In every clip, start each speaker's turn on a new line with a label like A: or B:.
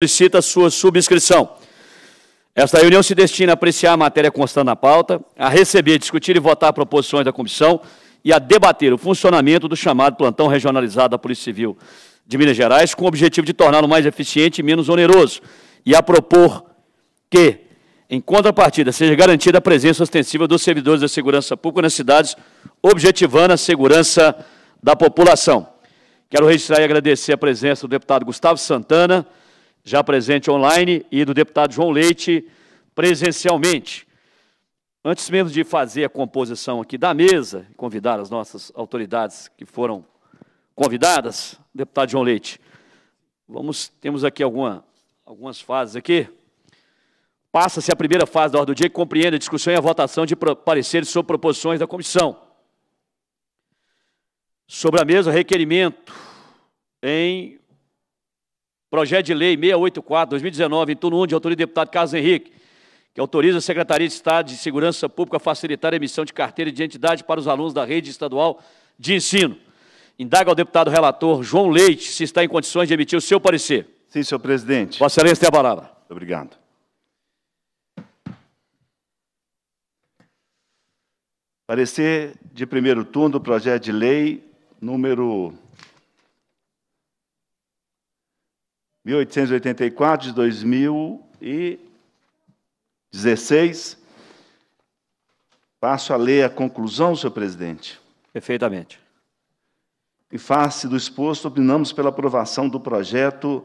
A: solicita sua subscrição. Esta reunião se destina a apreciar a matéria constante na pauta, a receber, discutir e votar proposições da comissão e a debater o funcionamento do chamado plantão regionalizado da Polícia Civil de Minas Gerais, com o objetivo de torná-lo mais eficiente e menos oneroso, e a propor que, em contrapartida, seja garantida a presença ostensiva dos servidores da segurança pública nas cidades, objetivando a segurança da população. Quero registrar e agradecer a presença do deputado Gustavo Santana, já presente online, e do deputado João Leite, presencialmente. Antes mesmo de fazer a composição aqui da mesa, convidar as nossas autoridades que foram convidadas, deputado João Leite, vamos, temos aqui alguma, algumas fases aqui. Passa-se a primeira fase da ordem do dia, que compreende a discussão e a votação de pareceres sobre proposições da comissão. Sobre a mesa, requerimento em Projeto de Lei 684, 2019, em turno 1, de autoria do deputado Carlos Henrique, que autoriza a Secretaria de Estado de Segurança Pública a facilitar a emissão de carteira de identidade para os alunos da rede estadual de ensino. Indaga ao deputado relator João Leite se está em condições de emitir o seu parecer. Sim, senhor presidente.
B: Vossa Excelência tem a palavra. Muito obrigado. Parecer de primeiro turno do projeto de lei número 1884 de 2016. Passo a ler a conclusão, senhor presidente. Perfeitamente. Em face do exposto, opinamos pela aprovação do projeto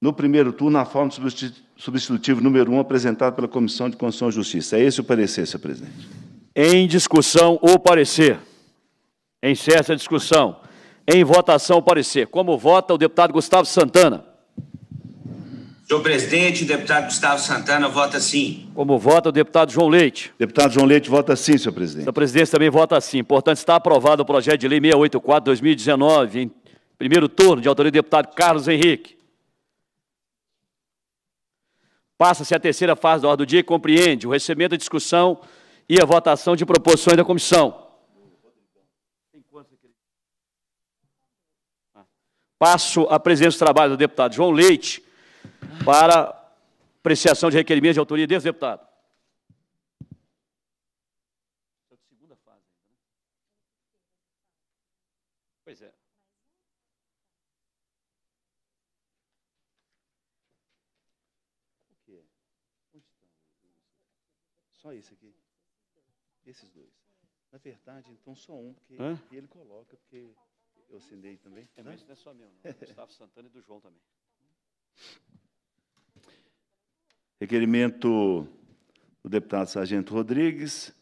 B: no primeiro turno, na forma substitutiva número 1, um, apresentado pela Comissão de Constituição e Justiça. É esse o parecer, senhor presidente. Em discussão o parecer. Encerra
A: a discussão. Em votação o parecer. Como vota o deputado Gustavo Santana? Senhor presidente, deputado Gustavo Santana vota sim. Como vota o deputado João
B: Leite? Deputado João Leite vota sim, senhor presidente. Senhor
A: presidente também vota sim. Portanto, está aprovado o projeto de lei 684-2019, em primeiro turno, de autoria do deputado Carlos Henrique. Passa-se a terceira fase da ordem do dia e compreende o recebimento, da discussão e a votação de proposições da comissão. Passo a presença do trabalho do deputado João Leite para apreciação de requerimento de autoria desse deputado.
B: Pois é. O que é? Onde estão? Só esse aqui? Esses dois. Na verdade, então, só um, porque Hã? ele coloca, porque... Eu acendei também. É, mas não é só meu, não. É Gustavo Santana e do João também. Requerimento do deputado Sargento Rodrigues.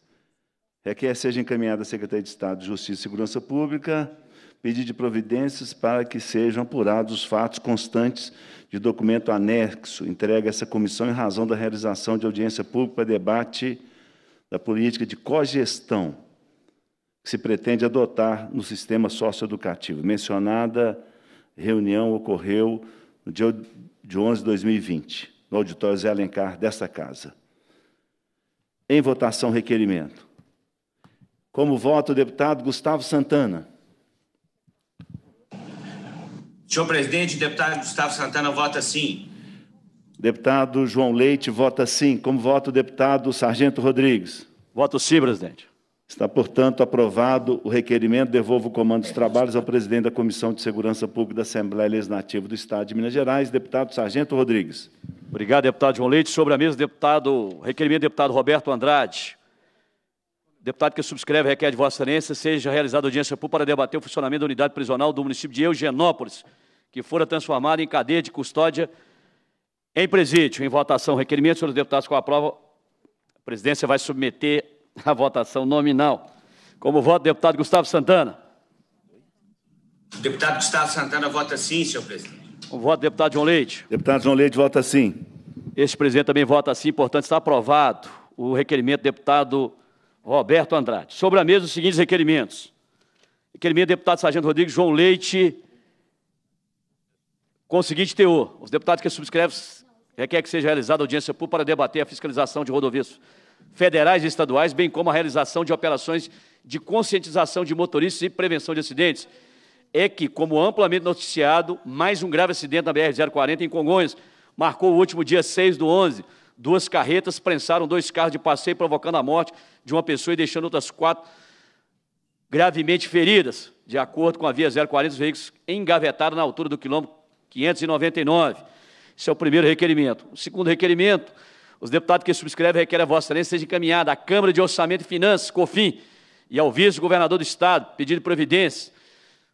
B: Requer é seja encaminhada à Secretaria de Estado de Justiça e Segurança Pública pedido de providências para que sejam apurados os fatos constantes de documento anexo Entrega essa comissão em razão da realização de audiência pública para debate da política de cogestão que se pretende adotar no sistema socioeducativo. Mencionada reunião ocorreu no dia de 11 de 2020, no auditório Zé Alencar desta Casa. Em votação, requerimento. Como vota o deputado Gustavo Santana?
A: Senhor presidente, deputado Gustavo Santana vota
B: sim. Deputado João Leite vota sim. Como vota o deputado Sargento Rodrigues? Voto sim, presidente. Está, portanto, aprovado o requerimento, devolvo o comando dos trabalhos ao presidente da Comissão de Segurança Pública da Assembleia Legislativa do Estado de Minas Gerais, deputado Sargento Rodrigues.
A: Obrigado, deputado João Leite. Sobre a mesa, deputado, requerimento do deputado Roberto Andrade. Deputado que subscreve requer de Vossa Excelência seja realizada audiência pública para debater o funcionamento da unidade prisional do município de Eugenópolis, que fora transformada em cadeia de custódia em presídio. Em votação, requerimento, senhores deputados, com a prova, a presidência vai submeter a votação nominal. Como voto, deputado Gustavo Santana. Deputado Gustavo Santana vota sim, senhor presidente. Como voto, deputado João Leite.
B: Deputado João Leite vota sim.
A: Este presidente também vota sim, portanto, está aprovado o requerimento do deputado Roberto Andrade. Sobre a mesa, os seguintes requerimentos. Requerimento do deputado Sargento Rodrigues João Leite, com o seguinte teor. Os deputados que subscrevem requer que seja realizada audiência pública para debater a fiscalização de rodovias federais e estaduais, bem como a realização de operações de conscientização de motoristas e prevenção de acidentes. É que, como amplamente noticiado, mais um grave acidente na BR-040 em Congonhas marcou o último dia 6 do 11. Duas carretas prensaram dois carros de passeio, provocando a morte de uma pessoa e deixando outras quatro gravemente feridas. De acordo com a Via 040, os veículos engavetaram na altura do quilômetro 599. Esse é o primeiro requerimento. O segundo requerimento os deputados que subscrevem requerem a Vossa Excelência seja encaminhada à Câmara de Orçamento e Finanças, COFIN, e ao vice-governador do Estado, pedindo providência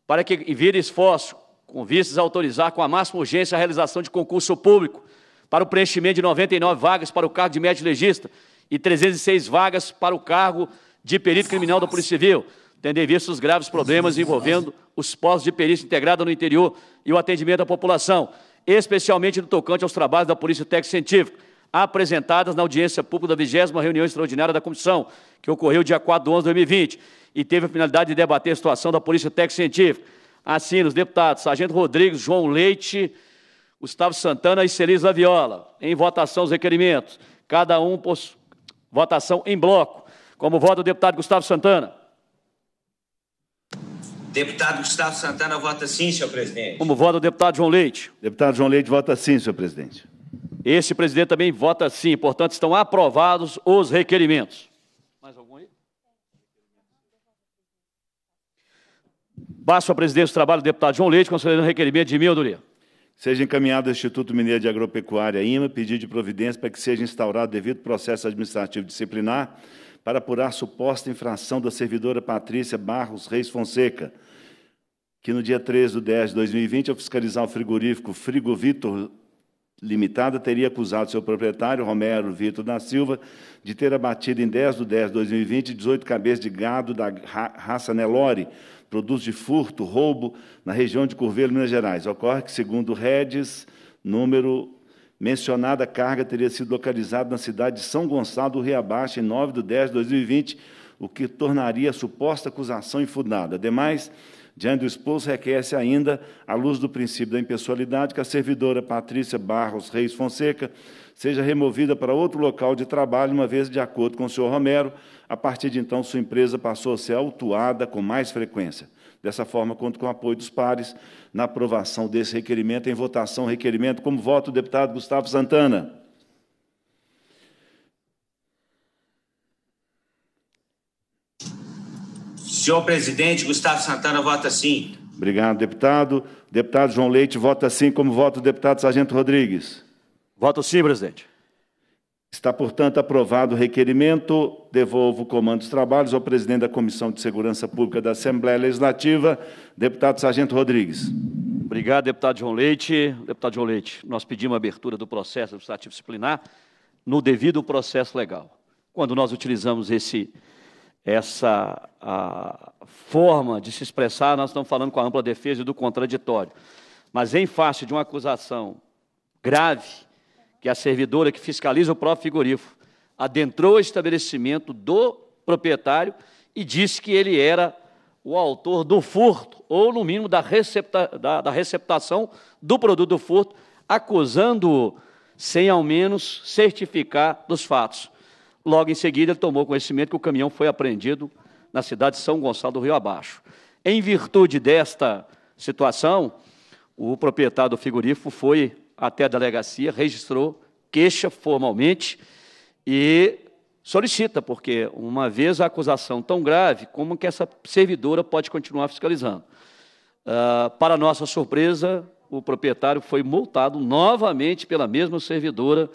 A: para que enviem esforço com vistas a autorizar com a máxima urgência a realização de concurso público para o preenchimento de 99 vagas para o cargo de médico legista e 306 vagas para o cargo de perito criminal da Polícia Civil, tendo em vista os graves problemas envolvendo os postos de perícia integrada no interior e o atendimento à população, especialmente no tocante aos trabalhos da Polícia Técnica Científica apresentadas na audiência pública da 20 reunião extraordinária da comissão, que ocorreu dia 4 de 11 de 2020, e teve a finalidade de debater a situação da Polícia Técnica Científica. Assim, os deputados Sargento Rodrigues, João Leite, Gustavo Santana e Celis Viola. Em votação, os requerimentos. Cada um por votação em bloco. Como vota o deputado Gustavo Santana? Deputado Gustavo Santana vota sim, senhor presidente. Como
B: vota o deputado João Leite? Deputado João Leite vota sim, senhor presidente.
A: Este presidente também vota sim, portanto, estão aprovados os requerimentos. Mais algum aí? Passo à presidência do trabalho do deputado João Leite, considerando o requerimento de Mil autoria.
B: Seja encaminhado ao Instituto Mineiro de Agropecuária, IMA, pedido de providência para que seja instaurado devido processo administrativo disciplinar para apurar suposta infração da servidora Patrícia Barros Reis Fonseca, que no dia 13 de 10 de 2020, ao fiscalizar o frigorífico Frigo Vitor Limitada teria acusado seu proprietário, Romero Vitor da Silva, de ter abatido em 10 de 10 de 2020 18 cabeças de gado da raça Nelore, produto de furto, roubo, na região de Curvelo, Minas Gerais. Ocorre que, segundo Redes, número mencionada carga teria sido localizada na cidade de São Gonçalo do Rio Abaixo, em 9 de 10 de 2020, o que tornaria a suposta acusação infundada. Ademais, Diante do esposo, requer-se ainda, à luz do princípio da impessoalidade, que a servidora Patrícia Barros Reis Fonseca seja removida para outro local de trabalho, uma vez de acordo com o senhor Romero. A partir de então, sua empresa passou a ser autuada com mais frequência. Dessa forma, conto com o apoio dos pares na aprovação desse requerimento. Em votação, requerimento como voto o deputado Gustavo Santana.
A: Senhor presidente, Gustavo Santana vota sim.
B: Obrigado, deputado. Deputado João Leite vota sim, como vota o deputado Sargento Rodrigues. Voto sim, presidente. Está, portanto, aprovado o requerimento. Devolvo o comando dos trabalhos ao presidente da Comissão de Segurança Pública da Assembleia Legislativa, deputado Sargento Rodrigues.
A: Obrigado, deputado João Leite. Deputado João Leite, nós pedimos a abertura do processo administrativo disciplinar no devido processo legal. Quando nós utilizamos esse essa forma de se expressar, nós estamos falando com a ampla defesa do contraditório. Mas em face de uma acusação grave, que é a servidora que fiscaliza o próprio frigorífico adentrou o estabelecimento do proprietário e disse que ele era o autor do furto, ou no mínimo da, recepta, da, da receptação do produto do furto, acusando-o sem ao menos certificar dos fatos. Logo em seguida, ele tomou conhecimento que o caminhão foi apreendido na cidade de São Gonçalo do Rio Abaixo. Em virtude desta situação, o proprietário do frigorífico foi até a delegacia, registrou queixa formalmente e solicita, porque uma vez a acusação tão grave, como que essa servidora pode continuar fiscalizando? Uh, para nossa surpresa, o proprietário foi multado novamente pela mesma servidora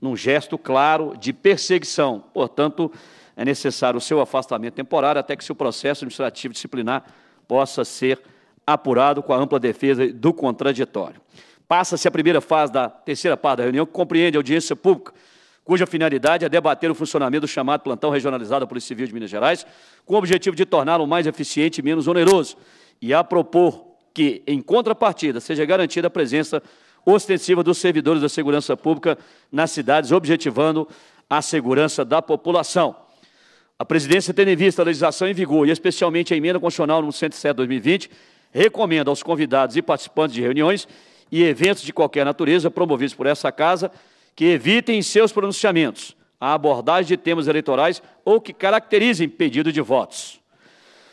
A: num gesto claro de perseguição. Portanto, é necessário o seu afastamento temporário até que seu processo administrativo disciplinar possa ser apurado com a ampla defesa do contraditório. Passa-se a primeira fase da terceira parte da reunião, que compreende a audiência pública, cuja finalidade é debater o funcionamento do chamado plantão regionalizado da Polícia Civil de Minas Gerais, com o objetivo de torná-lo mais eficiente e menos oneroso, e a propor que, em contrapartida, seja garantida a presença ostensiva dos servidores da segurança pública nas cidades, objetivando a segurança da população. A presidência, tendo em vista a legislação em vigor e especialmente a emenda constitucional no 107 2020, recomenda aos convidados e participantes de reuniões e eventos de qualquer natureza promovidos por essa casa que evitem em seus pronunciamentos a abordagem de temas eleitorais ou que caracterizem pedido de votos.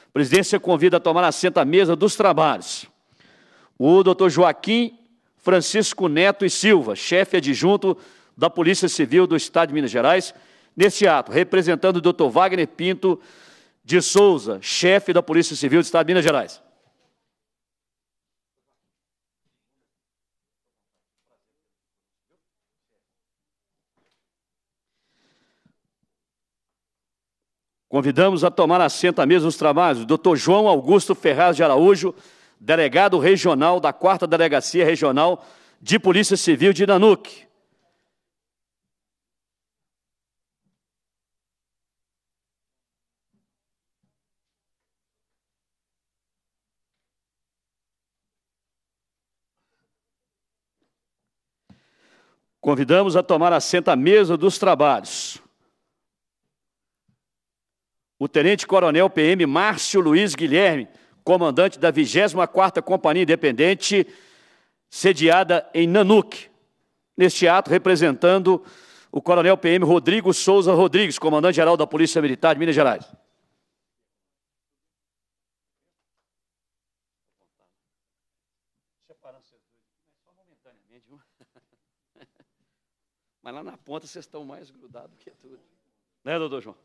A: A presidência convida a tomar assento à mesa dos trabalhos o doutor Joaquim Francisco Neto e Silva, chefe adjunto da Polícia Civil do Estado de Minas Gerais, neste ato, representando o Dr. Wagner Pinto de Souza, chefe da Polícia Civil do Estado de Minas Gerais. Convidamos a tomar assento à mesa dos trabalhos o Dr. João Augusto Ferraz de Araújo, delegado regional da 4 Delegacia Regional de Polícia Civil de Nanuque. Convidamos a tomar assento à mesa dos trabalhos. O Tenente Coronel PM Márcio Luiz Guilherme, comandante da 24ª Companhia Independente, sediada em Nanuque. Neste ato, representando o coronel PM Rodrigo Souza Rodrigues, comandante-geral da Polícia Militar de Minas Gerais. Mas lá na ponta vocês estão mais grudados que tudo. Né, doutor João?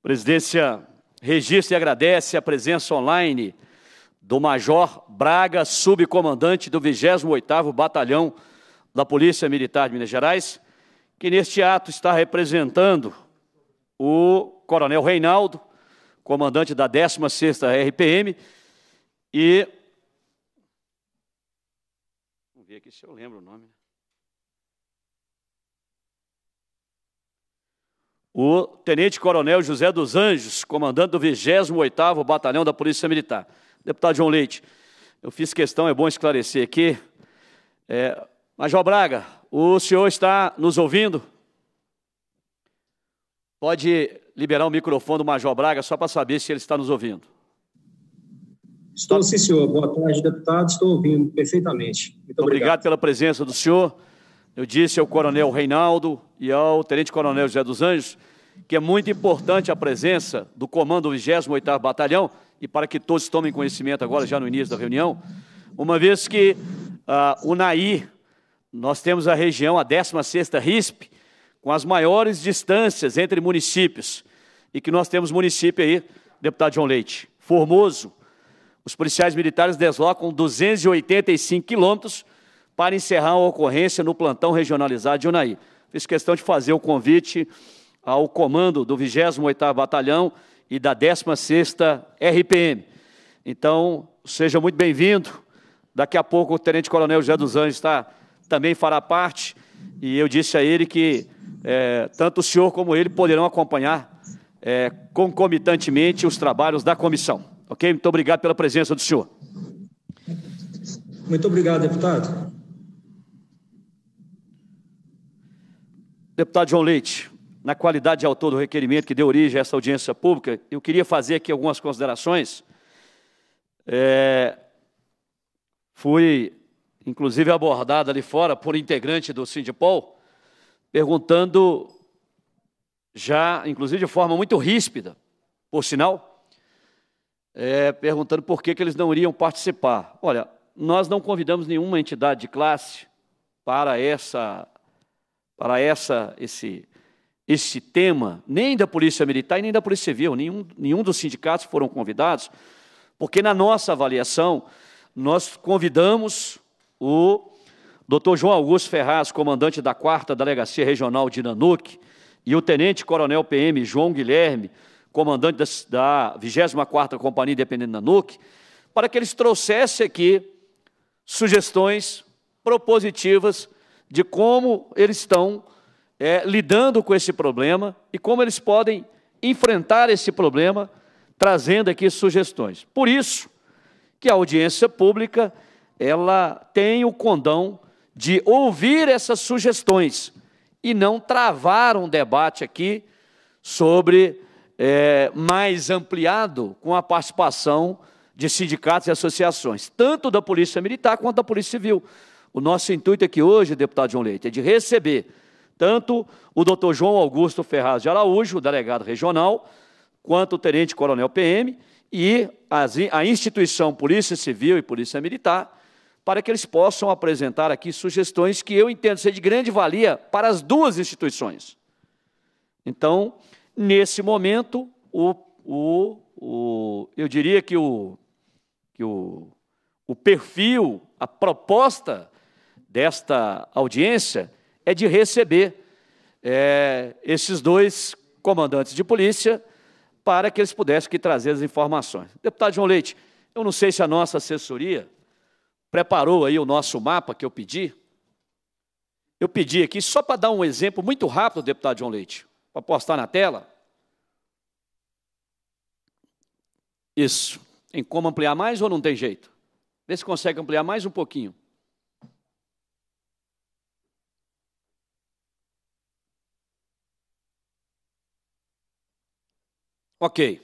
A: Presidência registra e agradece a presença online do Major Braga, subcomandante do 28º Batalhão da Polícia Militar de Minas Gerais, que neste ato está representando o Coronel Reinaldo, comandante da 16ª RPM, e... Vamos ver aqui se eu lembro o nome, né? o tenente-coronel José dos Anjos, comandante do 28º Batalhão da Polícia Militar. Deputado João Leite, eu fiz questão, é bom esclarecer aqui. É, Major Braga, o senhor está nos ouvindo? Pode liberar o microfone do Major Braga só para saber se ele está nos ouvindo.
C: Estou sim, senhor. Boa tarde, deputado. Estou ouvindo perfeitamente.
A: Muito obrigado. obrigado pela presença do senhor. Eu disse ao coronel Reinaldo, e ao Tenente Coronel José dos Anjos, que é muito importante a presença do comando do 28º Batalhão, e para que todos tomem conhecimento agora, já no início da reunião, uma vez que uh, o NAI, nós temos a região, a 16ª RISP, com as maiores distâncias entre municípios, e que nós temos município aí, deputado João Leite, Formoso, os policiais militares deslocam 285 quilômetros para encerrar a ocorrência no plantão regionalizado de Unaí fiz questão de fazer o convite ao comando do 28º Batalhão e da 16ª RPM. Então, seja muito bem-vindo. Daqui a pouco o Tenente Coronel José dos Anjos tá, também fará parte, e eu disse a ele que é, tanto o senhor como ele poderão acompanhar é, concomitantemente os trabalhos da comissão. Ok? Muito obrigado pela presença do senhor.
C: Muito obrigado, deputado.
A: Deputado João Leite, na qualidade de autor do requerimento que deu origem a essa audiência pública, eu queria fazer aqui algumas considerações. É, fui, inclusive, abordado ali fora por integrante do Sindipol, perguntando, já, inclusive de forma muito ríspida, por sinal, é, perguntando por que, que eles não iriam participar. Olha, nós não convidamos nenhuma entidade de classe para essa para essa, esse, esse tema, nem da Polícia Militar e nem da Polícia Civil, nenhum, nenhum dos sindicatos foram convidados, porque na nossa avaliação, nós convidamos o Dr. João Augusto Ferraz, comandante da 4 Delegacia Regional de Nanuque, e o Tenente Coronel PM João Guilherme, comandante da, da 24ª Companhia Independente de Nanuque, para que eles trouxessem aqui sugestões propositivas de como eles estão é, lidando com esse problema e como eles podem enfrentar esse problema, trazendo aqui sugestões. Por isso que a audiência pública ela tem o condão de ouvir essas sugestões e não travar um debate aqui sobre é, mais ampliado com a participação de sindicatos e associações, tanto da Polícia Militar quanto da Polícia Civil. O nosso intuito aqui hoje, deputado João Leite, é de receber tanto o doutor João Augusto Ferraz de Araújo, delegado regional, quanto o tenente coronel PM e as, a instituição Polícia Civil e Polícia Militar, para que eles possam apresentar aqui sugestões que eu entendo ser de grande valia para as duas instituições. Então, nesse momento, o, o, o, eu diria que o, que o, o perfil, a proposta desta audiência é de receber é, esses dois comandantes de polícia para que eles pudessem que trazer as informações. Deputado João Leite, eu não sei se a nossa assessoria preparou aí o nosso mapa que eu pedi. Eu pedi aqui, só para dar um exemplo muito rápido, deputado João Leite, para postar na tela. Isso. Tem como ampliar mais ou não tem jeito? Vê se consegue ampliar mais um pouquinho. Ok.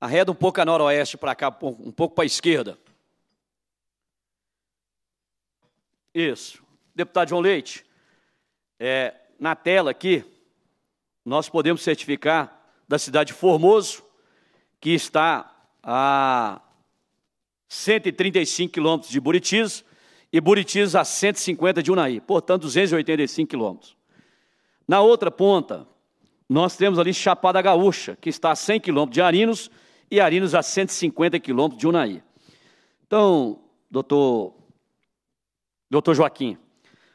A: Arreda um pouco a noroeste para cá, um pouco para a esquerda. Isso. Deputado João Leite, é, na tela aqui, nós podemos certificar da cidade de Formoso, que está a 135 quilômetros de Buritis e Buritis a 150 de Unai, portanto, 285 quilômetros. Na outra ponta, nós temos ali Chapada Gaúcha, que está a 100 quilômetros de Arinos e Arinos a 150 quilômetros de Unai. Então, doutor, doutor Joaquim,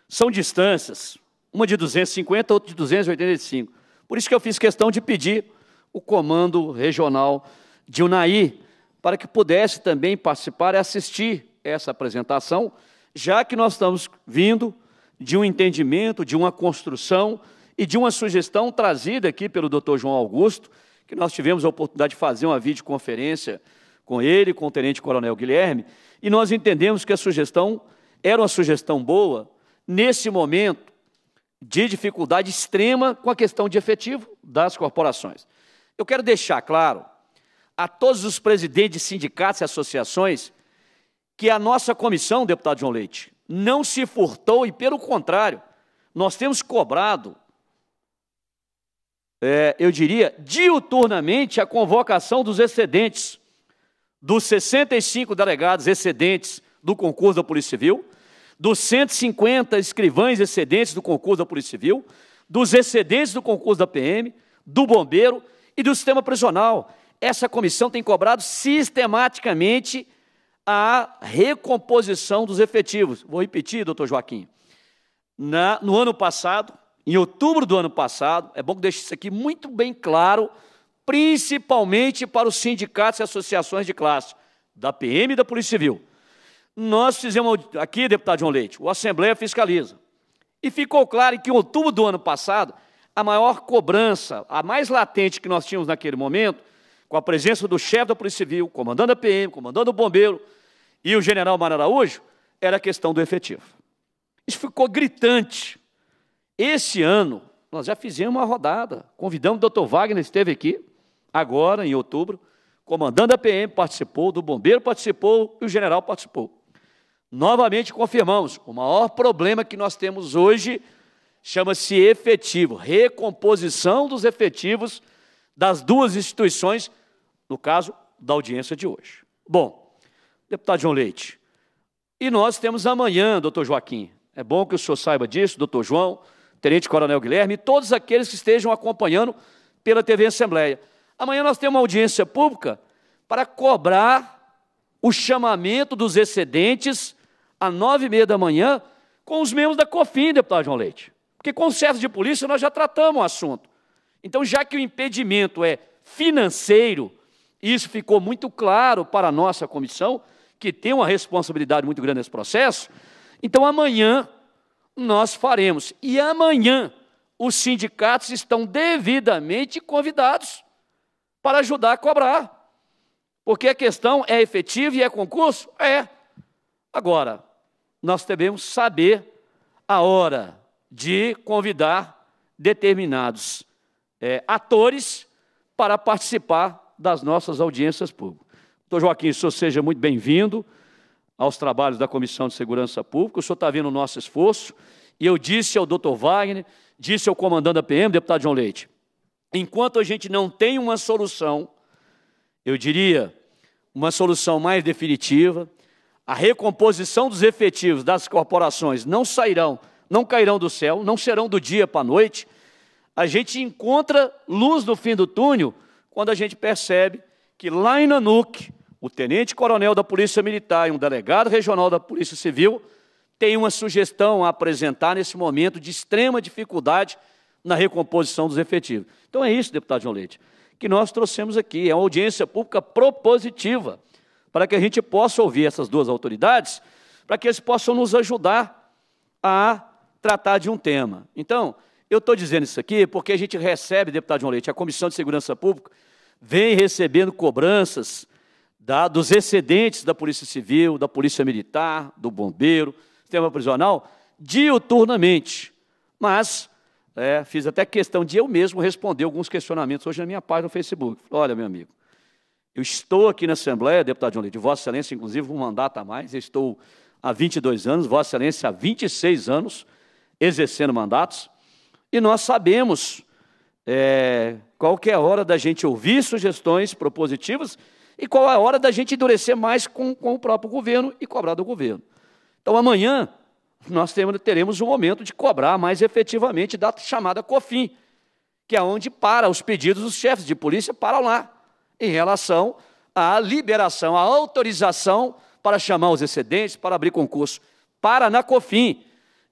A: são distâncias, uma de 250, outra de 285. Por isso que eu fiz questão de pedir o comando regional de Unai, para que pudesse também participar e assistir essa apresentação, já que nós estamos vindo de um entendimento, de uma construção, e de uma sugestão trazida aqui pelo Dr. João Augusto, que nós tivemos a oportunidade de fazer uma videoconferência com ele, com o Tenente Coronel Guilherme, e nós entendemos que a sugestão era uma sugestão boa nesse momento de dificuldade extrema com a questão de efetivo das corporações. Eu quero deixar claro a todos os presidentes de sindicatos e associações que a nossa comissão, deputado João Leite, não se furtou e, pelo contrário, nós temos cobrado é, eu diria, diuturnamente a convocação dos excedentes, dos 65 delegados excedentes do concurso da Polícia Civil, dos 150 escrivães excedentes do concurso da Polícia Civil, dos excedentes do concurso da PM, do Bombeiro e do Sistema Prisional. Essa comissão tem cobrado sistematicamente a recomposição dos efetivos. Vou repetir, doutor Joaquim. Na, no ano passado, em outubro do ano passado, é bom que deixe isso aqui muito bem claro, principalmente para os sindicatos e associações de classe, da PM e da Polícia Civil. Nós fizemos aqui, deputado João Leite, o Assembleia fiscaliza. E ficou claro que em outubro do ano passado, a maior cobrança, a mais latente que nós tínhamos naquele momento, com a presença do chefe da Polícia Civil, comandante da PM, comandante do Bombeiro e o general Mara Araújo, era a questão do efetivo. Isso ficou gritante esse ano, nós já fizemos uma rodada, convidamos o doutor Wagner, esteve aqui, agora, em outubro, comandando a PM participou, do bombeiro participou e o general participou. Novamente confirmamos, o maior problema que nós temos hoje chama-se efetivo, recomposição dos efetivos das duas instituições, no caso da audiência de hoje. Bom, deputado João Leite, e nós temos amanhã, doutor Joaquim, é bom que o senhor saiba disso, doutor João, Tenente Coronel Guilherme, e todos aqueles que estejam acompanhando pela TV Assembleia. Amanhã nós temos uma audiência pública para cobrar o chamamento dos excedentes às nove e meia da manhã com os membros da COFIN, deputado João Leite. Porque com o chefe de polícia nós já tratamos o assunto. Então, já que o impedimento é financeiro, isso ficou muito claro para a nossa comissão, que tem uma responsabilidade muito grande nesse processo, então amanhã nós faremos. E amanhã, os sindicatos estão devidamente convidados para ajudar a cobrar. Porque a questão é efetiva e é concurso? É. Agora, nós devemos saber a hora de convidar determinados é, atores para participar das nossas audiências públicas. Doutor Joaquim, o senhor seja muito bem-vindo aos trabalhos da Comissão de Segurança Pública, o senhor está vendo o nosso esforço, e eu disse ao doutor Wagner, disse ao comandante da PM, deputado João Leite, enquanto a gente não tem uma solução, eu diria, uma solução mais definitiva, a recomposição dos efetivos das corporações não sairão, não cairão do céu, não serão do dia para a noite, a gente encontra luz no fim do túnel quando a gente percebe que lá em Nanuque, o tenente-coronel da Polícia Militar e um delegado regional da Polícia Civil têm uma sugestão a apresentar nesse momento de extrema dificuldade na recomposição dos efetivos. Então é isso, deputado João Leite, que nós trouxemos aqui. É uma audiência pública propositiva para que a gente possa ouvir essas duas autoridades, para que eles possam nos ajudar a tratar de um tema. Então, eu estou dizendo isso aqui porque a gente recebe, deputado João Leite, a Comissão de Segurança Pública vem recebendo cobranças da, dos excedentes da Polícia Civil, da Polícia Militar, do Bombeiro, sistema prisional, diuturnamente. Mas é, fiz até questão de eu mesmo responder alguns questionamentos hoje na minha página no Facebook. Olha, meu amigo, eu estou aqui na Assembleia, deputado João Leite, Vossa Excelência, inclusive, um mandato a mais, eu estou há 22 anos, Vossa Excelência há 26 anos exercendo mandatos, e nós sabemos é, qualquer é hora da gente ouvir sugestões propositivas e qual é a hora da gente endurecer mais com, com o próprio governo e cobrar do governo. Então, amanhã, nós teremos um momento de cobrar mais efetivamente da chamada COFIN, que é onde para os pedidos dos chefes de polícia para lá, em relação à liberação, à autorização para chamar os excedentes, para abrir concurso. Para na COFIN.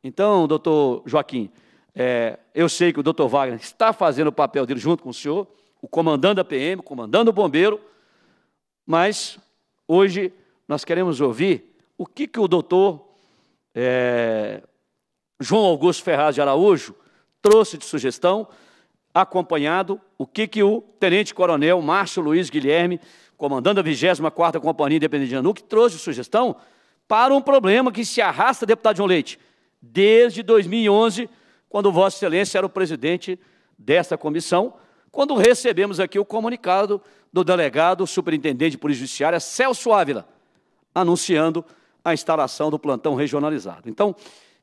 A: Então, doutor Joaquim, é, eu sei que o doutor Wagner está fazendo o papel dele junto com o senhor, o comandante da PM, o comandante do bombeiro, mas hoje nós queremos ouvir o que, que o doutor é, João Augusto Ferraz de Araújo trouxe de sugestão, acompanhado o que, que o tenente-coronel Márcio Luiz Guilherme, comandante da 24ª Companhia Independente de Anuc, trouxe de sugestão para um problema que se arrasta, deputado João Leite, desde 2011, quando Vossa Excelência era o presidente desta comissão, quando recebemos aqui o comunicado do delegado superintendente por judiciária Celso Ávila, anunciando a instalação do plantão regionalizado. Então,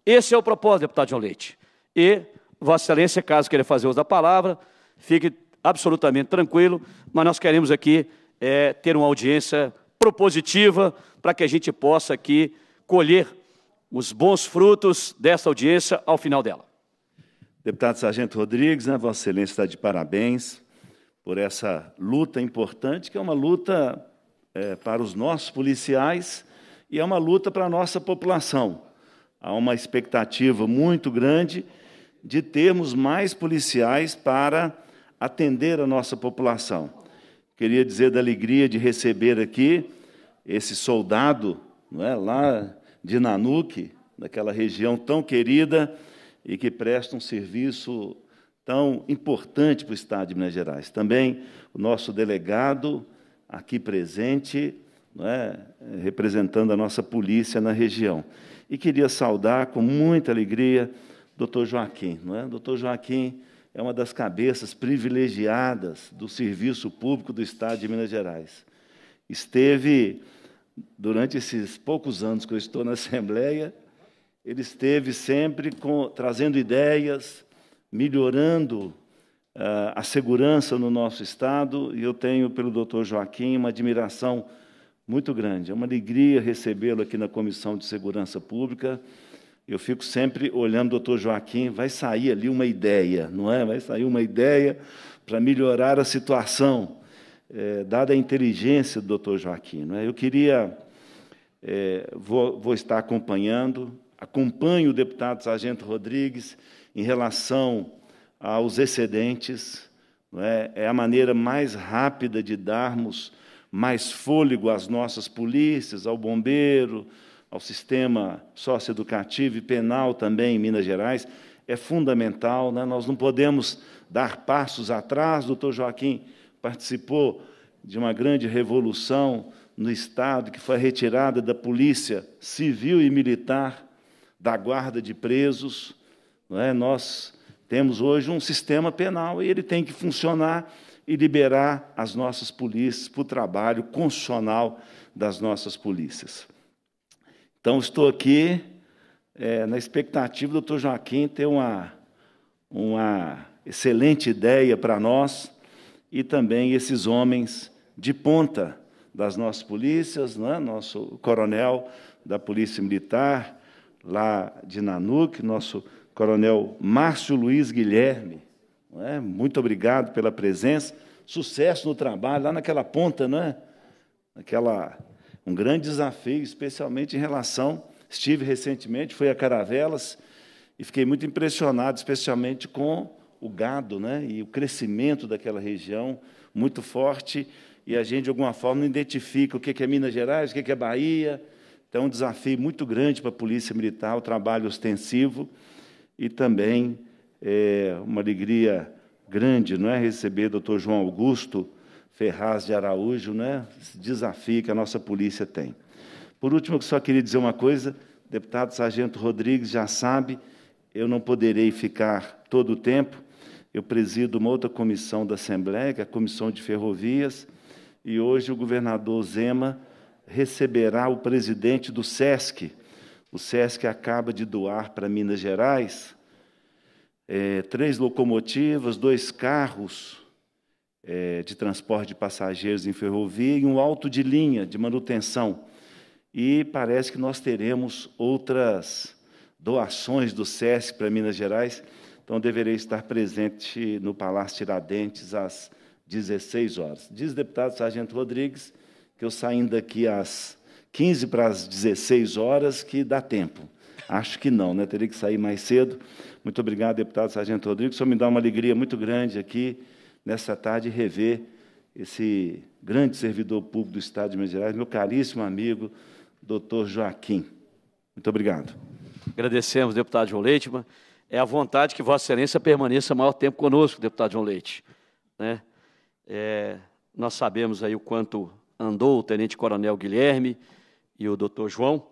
A: esse é o propósito, deputado João Leite. E, Vossa Excelência, caso queira fazer uso da palavra, fique absolutamente tranquilo, mas nós queremos aqui é, ter uma audiência propositiva para que a gente possa aqui colher os bons
B: frutos dessa audiência
A: ao final dela.
B: Deputado Sargento Rodrigues, né, Vossa Excelência está de parabéns por essa luta importante, que é uma luta é, para os nossos policiais e é uma luta para a nossa população. Há uma expectativa muito grande de termos mais policiais para atender a nossa população. Queria dizer da alegria de receber aqui esse soldado, não é, lá de Nanuque, daquela região tão querida, e que presta um serviço tão importante para o Estado de Minas Gerais. Também o nosso delegado aqui presente, é? representando a nossa polícia na região. E queria saudar com muita alegria o Dr. Joaquim. Não é? Dr. Joaquim é uma das cabeças privilegiadas do serviço público do Estado de Minas Gerais. Esteve, durante esses poucos anos que eu estou na Assembleia, ele esteve sempre com, trazendo ideias, melhorando uh, a segurança no nosso Estado, e eu tenho pelo doutor Joaquim uma admiração muito grande. É uma alegria recebê-lo aqui na Comissão de Segurança Pública. Eu fico sempre olhando o doutor Joaquim, vai sair ali uma ideia, não é? Vai sair uma ideia para melhorar a situação, é, dada a inteligência do doutor Joaquim. Não é? Eu queria, é, vou, vou estar acompanhando, acompanho o deputado Sargento Rodrigues em relação aos excedentes. É? é a maneira mais rápida de darmos mais fôlego às nossas polícias, ao bombeiro, ao sistema socioeducativo e penal também em Minas Gerais. É fundamental, né? nós não podemos dar passos atrás. O doutor Joaquim participou de uma grande revolução no Estado, que foi a retirada da polícia civil e militar da guarda de presos. É? Nós temos hoje um sistema penal e ele tem que funcionar e liberar as nossas polícias para o trabalho constitucional das nossas polícias. Então, estou aqui é, na expectativa do doutor Joaquim ter uma, uma excelente ideia para nós e também esses homens de ponta das nossas polícias, é? nosso coronel da Polícia Militar, lá de Nanuc, nosso coronel Márcio Luiz Guilherme. É? Muito obrigado pela presença. Sucesso no trabalho, lá naquela ponta, não é? Aquela, um grande desafio, especialmente em relação. Estive recentemente, fui a Caravelas e fiquei muito impressionado, especialmente com o gado né? e o crescimento daquela região muito forte. E a gente, de alguma forma, não identifica o que é Minas Gerais, o que é Bahia, então, um desafio muito grande para a Polícia Militar, o trabalho ostensivo e também é, uma alegria grande não é, receber o doutor João Augusto Ferraz de Araújo, né, esse desafio que a nossa polícia tem. Por último, eu só queria dizer uma coisa, o deputado Sargento Rodrigues já sabe, eu não poderei ficar todo o tempo, eu presido uma outra comissão da Assembleia, que é a Comissão de Ferrovias, e hoje o governador Zema receberá o presidente do SESC. O SESC acaba de doar para Minas Gerais é, três locomotivas, dois carros é, de transporte de passageiros em ferrovia e um alto de linha de manutenção. E parece que nós teremos outras doações do SESC para Minas Gerais. Então, deverei estar presente no Palácio Tiradentes às 16 horas. Diz o deputado Sargento Rodrigues que eu saindo daqui às 15 para as 16 horas, que dá tempo. Acho que não, né? Teria que sair mais cedo. Muito obrigado, deputado Sargento Rodrigues. Só me dá uma alegria muito grande aqui, nessa tarde, rever esse grande servidor público do Estado de Minas Gerais, meu caríssimo amigo, doutor Joaquim. Muito obrigado.
A: Agradecemos, deputado João Leite. É a vontade que Vossa Excelência permaneça maior tempo conosco, deputado João Leite. Né? É, nós sabemos aí o quanto andou o tenente-coronel Guilherme e o doutor João,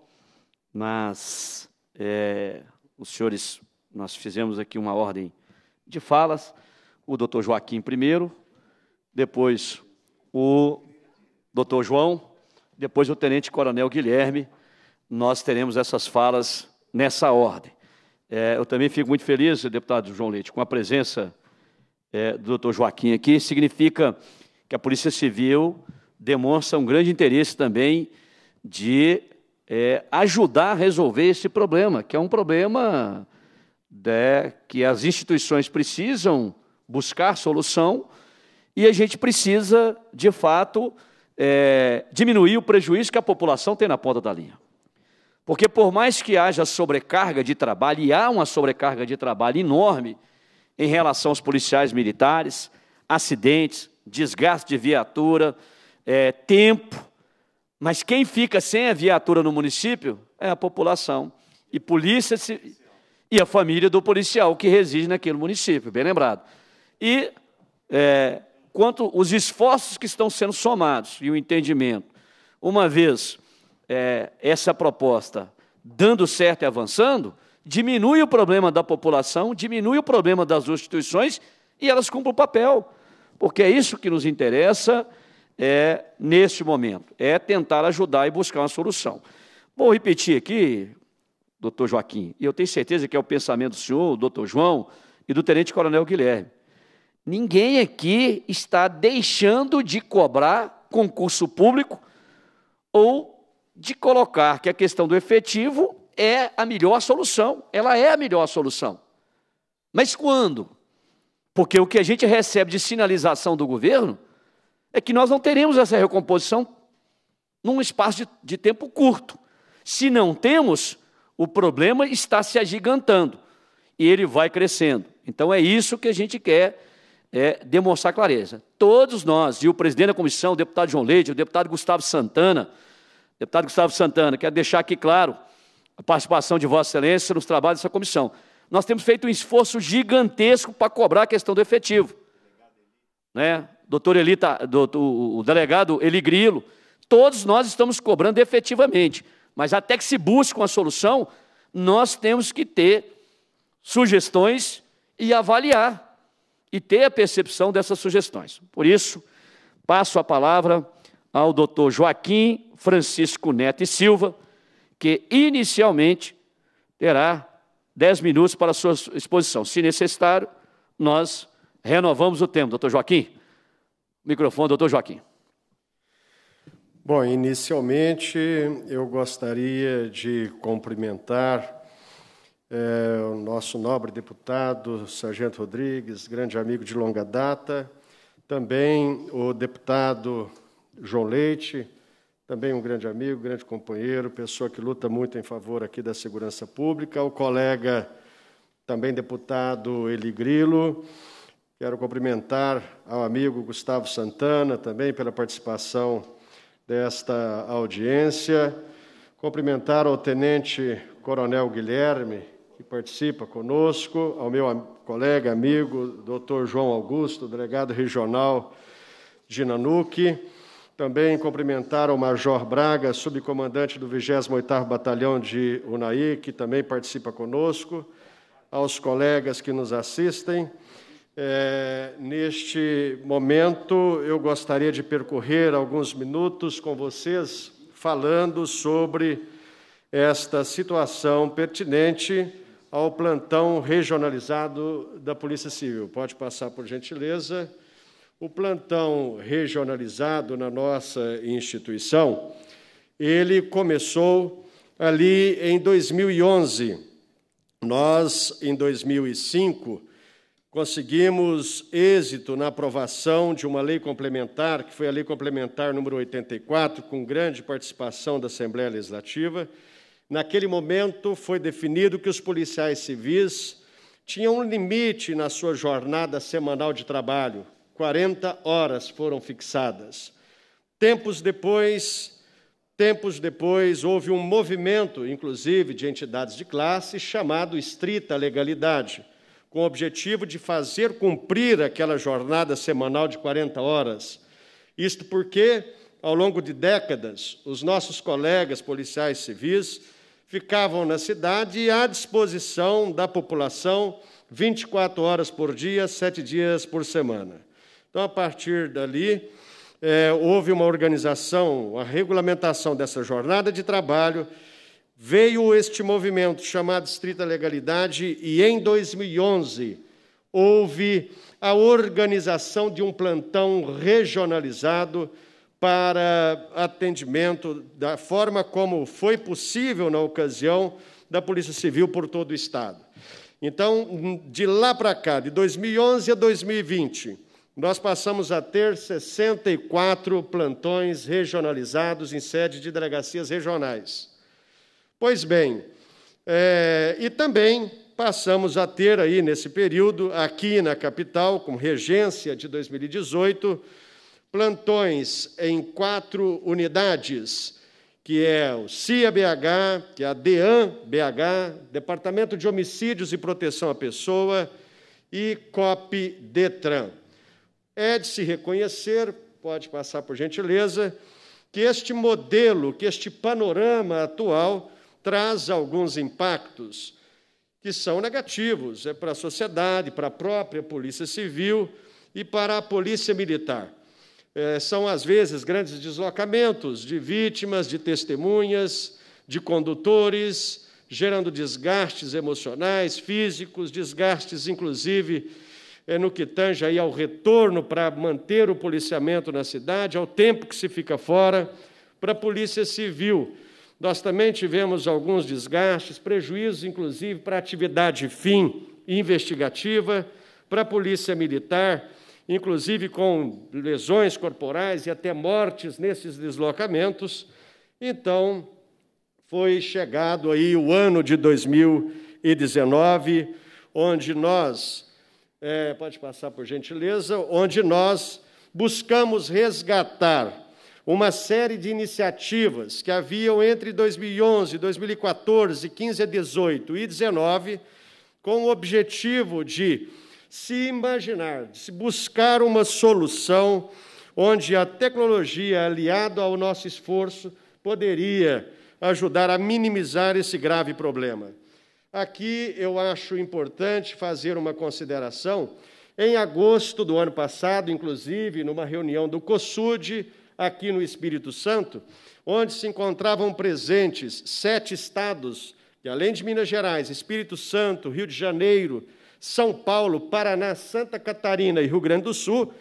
A: mas é, os senhores, nós fizemos aqui uma ordem de falas, o doutor Joaquim primeiro, depois o doutor João, depois o tenente-coronel Guilherme, nós teremos essas falas nessa ordem. É, eu também fico muito feliz, deputado João Leite, com a presença é, do doutor Joaquim aqui, significa que a Polícia Civil demonstra um grande interesse também de é, ajudar a resolver esse problema, que é um problema de, né, que as instituições precisam buscar solução e a gente precisa, de fato, é, diminuir o prejuízo que a população tem na ponta da linha. Porque, por mais que haja sobrecarga de trabalho, e há uma sobrecarga de trabalho enorme em relação aos policiais militares, acidentes, desgaste de viatura, é, tempo. Mas quem fica sem a viatura no município é a população. E polícia se, e a família do policial que reside naquele município, bem lembrado. E é, quanto os esforços que estão sendo somados e o entendimento, uma vez é, essa proposta dando certo e avançando, diminui o problema da população, diminui o problema das instituições e elas cumprem o papel, porque é isso que nos interessa é neste momento, é tentar ajudar e buscar uma solução. Vou repetir aqui, doutor Joaquim, e eu tenho certeza que é o pensamento do senhor, doutor João e do tenente coronel Guilherme. Ninguém aqui está deixando de cobrar concurso público ou de colocar que a questão do efetivo é a melhor solução. Ela é a melhor solução. Mas quando? Porque o que a gente recebe de sinalização do governo é que nós não teremos essa recomposição num espaço de, de tempo curto. Se não temos, o problema está se agigantando e ele vai crescendo. Então é isso que a gente quer é, demonstrar clareza. Todos nós, e o presidente da comissão, o deputado João Leite, o deputado Gustavo Santana, deputado Gustavo Santana, quero deixar aqui claro a participação de Vossa Excelência nos trabalhos dessa comissão. Nós temos feito um esforço gigantesco para cobrar a questão do efetivo né? Doutor Elita, tá, doutor, o delegado Eli Grilo, todos nós estamos cobrando efetivamente, mas até que se busque uma solução, nós temos que ter sugestões e avaliar e ter a percepção dessas sugestões. Por isso, passo a palavra ao doutor Joaquim Francisco Neto e Silva, que inicialmente terá 10 minutos para a sua exposição. Se necessário, nós renovamos o tempo. Doutor Joaquim, microfone, doutor Joaquim.
D: Bom, inicialmente eu gostaria de cumprimentar é, o nosso nobre deputado Sargento Rodrigues, grande amigo de longa data, também o deputado João Leite, também um grande amigo, grande companheiro, pessoa que luta muito em favor aqui da segurança pública, o colega também deputado Eli Grilo, Quero cumprimentar ao amigo Gustavo Santana também pela participação desta audiência. Cumprimentar ao Tenente Coronel Guilherme, que participa conosco, ao meu colega, amigo, Dr. João Augusto, delegado regional de Nanuque. Também cumprimentar ao Major Braga, subcomandante do 28º Batalhão de Unai, que também participa conosco, aos colegas que nos assistem é, neste momento, eu gostaria de percorrer alguns minutos com vocês, falando sobre esta situação pertinente ao plantão regionalizado da Polícia Civil. Pode passar, por gentileza. O plantão regionalizado na nossa instituição, ele começou ali em 2011. Nós, em 2005, conseguimos êxito na aprovação de uma lei complementar, que foi a Lei Complementar número 84, com grande participação da Assembleia Legislativa. Naquele momento, foi definido que os policiais civis tinham um limite na sua jornada semanal de trabalho, 40 horas foram fixadas. Tempos depois, tempos depois, houve um movimento, inclusive, de entidades de classe chamado estrita legalidade com o objetivo de fazer cumprir aquela jornada semanal de 40 horas. Isto porque, ao longo de décadas, os nossos colegas policiais civis ficavam na cidade à disposição da população 24 horas por dia, sete dias por semana. Então, a partir dali, é, houve uma organização, a regulamentação dessa jornada de trabalho veio este movimento chamado Estrita Legalidade e em 2011 houve a organização de um plantão regionalizado para atendimento da forma como foi possível na ocasião da Polícia Civil por todo o estado. Então, de lá para cá, de 2011 a 2020, nós passamos a ter 64 plantões regionalizados em sede de delegacias regionais. Pois bem, é, e também passamos a ter aí nesse período, aqui na capital, com regência de 2018, plantões em quatro unidades, que é o CIA BH, que é a DEAN BH, Departamento de Homicídios e Proteção à Pessoa, e COP DETRAN. É de se reconhecer, pode passar por gentileza, que este modelo, que este panorama atual traz alguns impactos que são negativos é para a sociedade, para a própria Polícia Civil e para a Polícia Militar. É, são, às vezes, grandes deslocamentos de vítimas, de testemunhas, de condutores, gerando desgastes emocionais, físicos, desgastes, inclusive, é, no que tange aí ao retorno para manter o policiamento na cidade, ao tempo que se fica fora, para a Polícia Civil nós também tivemos alguns desgastes, prejuízos, inclusive, para a atividade fim investigativa, para a Polícia Militar, inclusive com lesões corporais e até mortes nesses deslocamentos. Então, foi chegado aí o ano de 2019, onde nós, é, pode passar por gentileza, onde nós buscamos resgatar uma série de iniciativas que haviam entre 2011, 2014, 15 a 18 e 19, com o objetivo de se imaginar, de se buscar uma solução onde a tecnologia aliada ao nosso esforço poderia ajudar a minimizar esse grave problema. Aqui eu acho importante fazer uma consideração. Em agosto do ano passado, inclusive, numa reunião do COSUD, aqui no Espírito Santo, onde se encontravam presentes sete estados, que além de Minas Gerais, Espírito Santo, Rio de Janeiro, São Paulo, Paraná, Santa Catarina e Rio Grande do Sul,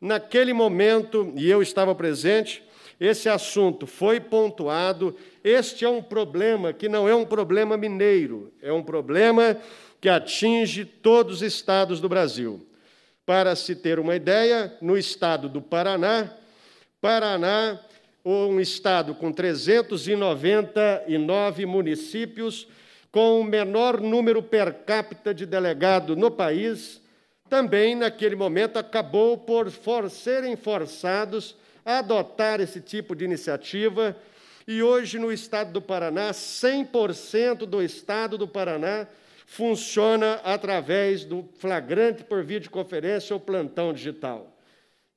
D: naquele momento, e eu estava presente, esse assunto foi pontuado. Este é um problema que não é um problema mineiro, é um problema que atinge todos os estados do Brasil. Para se ter uma ideia, no estado do Paraná, Paraná, um estado com 399 municípios, com o menor número per capita de delegado no país, também naquele momento acabou por for, serem forçados a adotar esse tipo de iniciativa. E hoje, no estado do Paraná, 100% do estado do Paraná funciona através do flagrante por videoconferência ou plantão digital.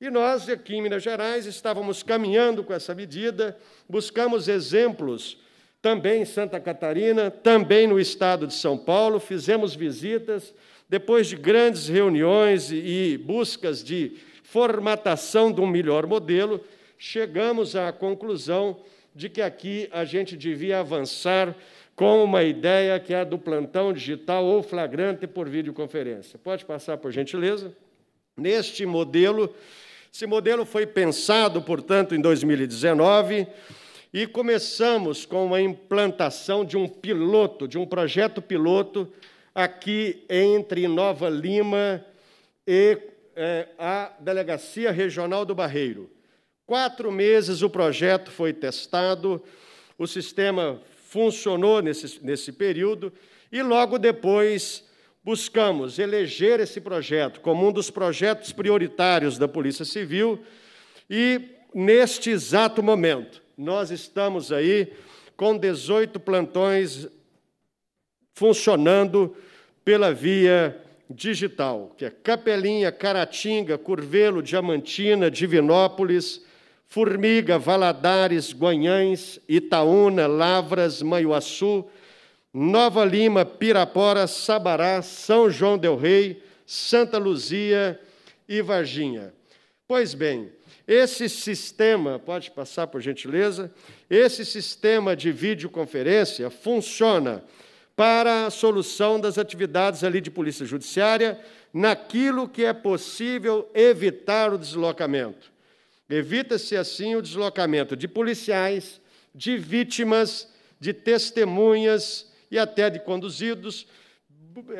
D: E nós, aqui em Minas Gerais, estávamos caminhando com essa medida, buscamos exemplos também em Santa Catarina, também no estado de São Paulo, fizemos visitas, depois de grandes reuniões e buscas de formatação de um melhor modelo, chegamos à conclusão de que aqui a gente devia avançar com uma ideia que é a do plantão digital ou flagrante por videoconferência. Pode passar, por gentileza? Neste modelo, esse modelo foi pensado, portanto, em 2019 e começamos com a implantação de um piloto, de um projeto piloto aqui entre Nova Lima e é, a Delegacia Regional do Barreiro. Quatro meses o projeto foi testado, o sistema funcionou nesse, nesse período e logo depois buscamos eleger esse projeto como um dos projetos prioritários da Polícia Civil e, neste exato momento, nós estamos aí com 18 plantões funcionando pela via digital, que é Capelinha, Caratinga, Curvelo, Diamantina, Divinópolis, Formiga, Valadares, Guanhães, Itaúna, Lavras, Maiuaçu, Nova Lima, Pirapora, Sabará, São João del Rei, Santa Luzia e Varginha. Pois bem, esse sistema, pode passar por gentileza, esse sistema de videoconferência funciona para a solução das atividades ali de polícia judiciária, naquilo que é possível evitar o deslocamento. Evita-se assim o deslocamento de policiais, de vítimas, de testemunhas, e até de conduzidos,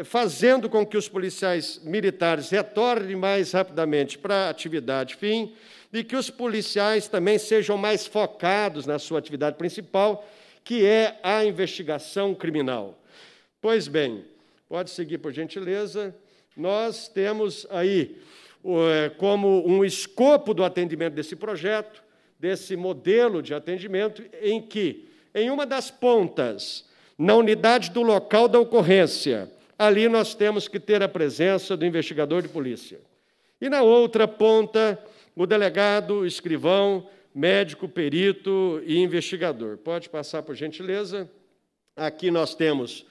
D: fazendo com que os policiais militares retornem mais rapidamente para a atividade fim e que os policiais também sejam mais focados na sua atividade principal, que é a investigação criminal. Pois bem, pode seguir por gentileza. Nós temos aí é, como um escopo do atendimento desse projeto, desse modelo de atendimento, em que, em uma das pontas, na unidade do local da ocorrência. Ali nós temos que ter a presença do investigador de polícia. E na outra ponta, o delegado, escrivão, médico, perito e investigador. Pode passar, por gentileza. Aqui nós temos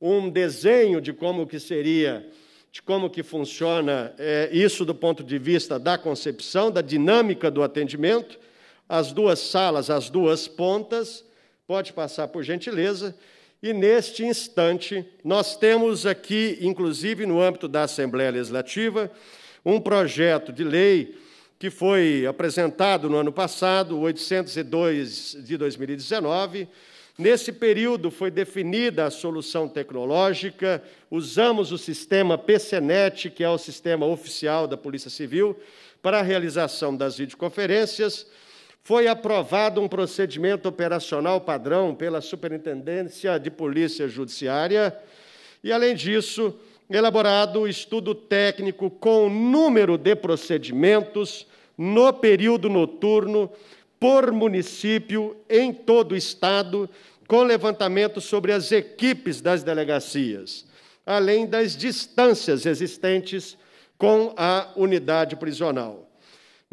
D: um desenho de como que seria, de como que funciona é, isso do ponto de vista da concepção, da dinâmica do atendimento. As duas salas, as duas pontas. Pode passar, por gentileza. E neste instante, nós temos aqui, inclusive no âmbito da Assembleia Legislativa, um projeto de lei que foi apresentado no ano passado, 802 de 2019. Nesse período foi definida a solução tecnológica, usamos o sistema PCNET, que é o sistema oficial da Polícia Civil, para a realização das videoconferências foi aprovado um procedimento operacional padrão pela Superintendência de Polícia Judiciária e, além disso, elaborado o estudo técnico com o número de procedimentos no período noturno por município em todo o estado, com levantamento sobre as equipes das delegacias, além das distâncias existentes com a unidade prisional.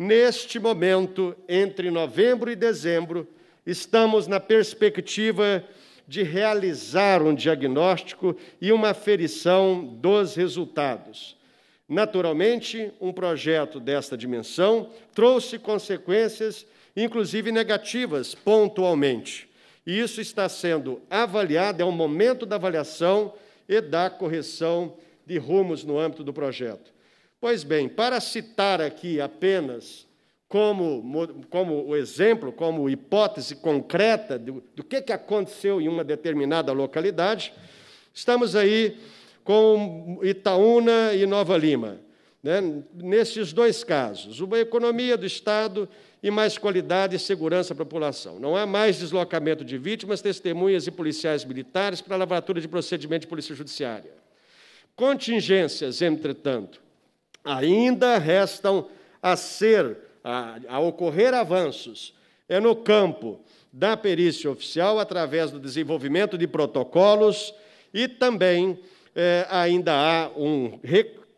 D: Neste momento, entre novembro e dezembro, estamos na perspectiva de realizar um diagnóstico e uma aferição dos resultados. Naturalmente, um projeto desta dimensão trouxe consequências, inclusive negativas, pontualmente. E isso está sendo avaliado, é o momento da avaliação e da correção de rumos no âmbito do projeto. Pois bem, para citar aqui apenas como, como o exemplo, como hipótese concreta do, do que, que aconteceu em uma determinada localidade, estamos aí com Itaúna e Nova Lima. Né? Nesses dois casos, uma economia do Estado e mais qualidade e segurança para a população. Não há mais deslocamento de vítimas, testemunhas e policiais militares para a lavatura de procedimento de polícia judiciária. Contingências, entretanto, Ainda restam a ser, a, a ocorrer avanços. É no campo da perícia oficial, através do desenvolvimento de protocolos e também é, ainda há um,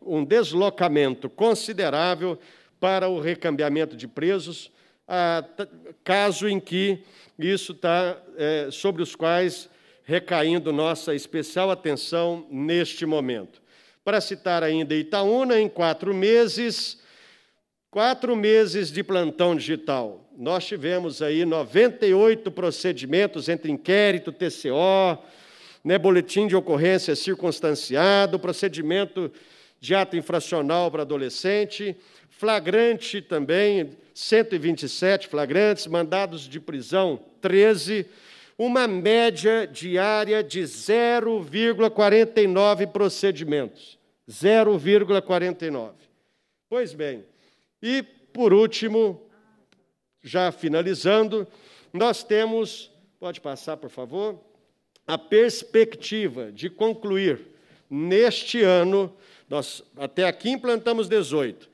D: um deslocamento considerável para o recambiamento de presos, a, caso em que isso está é, sobre os quais recaindo nossa especial atenção neste momento. Para citar ainda Itaúna, em quatro meses, quatro meses de plantão digital. Nós tivemos aí 98 procedimentos entre inquérito, TCO, né, boletim de ocorrência circunstanciado, procedimento de ato infracional para adolescente, flagrante também, 127 flagrantes, mandados de prisão, 13, uma média diária de 0,49 procedimentos. 0,49. Pois bem, e por último, já finalizando, nós temos, pode passar, por favor, a perspectiva de concluir neste ano, nós até aqui implantamos 18.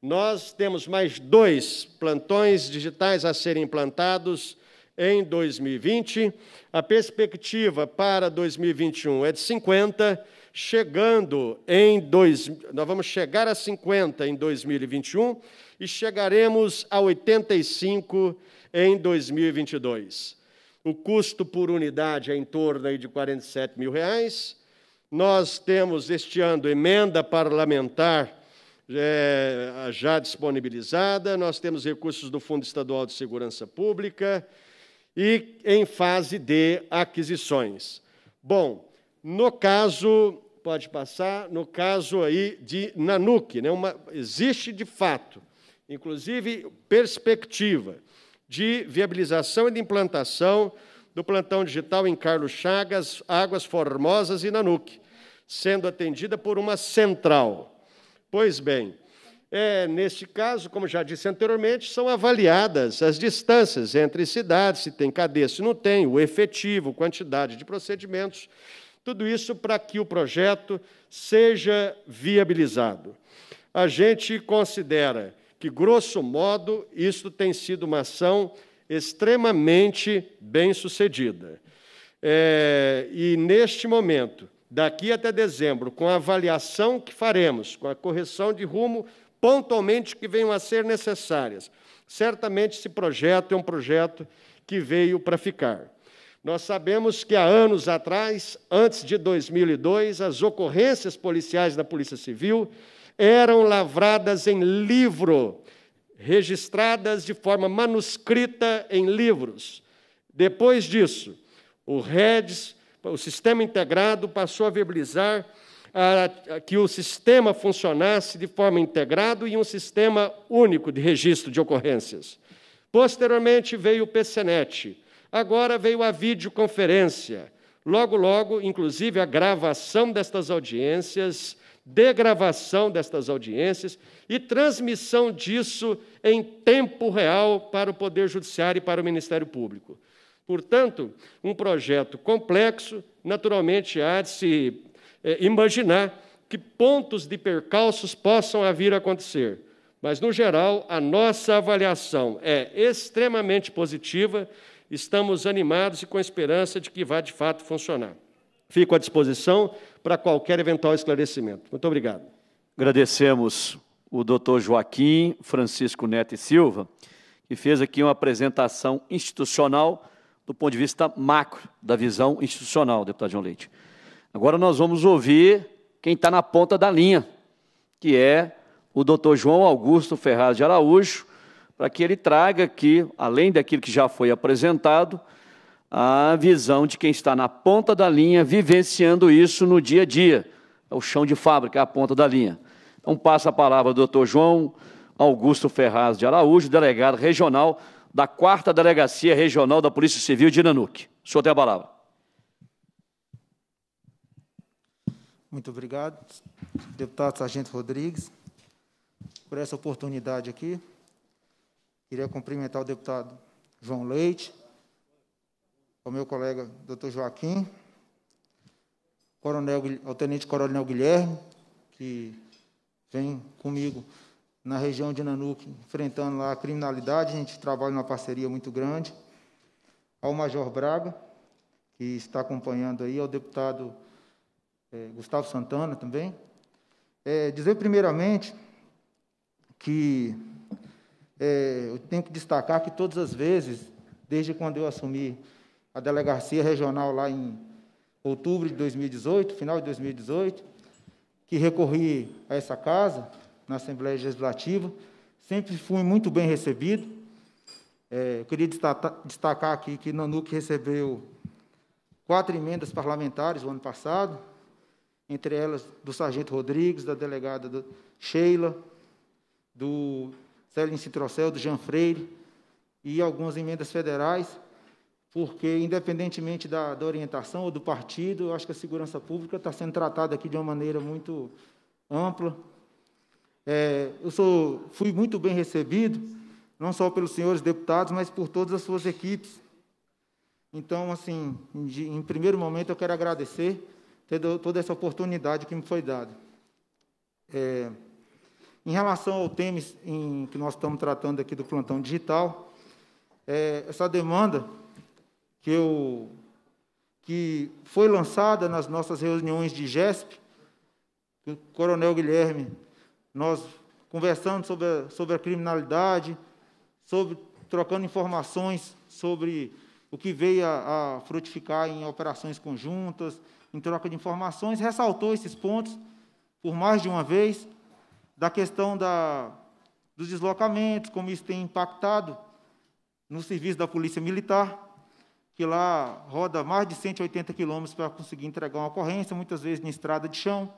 D: Nós temos mais dois plantões digitais a serem implantados em 2020, a perspectiva para 2021 é de 50, chegando em dois, nós vamos chegar a 50 em 2021 e chegaremos a 85 em 2022. O custo por unidade é em torno aí de 47 mil reais. Nós temos este ano emenda parlamentar é, já disponibilizada, nós temos recursos do Fundo Estadual de Segurança Pública, e em fase de aquisições. Bom, no caso, pode passar, no caso aí de Nanuque, né, uma, existe de fato, inclusive perspectiva de viabilização e de implantação do plantão digital em Carlos Chagas, Águas Formosas e Nanuque, sendo atendida por uma central. Pois bem, é, neste caso, como já disse anteriormente, são avaliadas as distâncias entre cidades, se tem cadeia, se não tem, o efetivo, quantidade de procedimentos, tudo isso para que o projeto seja viabilizado. A gente considera que, grosso modo, isso tem sido uma ação extremamente bem sucedida. É, e, neste momento, daqui até dezembro, com a avaliação que faremos, com a correção de rumo, pontualmente que venham a ser necessárias. Certamente esse projeto é um projeto que veio para ficar. Nós sabemos que há anos atrás, antes de 2002, as ocorrências policiais da Polícia Civil eram lavradas em livro, registradas de forma manuscrita em livros. Depois disso, o REDS, o Sistema Integrado, passou a viabilizar que o sistema funcionasse de forma integrada e um sistema único de registro de ocorrências. Posteriormente veio o PCNet, agora veio a videoconferência. Logo, logo, inclusive, a gravação destas audiências, degravação destas audiências e transmissão disso em tempo real para o Poder Judiciário e para o Ministério Público. Portanto, um projeto complexo, naturalmente há de se é, imaginar que pontos de percalços possam vir a acontecer. Mas, no geral, a nossa avaliação é extremamente positiva, estamos animados e com esperança de que vá de fato funcionar. Fico à disposição para qualquer eventual esclarecimento. Muito obrigado.
A: Agradecemos o doutor Joaquim Francisco Neto e Silva, que fez aqui uma apresentação institucional do ponto de vista macro, da visão institucional, deputado João Leite. Agora nós vamos ouvir quem está na ponta da linha, que é o doutor João Augusto Ferraz de Araújo, para que ele traga aqui, além daquilo que já foi apresentado, a visão de quem está na ponta da linha, vivenciando isso no dia a dia. É o chão de fábrica, é a ponta da linha. Então, passa a palavra ao doutor João Augusto Ferraz de Araújo, delegado regional da 4 Delegacia Regional da Polícia Civil de Nanuque. O senhor tem a palavra.
E: Muito obrigado, deputado Sargento Rodrigues, por essa oportunidade aqui. Queria cumprimentar o deputado João Leite, ao meu colega doutor Joaquim, coronel, ao tenente coronel Guilherme, que vem comigo na região de Nanuque, enfrentando lá a criminalidade, a gente trabalha numa parceria muito grande, ao Major Braga, que está acompanhando aí, ao deputado é, Gustavo Santana também. É, dizer primeiramente que é, eu tenho que destacar que todas as vezes, desde quando eu assumi a delegacia regional lá em outubro de 2018, final de 2018, que recorri a essa casa, na Assembleia Legislativa, sempre fui muito bem recebido. É, eu queria destacar aqui que Nanuc recebeu quatro emendas parlamentares no ano passado, entre elas do sargento Rodrigues, da delegada do Sheila, do Célio Citrocel, do Jean Freire, e algumas emendas federais, porque, independentemente da, da orientação ou do partido, eu acho que a segurança pública está sendo tratada aqui de uma maneira muito ampla. É, eu sou, fui muito bem recebido, não só pelos senhores deputados, mas por todas as suas equipes. Então, assim, em primeiro momento, eu quero agradecer toda essa oportunidade que me foi dada. É, em relação ao tema em, que nós estamos tratando aqui do plantão digital, é, essa demanda que, eu, que foi lançada nas nossas reuniões de GESP, o Coronel Guilherme, nós conversando sobre a, sobre a criminalidade, sobre trocando informações sobre o que veio a, a frutificar em operações conjuntas, em troca de informações, ressaltou esses pontos por mais de uma vez, da questão da, dos deslocamentos, como isso tem impactado no serviço da Polícia Militar, que lá roda mais de 180 quilômetros para conseguir entregar uma ocorrência, muitas vezes em estrada de chão,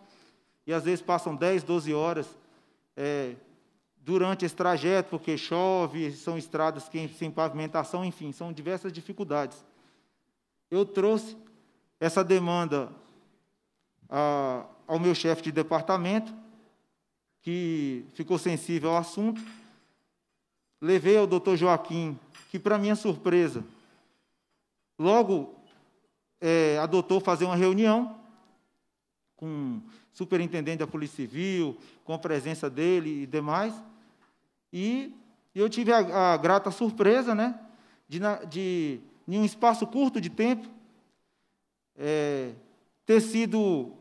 E: e às vezes passam 10, 12 horas é, durante esse trajeto, porque chove, são estradas que, sem pavimentação, enfim, são diversas dificuldades. Eu trouxe essa demanda a, ao meu chefe de departamento, que ficou sensível ao assunto. Levei ao doutor Joaquim, que, para minha surpresa, logo é, adotou fazer uma reunião com o superintendente da Polícia Civil, com a presença dele e demais. E, eu tive a, a, grata surpresa, né, de, de, em um espaço curto de tempo, é, ter sido.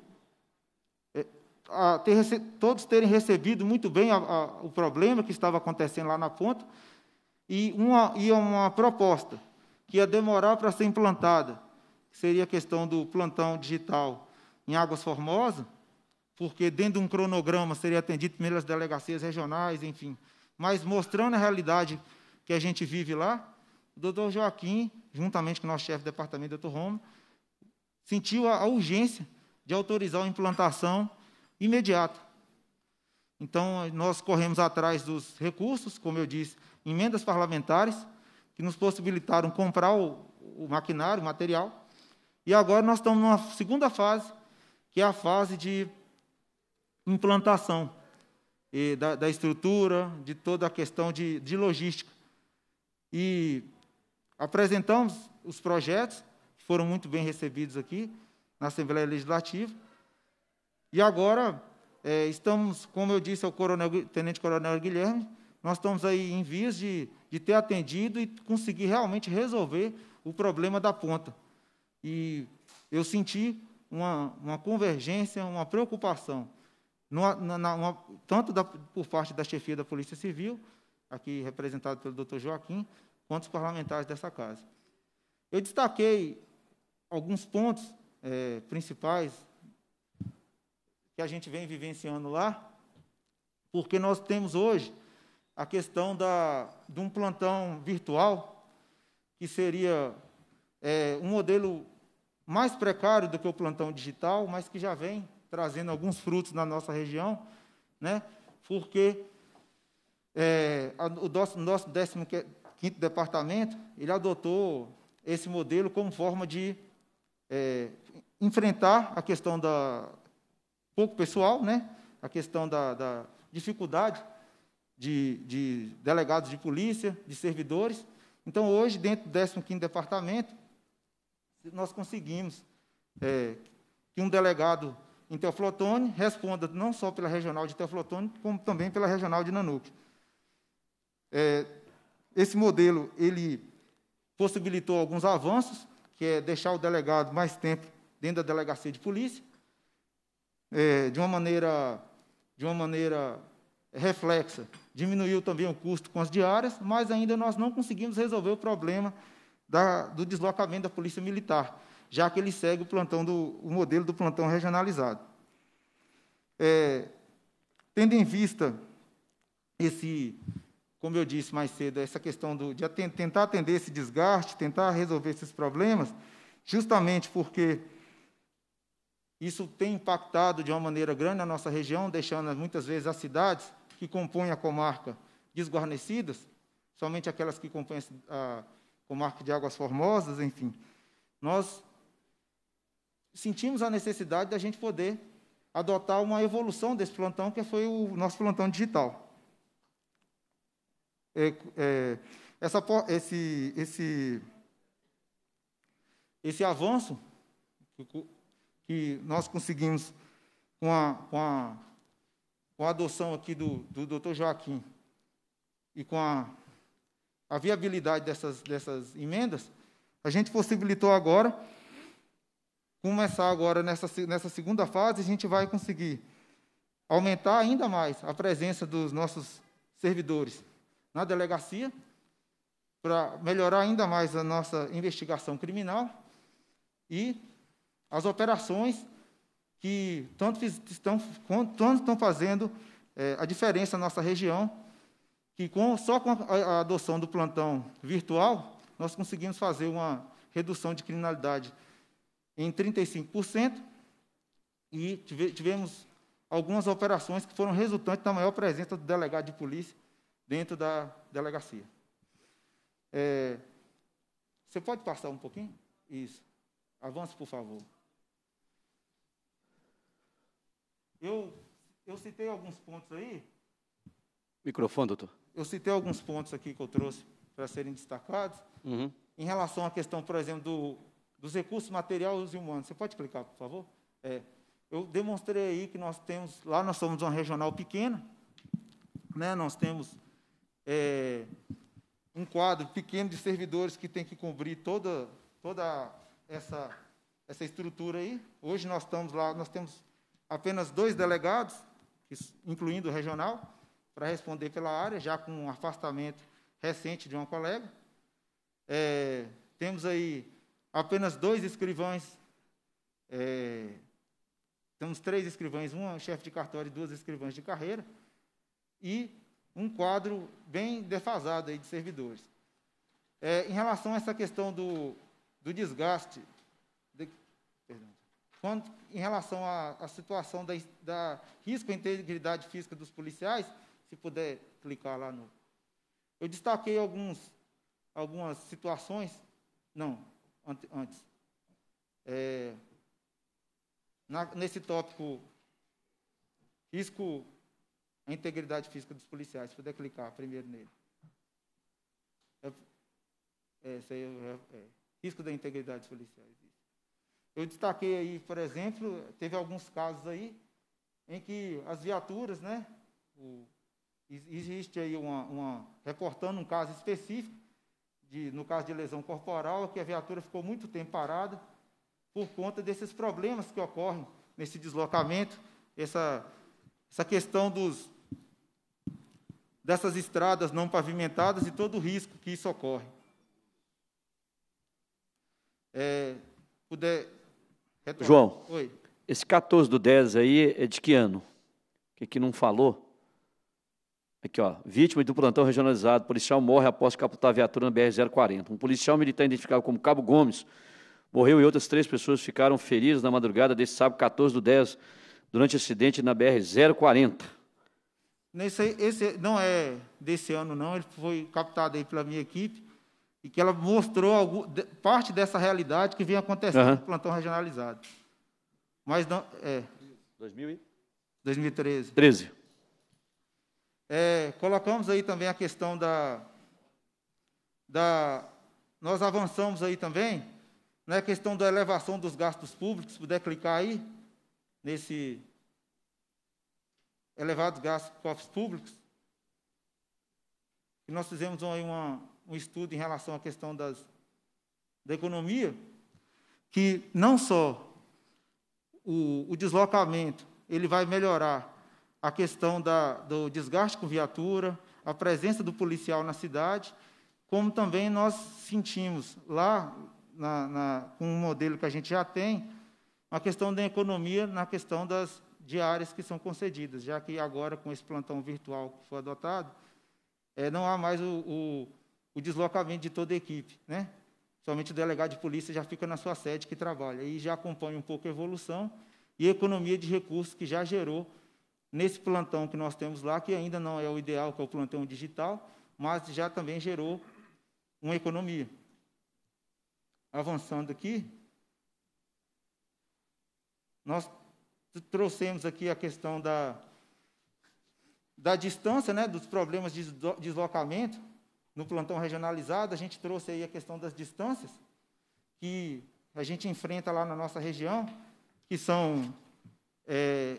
E: É, a, ter, todos terem recebido muito bem a, a, o problema que estava acontecendo lá na ponta, e uma, e uma proposta que ia demorar para ser implantada, que seria a questão do plantão digital em Águas Formosas, porque dentro de um cronograma seria atendido pelas delegacias regionais, enfim. Mas mostrando a realidade que a gente vive lá, o doutor Joaquim, juntamente com o nosso chefe do departamento, doutor Romo, sentiu a, urgência de autorizar a implantação imediata. Então, nós corremos atrás dos recursos, como eu disse, emendas parlamentares, que nos possibilitaram comprar o, o maquinário, o material. E agora nós estamos numa segunda fase, que é a fase de implantação e, da, da, estrutura, de toda a questão de, de logística. E apresentamos os projetos foram muito bem recebidos aqui na Assembleia Legislativa. E agora, é, estamos, como eu disse ao coronel, Tenente Coronel Guilherme, nós estamos aí em vias de, de ter atendido e conseguir realmente resolver o problema da ponta. E eu senti uma, uma convergência, uma preocupação, no, na, na, uma, tanto da, por parte da chefia da Polícia Civil, aqui representado pelo doutor Joaquim, quanto os parlamentares dessa casa. Eu destaquei alguns pontos é, principais que a gente vem vivenciando lá, porque nós temos hoje a questão da, de um plantão virtual, que seria é, um modelo mais precário do que o plantão digital, mas que já vem trazendo alguns frutos na nossa região, né? porque é, a, o nosso, nosso 15 departamento, ele adotou esse modelo como forma de é, enfrentar a questão da pouco pessoal, né? a questão da, da dificuldade de, de, delegados de polícia, de servidores. Então, hoje, dentro do 15º Departamento, nós conseguimos é, que um delegado em Teoflotone responda não só pela regional de Teoflotone, como também pela regional de Nanuque. É, esse modelo, ele possibilitou alguns avanços, que é deixar o delegado mais tempo dentro da delegacia de polícia, é, de uma maneira, de uma maneira reflexa, diminuiu também o custo com as diárias, mas ainda nós não conseguimos resolver o problema da, do deslocamento da polícia militar, já que ele segue o plantão do o modelo do plantão regionalizado. É, tendo em vista esse como eu disse mais cedo, essa questão do, de atent, tentar atender esse desgaste, tentar resolver esses problemas, justamente porque isso tem impactado de uma maneira grande a nossa região, deixando muitas vezes as cidades que compõem a comarca desguarnecidas, somente aquelas que compõem a comarca de Águas Formosas, enfim. Nós sentimos a necessidade da gente poder adotar uma evolução desse plantão, que foi o nosso plantão digital é, é, essa, esse, esse, esse avanço que nós conseguimos com a, com a, com a adoção aqui do, do Dr. Joaquim e com a, a viabilidade dessas, dessas emendas, a gente possibilitou agora começar agora nessa, nessa segunda fase, a gente vai conseguir aumentar ainda mais a presença dos nossos servidores na delegacia para melhorar ainda mais a nossa investigação criminal e as operações que tanto estão, tanto estão fazendo é, a diferença na nossa região, que com, só com a, a adoção do plantão virtual, nós conseguimos fazer uma redução de criminalidade em 35% e tivemos algumas operações que foram resultantes da maior presença do delegado de polícia dentro da delegacia. É, você pode passar um pouquinho? Isso. Avance, por favor. Eu, eu citei alguns pontos aí.
A: Microfone, doutor.
E: Eu citei alguns pontos aqui que eu trouxe para serem destacados. Uhum. Em relação à questão, por exemplo, do, dos recursos materiais e humanos. Você pode clicar, por favor? É, eu demonstrei aí que nós temos, lá nós somos uma regional pequena, né, nós temos é, um quadro pequeno de servidores que tem que cobrir toda, toda essa, essa estrutura aí. Hoje nós estamos lá, nós temos apenas dois delegados, incluindo o regional, para responder pela área, já com um afastamento recente de uma colega. É, temos aí apenas dois escrivães, é, temos três escrivães, um chefe de cartório e duas escrivãs de carreira, e um quadro bem defasado aí de servidores. É, em relação a essa questão do, do desgaste, de, perdão, quando, em relação à situação da, da risco à integridade física dos policiais, se puder clicar lá no. Eu destaquei alguns, algumas situações, não, antes. É, na, nesse tópico risco a integridade física dos policiais. Se puder clicar primeiro nele. É, é, é, é risco da integridade dos policiais. Eu destaquei aí, por exemplo, teve alguns casos aí em que as viaturas, né? O, existe aí uma, uma, reportando um caso específico de, no caso de lesão corporal, que a viatura ficou muito tempo parada por conta desses problemas que ocorrem nesse deslocamento, essa essa questão dos dessas estradas não pavimentadas e todo o risco que isso ocorre. É, puder João, Oi.
A: esse 14 do 10 aí é de que ano? Que não falou. Aqui, ó. Vítima do plantão regionalizado. Policial morre após capotar a viatura na BR-040. Um policial militar identificado como Cabo Gomes morreu e outras três pessoas ficaram feridas na madrugada deste sábado 14 do 10 durante acidente na BR-040.
E: Nesse, esse não é desse ano, não, ele foi captado aí pela minha equipe, e que ela mostrou algum, parte dessa realidade que vem acontecendo uhum. no plantão regionalizado. Mas não. É, 2013. 13. É, colocamos aí também a questão da. da nós avançamos aí também na né, questão da elevação dos gastos públicos, se puder clicar aí, nesse elevados é gastos dos cofres públicos. E nós fizemos aí uma, um estudo em relação à questão das, da economia, que não só o, o deslocamento ele vai melhorar a questão da, do desgaste com viatura, a presença do policial na cidade, como também nós sentimos lá, na, na, com o modelo que a gente já tem, a questão da economia na questão das, diárias que são concedidas, já que agora, com esse plantão virtual que foi adotado, é, não há mais o, o, o, deslocamento de toda a equipe. Né? Somente o delegado de polícia já fica na sua sede que trabalha e já acompanha um pouco a evolução e a economia de recursos que já gerou nesse plantão que nós temos lá, que ainda não é o ideal, que é o plantão digital, mas já também gerou uma economia. Avançando aqui, nós trouxemos aqui a questão da, da distância, né, dos problemas de deslocamento no plantão regionalizado, a gente trouxe aí a questão das distâncias que a gente enfrenta lá na nossa região, que são, é,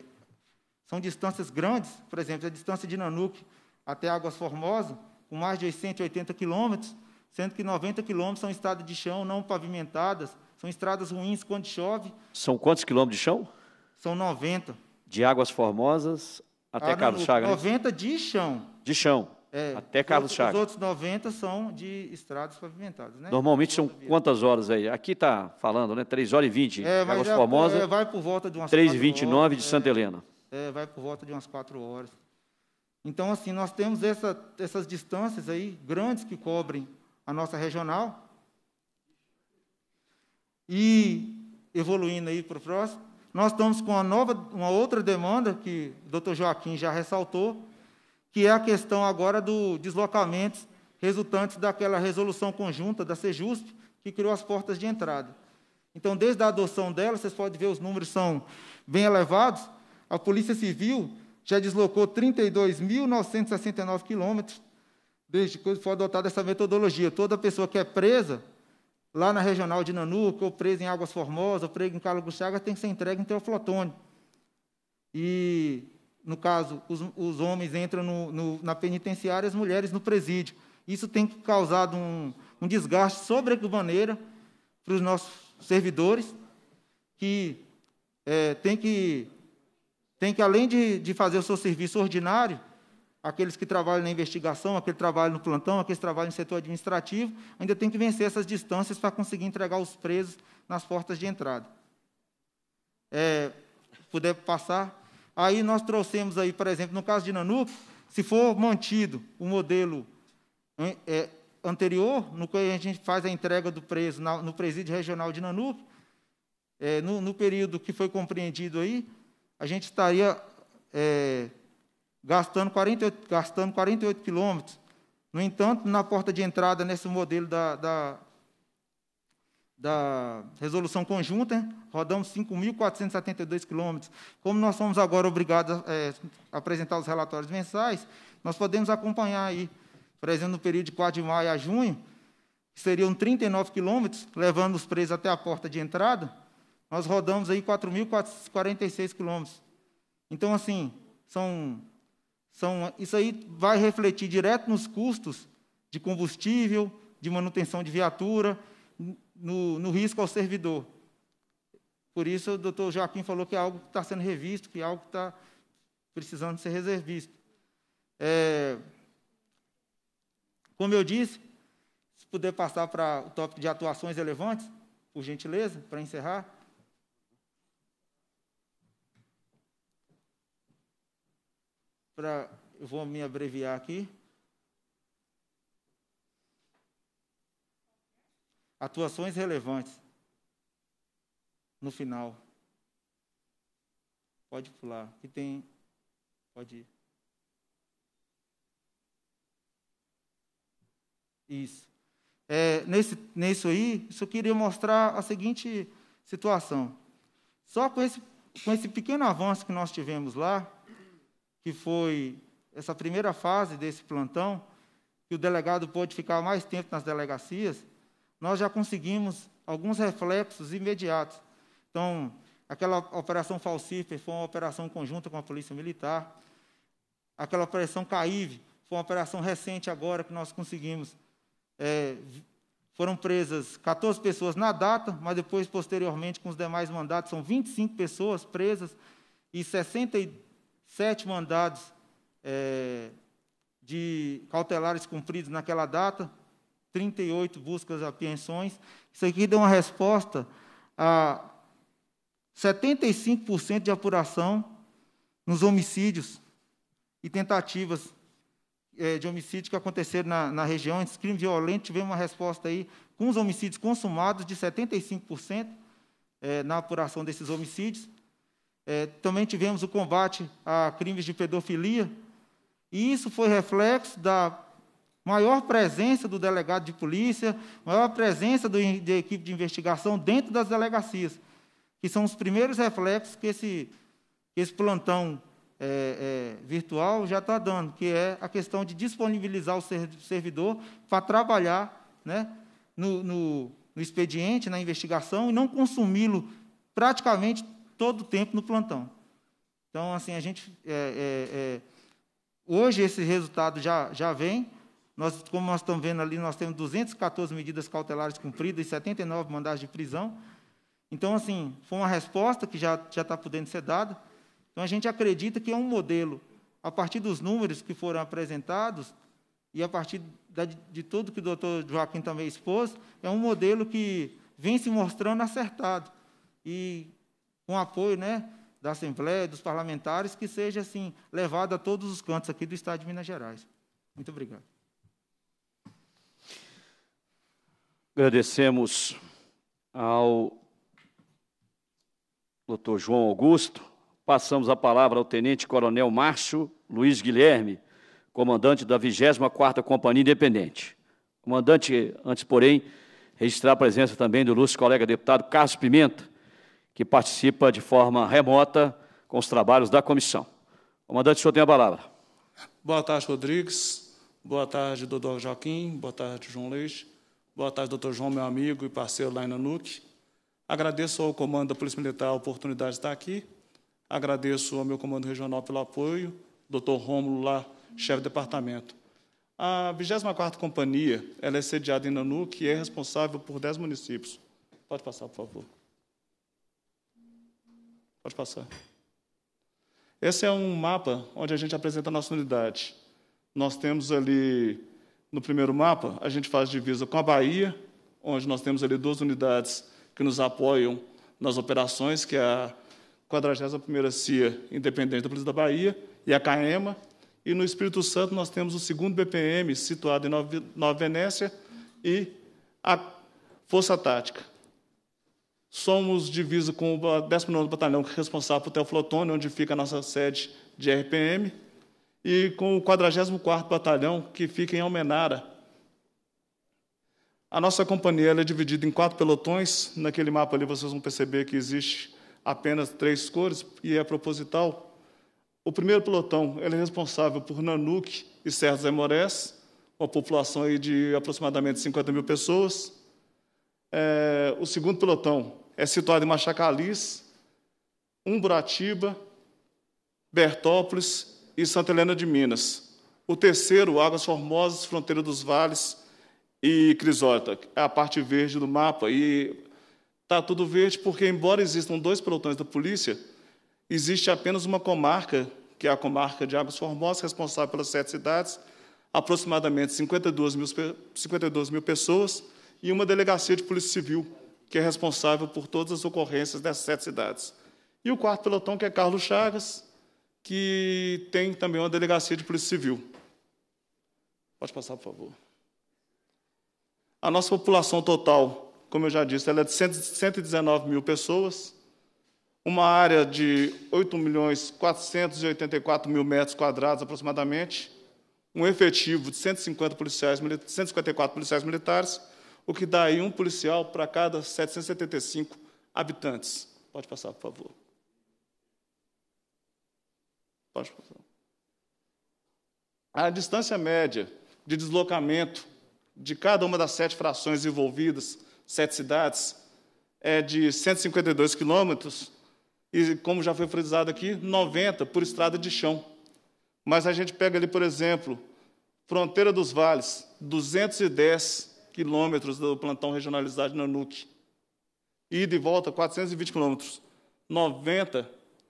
E: são distâncias grandes, por exemplo, a distância de Nanuque até Águas Formosa, com mais de 880 quilômetros, sendo que 90 quilômetros são estradas de chão não pavimentadas, são estradas ruins quando chove.
A: São quantos quilômetros de chão?
E: São 90.
A: De Águas Formosas até ah, Carlos Chagas. 90 de chão. De chão.
E: É, até Carlos Chagas. Os outros 90 são de estradas pavimentadas, né?
A: Normalmente são quantas horas aí? Aqui está falando, né? 3 horas e 20 é, Águas é, Formosas. É, vai
E: por volta de umas 3 e 29
A: de Santa é. Helena.
E: É, vai por volta de umas 4 horas. Então, assim, nós temos essa, essas distâncias aí grandes que cobrem a nossa regional. E, evoluindo aí para o próximo, nós estamos com uma, nova, uma outra demanda que o doutor Joaquim já ressaltou, que é a questão agora do deslocamentos resultantes daquela resolução conjunta da Sejusp, que criou as portas de entrada. Então, desde a adoção dela, vocês podem ver os números são bem elevados, a Polícia Civil já deslocou 32.969 quilômetros desde que foi adotada essa metodologia. Toda pessoa que é presa lá na regional de Nanuca, ou preso em Águas Formosas, ou preso em Carlos Chagas, tem que ser entregue em Teoflotone. E, no caso, os, os homens entram no, no, na penitenciária as mulheres no presídio. Isso tem causado um, um desgaste sobre a maneira para os nossos servidores, que é, tem que, tem que além de, de fazer o seu serviço ordinário, aqueles que trabalham na investigação, aqueles que trabalham no plantão, aqueles que trabalham no setor administrativo, ainda tem que vencer essas distâncias para conseguir entregar os presos nas portas de entrada. É, puder passar. Aí nós trouxemos aí, por exemplo, no caso de Nanuco, se for mantido o modelo é, anterior, no que a gente faz a entrega do preso na, no presídio regional de Nanuco, é, no, no, período que foi compreendido aí, a gente estaria é, gastando 48, gastando 48 quilômetros. No entanto, na porta de entrada, nesse modelo da, da, da resolução conjunta, rodamos 5.472 quilômetros. Como nós somos agora obrigados a é, apresentar os relatórios mensais, nós podemos acompanhar aí, por exemplo, no período de 4 de maio a junho, que seriam 39 quilômetros, levando os presos até a porta de entrada, nós rodamos aí 4.046 quilômetros. Então, assim, são são, isso aí vai refletir direto nos custos de combustível, de manutenção de viatura, no, no risco ao servidor. Por isso, o doutor Joaquim falou que é algo que está sendo revisto, que é algo que está precisando ser reservista. É, como eu disse, se puder passar para o tópico de atuações relevantes, por gentileza, para encerrar. para. Eu vou me abreviar aqui. Atuações relevantes. No final. Pode pular. Que tem. Pode ir. Isso. É, nesse, nisso aí, eu só queria mostrar a seguinte situação. Só com esse, com esse pequeno avanço que nós tivemos lá, que foi essa primeira fase desse plantão, que o delegado pôde ficar mais tempo nas delegacias, nós já conseguimos alguns reflexos imediatos. Então, aquela operação Falsifer foi uma operação conjunta com a Polícia Militar, aquela operação caíve foi uma operação recente agora que nós conseguimos. É, foram presas 14 pessoas na data, mas depois, posteriormente, com os demais mandatos, são 25 pessoas presas e 62 sete mandados é, de cautelares cumpridos naquela data, 38 buscas e apreensões. Isso aqui deu uma resposta a 75% de apuração nos homicídios e tentativas é, de homicídio que aconteceram na, na região. Esses crimes violentos, tivemos uma resposta aí com os homicídios consumados de 75% é, na apuração desses homicídios. É, também tivemos o combate a crimes de pedofilia, e isso foi reflexo da maior presença do delegado de polícia, maior presença do, da equipe de investigação dentro das delegacias, que são os primeiros reflexos que esse, que esse plantão é, é, virtual já está dando, que é a questão de disponibilizar o servidor para trabalhar né, no, no, no expediente, na investigação, e não consumi-lo praticamente todo o tempo no plantão. Então, assim, a gente. É, é, é, hoje esse resultado já, já vem. Nós, como nós estamos vendo ali, nós temos 214 medidas cautelares cumpridas e 79 mandados de prisão. Então, assim, foi uma resposta que já está podendo ser dada. Então, a gente acredita que é um modelo, a partir dos números que foram apresentados e a partir da, de tudo que o doutor Joaquim também expôs, é um modelo que vem se mostrando acertado. E com apoio né, da Assembleia, dos parlamentares, que seja assim levado a todos os cantos aqui do Estado de Minas Gerais. Muito obrigado.
A: Agradecemos ao doutor João Augusto. Passamos a palavra ao Tenente Coronel Márcio Luiz Guilherme, comandante da 24ª Companhia Independente. Comandante, antes, porém, registrar a presença também do nosso colega deputado Carlos Pimenta, que participa de forma remota com os trabalhos da comissão. Comandante, o senhor tem a palavra.
F: Boa tarde, Rodrigues. Boa tarde, doutor Joaquim. Boa tarde, João Leite. Boa tarde, doutor João, meu amigo e parceiro lá em Nanuc. Agradeço ao Comando da Polícia Militar a oportunidade de estar aqui. Agradeço ao meu Comando Regional pelo apoio, doutor Rômulo lá, chefe do departamento. A 24ª Companhia, ela é sediada em Nanuc e é responsável por 10 municípios. Pode passar, por favor. Pode passar. Esse é um mapa onde a gente apresenta a nossa unidade. Nós temos ali, no primeiro mapa, a gente faz divisa com a Bahia, onde nós temos ali duas unidades que nos apoiam nas operações, que é a 41ª CIA Independente da Polícia da Bahia e a CAEMA. E no Espírito Santo nós temos o 2 BPM, situado em Nova Venécia, e a Força Tática. Somos divisos com o 19 Batalhão, que é responsável por Teoflotone, onde fica a nossa sede de RPM, e com o 44 Batalhão, que fica em Almenara. A nossa companhia é dividida em quatro pelotões. Naquele mapa ali vocês vão perceber que existe apenas três cores, e é proposital. O primeiro pelotão é responsável por Nanuque e Serra dos uma população aí de aproximadamente 50 mil pessoas. É, o segundo pelotão é situado em Machacalis, Umburatiba, Bertópolis e Santa Helena de Minas. O terceiro, Águas Formosas, Fronteira dos Vales e Crisólita, é a parte verde do mapa. E está tudo verde porque, embora existam dois pelotões da polícia, existe apenas uma comarca, que é a comarca de Águas Formosas, responsável pelas sete cidades, aproximadamente 52 mil, 52 mil pessoas, e uma delegacia de polícia civil, que é responsável por todas as ocorrências dessas sete cidades. E o quarto pelotão, que é Carlos Chagas, que tem também uma delegacia de polícia civil. Pode passar, por favor. A nossa população total, como eu já disse, ela é de 119 mil pessoas, uma área de 8 milhões 484 mil metros quadrados, aproximadamente, um efetivo de 150 policiais, 154 policiais militares, o que dá aí um policial para cada 775 habitantes. Pode passar, por favor. Pode passar. A distância média de deslocamento de cada uma das sete frações envolvidas, sete cidades, é de 152 quilômetros e, como já foi frisado aqui, 90 por estrada de chão. Mas a gente pega ali, por exemplo, Fronteira dos Vales, 210 quilômetros do plantão regionalizado de Nanuque. E de volta, 420 quilômetros. 90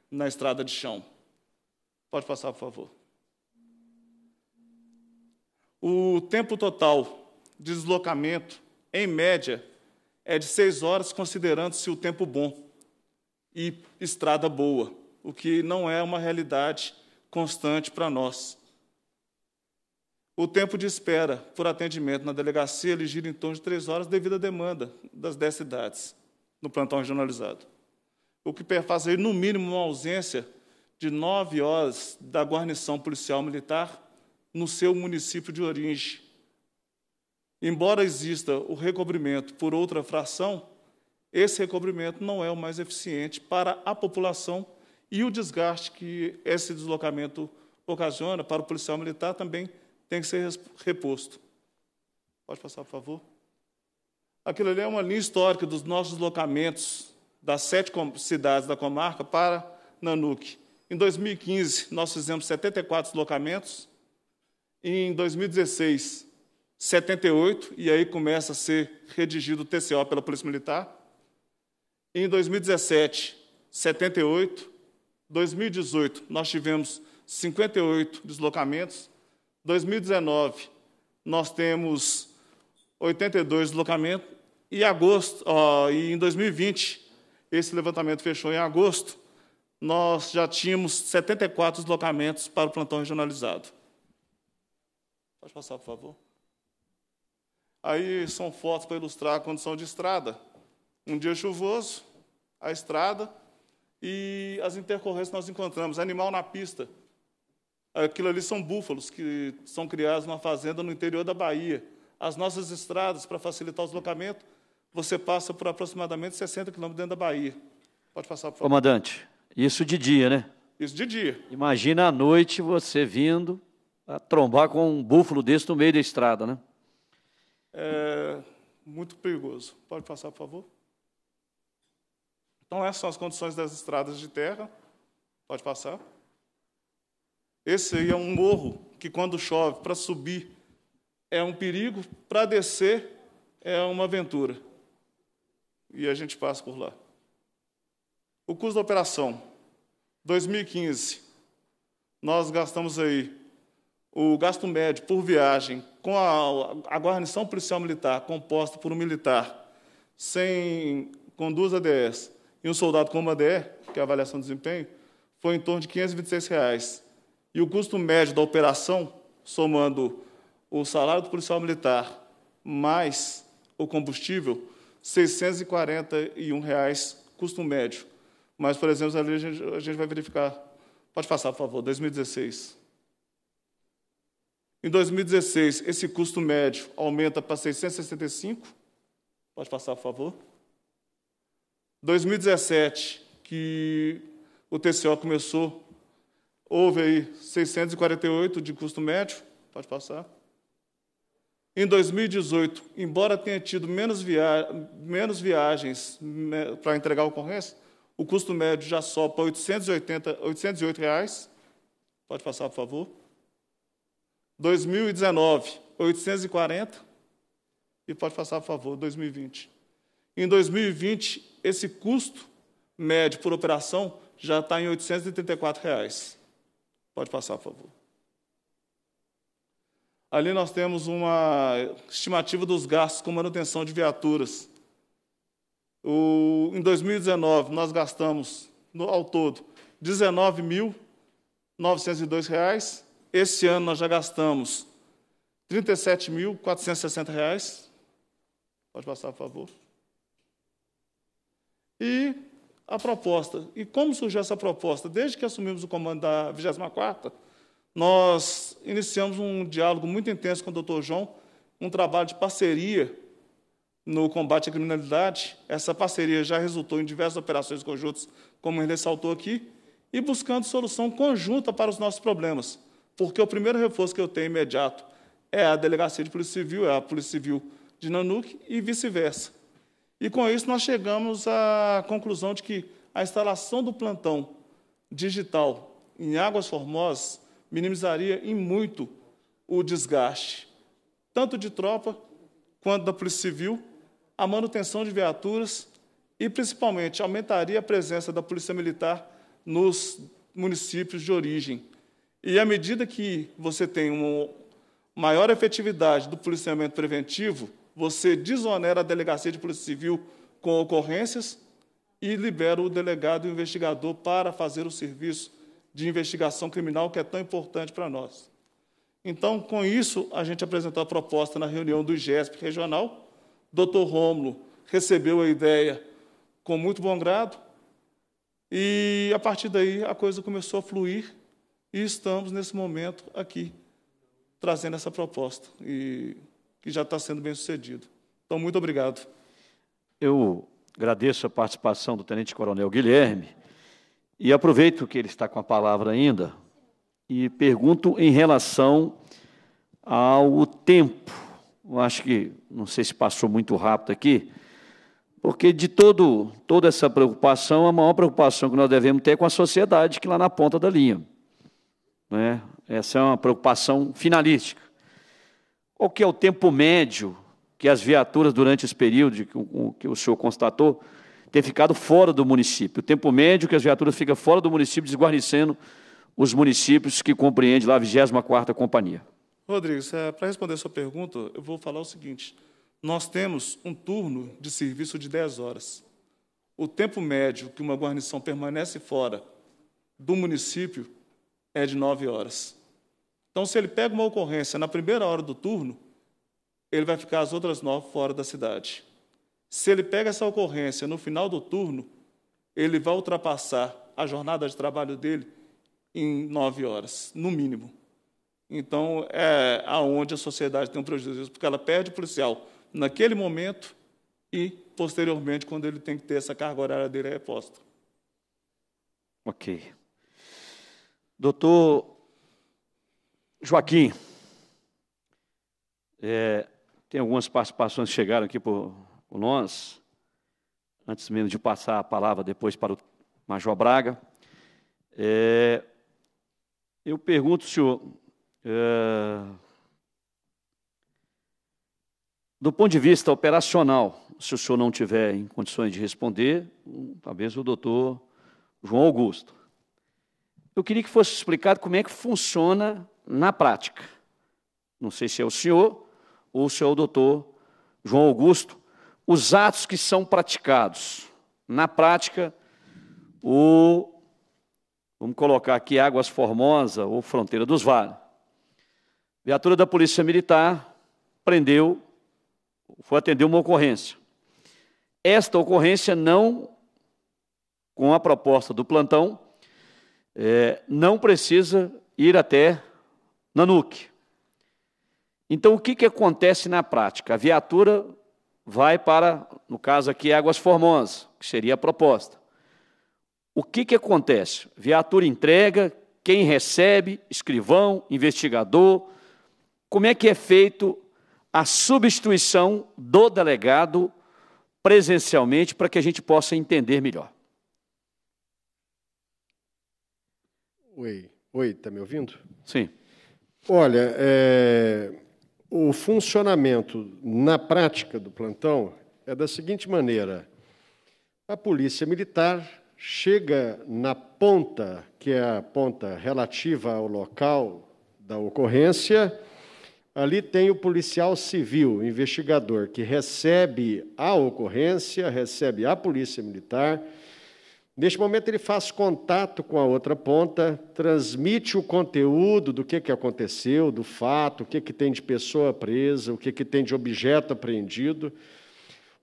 F: na estrada de chão. Pode passar, por favor. O tempo total de deslocamento, em média, é de seis horas, considerando-se o tempo bom e estrada boa, o que não é uma realidade constante para nós. O tempo de espera por atendimento na delegacia ele gira em torno de três horas devido à demanda das dez cidades no plantão regionalizado. O que perfaz aí, no mínimo, uma ausência de nove horas da guarnição policial militar no seu município de origem. Embora exista o recobrimento por outra fração, esse recobrimento não é o mais eficiente para a população e o desgaste que esse deslocamento ocasiona para o policial militar também tem que ser reposto. Pode passar, por favor? Aquilo ali é uma linha histórica dos nossos locamentos das sete cidades da comarca para Nanuque. Em 2015, nós fizemos 74 deslocamentos, Em 2016, 78, e aí começa a ser redigido o TCO pela Polícia Militar. Em 2017, 78. 2018, nós tivemos 58 deslocamentos. 2019, nós temos 82 deslocamentos e agosto, ó, e em 2020, esse levantamento fechou em agosto, nós já tínhamos 74 deslocamentos para o plantão regionalizado. Pode passar, por favor. Aí são fotos para ilustrar a condição de estrada. Um dia chuvoso, a estrada e as intercorrências que nós encontramos. Animal na pista, Aquilo ali são búfalos que são criados numa fazenda no interior da Bahia. As nossas estradas, para facilitar o deslocamento, você passa por aproximadamente 60 quilômetros dentro da Bahia. Pode passar, por favor.
A: Comandante, isso de dia, né? Isso de dia. Imagina à noite você vindo a trombar com um búfalo desse no meio da estrada, né?
F: É muito perigoso. Pode passar, por favor. Então, essas são as condições das estradas de terra. Pode passar. Esse aí é um morro que, quando chove, para subir é um perigo, para descer é uma aventura. E a gente passa por lá. O custo da operação, 2015, nós gastamos aí o gasto médio por viagem com a, a guarnição policial militar composta por um militar sem, com duas ADS e um soldado com uma ADE, que é a avaliação de desempenho, foi em torno de R$ 526. Reais. E o custo médio da operação, somando o salário do policial militar mais o combustível, R$ 641,00, custo médio. Mas, por exemplo, ali a gente, a gente vai verificar. Pode passar, por favor, 2016. Em 2016, esse custo médio aumenta para 665. Pode passar, por favor. 2017, que o TCO começou Houve aí 648 de custo médio, pode passar. Em 2018, embora tenha tido menos, via menos viagens né, para entregar a ocorrência, o custo médio já sobe para R$ 880, 808. Reais. Pode passar, por favor. 2019, 840. E pode passar, por favor, 2020. Em 2020, esse custo médio por operação já está em R$ 884. Reais. Pode passar, por favor. Ali nós temos uma estimativa dos gastos com manutenção de viaturas. O, em 2019, nós gastamos, no, ao todo, R$ 19.902. Esse ano nós já gastamos R$ 37.460. Pode passar, por favor. E a proposta. E como surgiu essa proposta? Desde que assumimos o comando da 24 nós iniciamos um diálogo muito intenso com o Dr. João, um trabalho de parceria no combate à criminalidade. Essa parceria já resultou em diversas operações conjuntas, como ele ressaltou aqui, e buscando solução conjunta para os nossos problemas. Porque o primeiro reforço que eu tenho imediato é a Delegacia de Polícia Civil, é a Polícia Civil de Nanuque e vice-versa. E com isso nós chegamos à conclusão de que a instalação do plantão digital em Águas Formosas minimizaria em muito o desgaste, tanto de tropa quanto da Polícia Civil, a manutenção de viaturas e, principalmente, aumentaria a presença da Polícia Militar nos municípios de origem. E à medida que você tem uma maior efetividade do policiamento preventivo, você desonera a delegacia de Polícia Civil com ocorrências e libera o delegado e o investigador para fazer o serviço de investigação criminal que é tão importante para nós. Então, com isso, a gente apresentou a proposta na reunião do GESP regional. Dr. Rômulo recebeu a ideia com muito bom grado e, a partir daí, a coisa começou a fluir e estamos, nesse momento, aqui, trazendo essa proposta. E que já está sendo bem sucedido. Então, muito obrigado.
A: Eu agradeço a participação do Tenente Coronel Guilherme e aproveito que ele está com a palavra ainda e pergunto em relação ao tempo. Eu acho que, não sei se passou muito rápido aqui, porque de todo, toda essa preocupação, a maior preocupação que nós devemos ter é com a sociedade que lá na ponta da linha. Né? Essa é uma preocupação finalística. Qual que é o tempo médio que as viaturas, durante esse período que o, que o senhor constatou, têm ficado fora do município? O tempo médio que as viaturas ficam fora do município, desguarnecendo os municípios que compreende lá a 24ª Companhia.
F: Rodrigues, é para responder a sua pergunta, eu vou falar o seguinte. Nós temos um turno de serviço de 10 horas. O tempo médio que uma guarnição permanece fora do município é de 9 horas. Então, se ele pega uma ocorrência na primeira hora do turno, ele vai ficar as outras nove fora da cidade. Se ele pega essa ocorrência no final do turno, ele vai ultrapassar a jornada de trabalho dele em nove horas, no mínimo. Então, é aonde a sociedade tem um prejuízo, porque ela perde o policial naquele momento e, posteriormente, quando ele tem que ter essa carga horária dele é reposta.
A: Ok. Doutor Joaquim, é, tem algumas participações que chegaram aqui por, por nós, antes mesmo de passar a palavra depois para o Major Braga. É, eu pergunto, senhor, é, do ponto de vista operacional, se o senhor não tiver em condições de responder, talvez o doutor João Augusto. Eu queria que fosse explicado como é que funciona na prática. Não sei se é o senhor ou se é o doutor João Augusto, os atos que são praticados. Na prática, o, vamos colocar aqui Águas Formosa ou Fronteira dos Vales. Viatura da Polícia Militar prendeu, foi atender uma ocorrência. Esta ocorrência não, com a proposta do plantão, é, não precisa ir até na Então, o que, que acontece na prática? A viatura vai para, no caso aqui, Águas Formosas, que seria a proposta. O que, que acontece? Viatura entrega, quem recebe, escrivão, investigador. Como é que é feito a substituição do delegado presencialmente para que a gente possa entender melhor?
D: Oi, oi, está me ouvindo? Sim. Olha, é, o funcionamento na prática do plantão é da seguinte maneira: a polícia militar chega na ponta, que é a ponta relativa ao local da ocorrência. Ali tem o policial civil, investigador, que recebe a ocorrência, recebe a polícia militar Neste momento, ele faz contato com a outra ponta, transmite o conteúdo do que, que aconteceu, do fato, o que, que tem de pessoa presa, o que, que tem de objeto apreendido.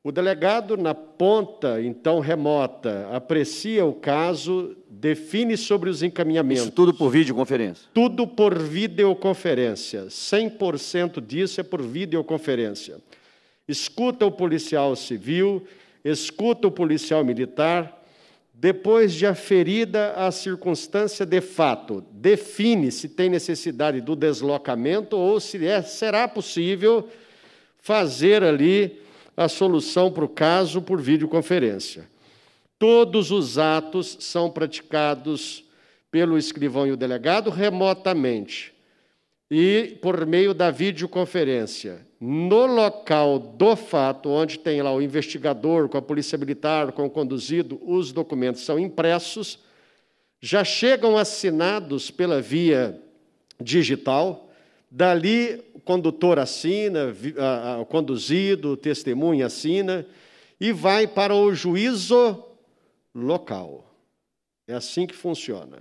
D: O delegado, na ponta, então remota, aprecia o caso, define sobre os encaminhamentos. Isso tudo por videoconferência? Tudo por videoconferência. 100% disso é por videoconferência. Escuta o policial civil, escuta o policial militar, depois de aferida a circunstância de fato, define se tem necessidade do deslocamento ou se é, será possível fazer ali a solução para o caso por videoconferência. Todos os atos são praticados pelo escrivão e o delegado remotamente e por meio da videoconferência. No local do fato, onde tem lá o investigador com a polícia militar, com o conduzido, os documentos são impressos, já chegam assinados pela via digital. Dali, o condutor assina, o conduzido, o testemunha assina e vai para o juízo local. É assim que funciona.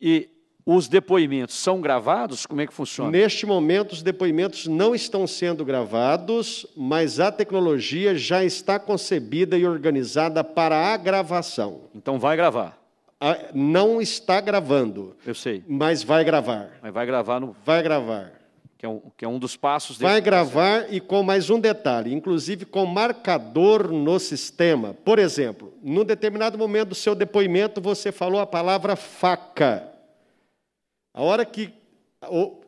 A: E os depoimentos são gravados? Como é que funciona?
D: Neste momento, os depoimentos não estão sendo gravados, mas a tecnologia já está concebida e organizada para a gravação. Então vai gravar. A, não está gravando. Eu sei. Mas vai gravar. Mas vai gravar no. Vai gravar. Que é, um, que é um dos passos. Vai gravar e com mais um detalhe, inclusive com marcador no sistema. Por exemplo, num determinado momento do seu depoimento, você falou a palavra faca. A hora que. O,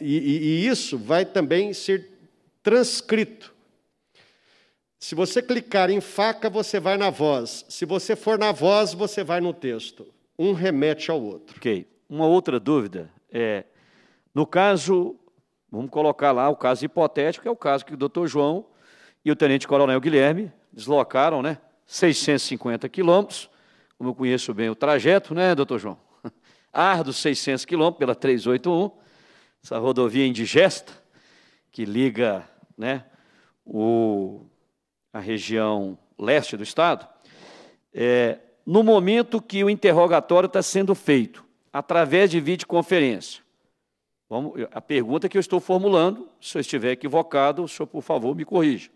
D: e, e isso vai também ser transcrito. Se você clicar em faca, você vai na voz. Se você for na voz, você vai no texto. Um remete ao outro. Ok. Uma outra dúvida é: no caso, vamos
A: colocar lá o caso hipotético, é o caso que o doutor João e o tenente coronel Guilherme deslocaram, né? 650 quilômetros, como eu conheço bem o trajeto, né, doutor João? árduos 600 quilômetros pela 381, essa rodovia indigesta que liga né, o, a região leste do estado, é, no momento que o interrogatório está sendo feito, através de videoconferência. Vamos, a pergunta que eu estou formulando, se eu estiver equivocado, o senhor, por favor, me corrija.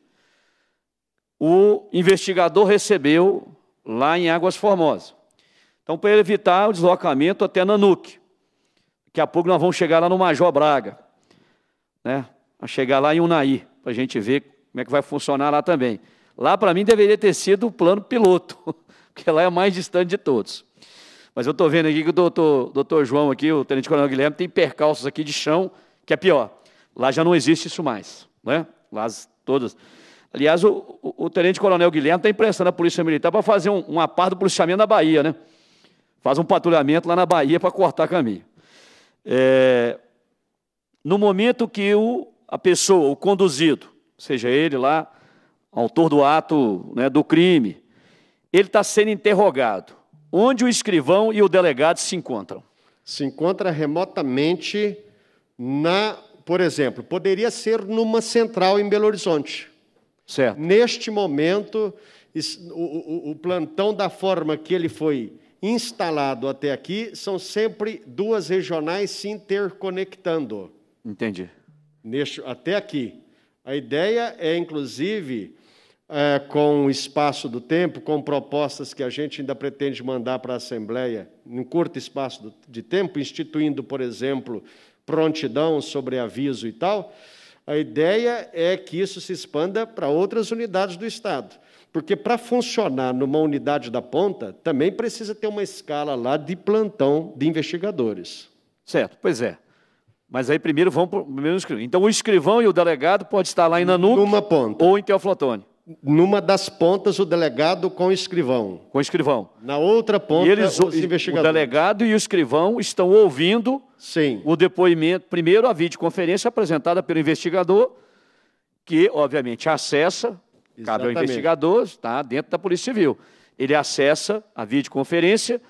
A: O investigador recebeu lá em Águas Formosas então, para evitar o deslocamento até Nanuque. Daqui a pouco nós vamos chegar lá no Major Braga, né? A chegar lá em Unai para a gente ver como é que vai funcionar lá também. Lá, para mim, deveria ter sido o plano piloto, porque lá é mais distante de todos. Mas eu estou vendo aqui que o doutor, doutor João aqui, o Tenente Coronel Guilherme, tem percalços aqui de chão, que é pior. Lá já não existe isso mais, né? Lá todas... Aliás, o, o, o Tenente Coronel Guilherme está emprestando a Polícia Militar para fazer um, uma parte do policiamento na Bahia, né? Faz um patrulhamento lá na Bahia para cortar caminho. É, no momento que o, a pessoa, o conduzido, seja ele lá, autor do ato né,
D: do crime, ele está sendo interrogado. Onde o escrivão e o delegado se encontram? Se encontra remotamente na, por exemplo, poderia ser numa central em Belo Horizonte. Certo. Neste momento, o, o, o plantão da forma que ele foi instalado até aqui são sempre duas regionais se interconectando. Entendi. Neste, até aqui. A ideia é, inclusive, é, com o espaço do tempo, com propostas que a gente ainda pretende mandar para a Assembleia, em curto espaço de tempo, instituindo, por exemplo, prontidão sobre aviso e tal, a ideia é que isso se expanda para outras unidades do Estado. Porque para funcionar numa unidade da ponta, também precisa ter uma escala lá de plantão de investigadores. Certo, pois é. Mas aí primeiro vão para o escrivão. Então o escrivão e o delegado pode estar lá em Nanuque Numa ponta. ou em Teoflotone. Numa das pontas, o delegado com o escrivão. Com o escrivão. Na outra ponta, e eles, os investigadores. O delegado
A: e o escrivão estão ouvindo Sim. o depoimento. Primeiro, a videoconferência apresentada pelo investigador, que, obviamente, acessa Exatamente. Cabe ao investigador, está dentro da Polícia Civil. Ele acessa a videoconferência,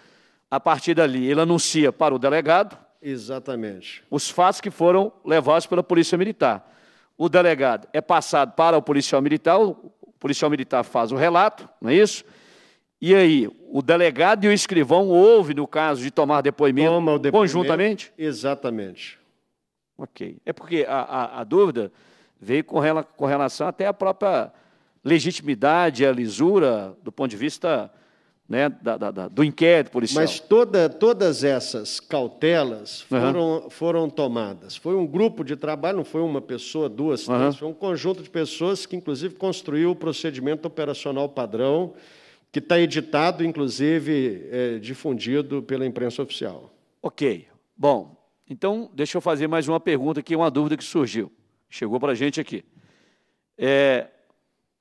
A: a partir dali ele anuncia para o delegado. Exatamente. Os fatos que foram levados pela Polícia Militar. O delegado é passado para o policial militar, o policial militar faz o relato, não é isso? E aí, o delegado e o escrivão ouvem, no caso de tomar depoimento, Toma depoimento conjuntamente? Exatamente. Ok. É porque a, a, a dúvida veio com, rela, com relação até à própria legitimidade a lisura do ponto de vista né, da, da, da, do inquérito policial. Mas
D: toda, todas essas cautelas foram, uhum. foram tomadas. Foi um grupo de trabalho, não foi uma pessoa, duas, três, foi um conjunto de pessoas que, inclusive, construiu o procedimento operacional padrão, que está editado, inclusive, é, difundido pela imprensa oficial. Ok. Bom, então,
A: deixa eu fazer mais uma pergunta aqui, uma dúvida que surgiu. Chegou para a gente aqui. É,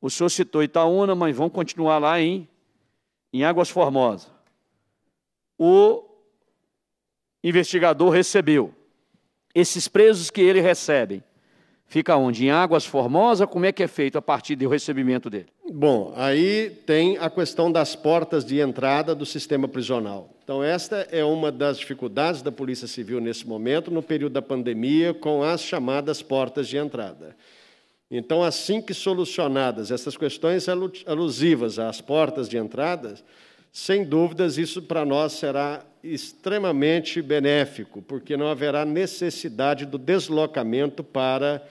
A: o senhor citou Itaúna, mas vamos continuar lá em, em Águas Formosas. O investigador recebeu. Esses presos que ele recebe,
D: fica onde? Em Águas Formosas? Como é que é feito a partir do recebimento dele? Bom, aí tem a questão das portas de entrada do sistema prisional. Então, esta é uma das dificuldades da Polícia Civil nesse momento, no período da pandemia, com as chamadas portas de entrada. Então, assim que solucionadas essas questões alusivas às portas de entrada, sem dúvidas isso para nós será extremamente benéfico, porque não haverá necessidade do deslocamento para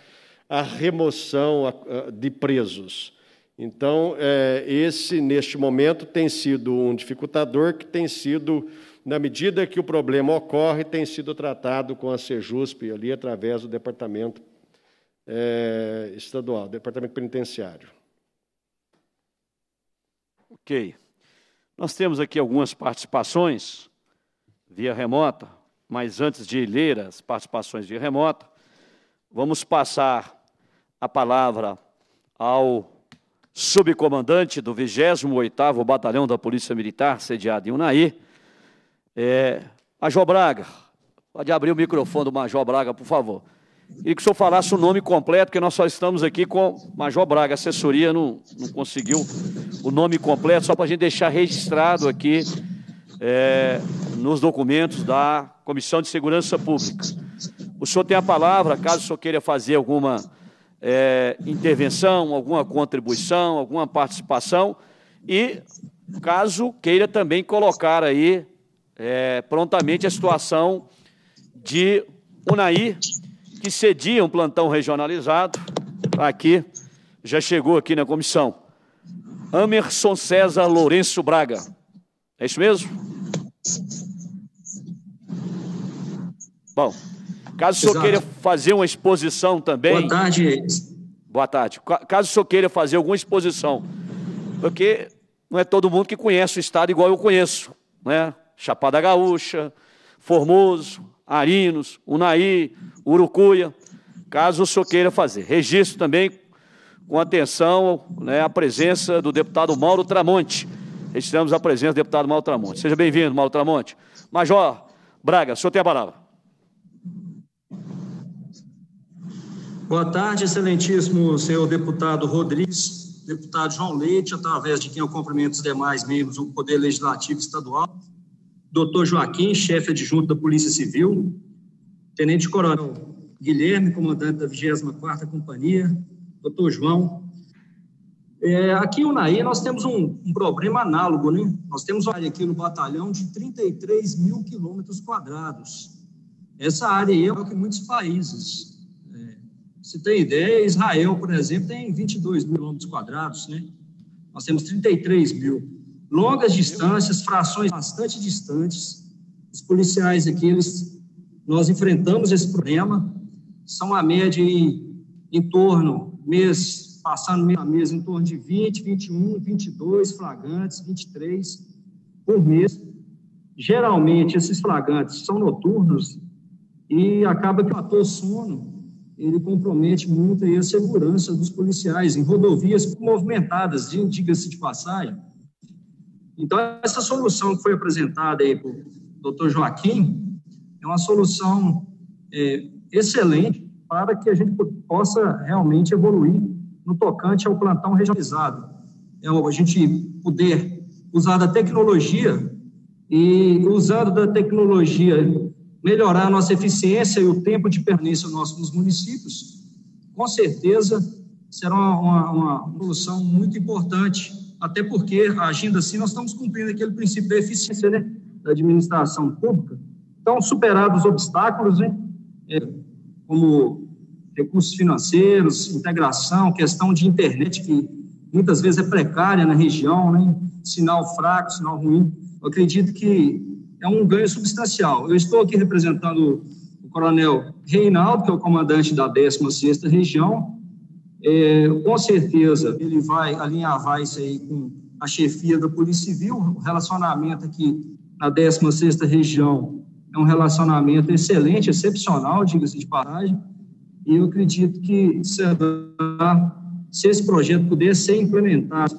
D: a remoção de presos. Então, é, esse, neste momento, tem sido um dificultador que tem sido, na medida que o problema ocorre, tem sido tratado com a Sejusp ali através do departamento é, estadual, Departamento Penitenciário. Ok. Nós
A: temos aqui algumas
D: participações via
A: remota, mas antes de ler as participações via remota, vamos passar a palavra ao subcomandante do 28º Batalhão da Polícia Militar, sediado em Unai, é, eh, Major Braga. Pode abrir o microfone do Major Braga, por favor. Queria que o senhor falasse o nome completo, porque nós só estamos aqui com o Major Braga. A assessoria não, não conseguiu o nome completo, só para a gente deixar registrado aqui é, nos documentos da Comissão de Segurança Pública. O senhor tem a palavra, caso o senhor queira fazer alguma é, intervenção, alguma contribuição, alguma participação, e caso queira também colocar aí é, prontamente a situação de Unaí que cedia um plantão regionalizado, tá aqui, já chegou aqui na comissão. Amerson César Lourenço Braga. É isso mesmo? Bom, caso o senhor queira fazer uma exposição também. Boa tarde. Boa tarde. Caso o senhor queira fazer alguma exposição, porque não é todo mundo que conhece o estado igual eu conheço, né? Chapada Gaúcha, Formoso, Arinos, Unai, Urucuia, caso o senhor queira fazer. Registro também com atenção né, a presença do deputado Mauro Tramonte. Registramos a presença do deputado Mauro Tramonte. Seja bem-vindo, Mauro Tramonte. Major Braga, o senhor tem a palavra.
C: Boa tarde, excelentíssimo senhor deputado Rodrigues, deputado João Leite, através de quem eu cumprimento os demais membros do Poder Legislativo Estadual, doutor Joaquim, chefe adjunto da Polícia Civil, Tenente Coronel Guilherme, comandante da 24ª Companhia, doutor João. É, aqui em Unaí nós temos um, um, problema análogo, né? Nós temos uma área aqui no batalhão de 33 mil quilômetros quadrados. Essa área aí é o que muitos países. É, se tem ideia, Israel, por exemplo, tem 22 mil quilômetros quadrados, né? Nós temos 33 mil. Longas distâncias, frações bastante distantes. Os policiais aqui, eles nós enfrentamos esse problema, são a média em, em torno, mês, passando mês a mês, em torno de 20, 21, 22 flagrantes, 23 por mês. Geralmente, esses flagrantes são noturnos e acaba que o ator sono ele compromete muito a segurança dos policiais em rodovias movimentadas, diga-se de passagem. Então, essa solução que foi apresentada aí por doutor Joaquim, é uma solução é, excelente para que a gente possa realmente evoluir no tocante ao plantão regionalizado. É, a gente poder usar da tecnologia e, usando da tecnologia, melhorar a nossa eficiência e o tempo de permanência nosso nos municípios, com certeza será uma, uma solução muito importante, até porque, agindo assim, nós estamos cumprindo aquele princípio da eficiência né, da administração pública, então, superados obstáculos, hein, né? é, como recursos financeiros, integração, questão de internet, que muitas vezes é precária na região, né, sinal fraco, sinal ruim, eu acredito que é um ganho substancial. Eu estou aqui representando o coronel Reinaldo, que é o comandante da 16ª Região, é, com certeza ele vai alinhavar isso aí com a chefia da Polícia Civil, o relacionamento aqui na 16ª região um relacionamento excelente, excepcional, diga-se de passagem, e eu acredito que será, se esse projeto puder ser implementado,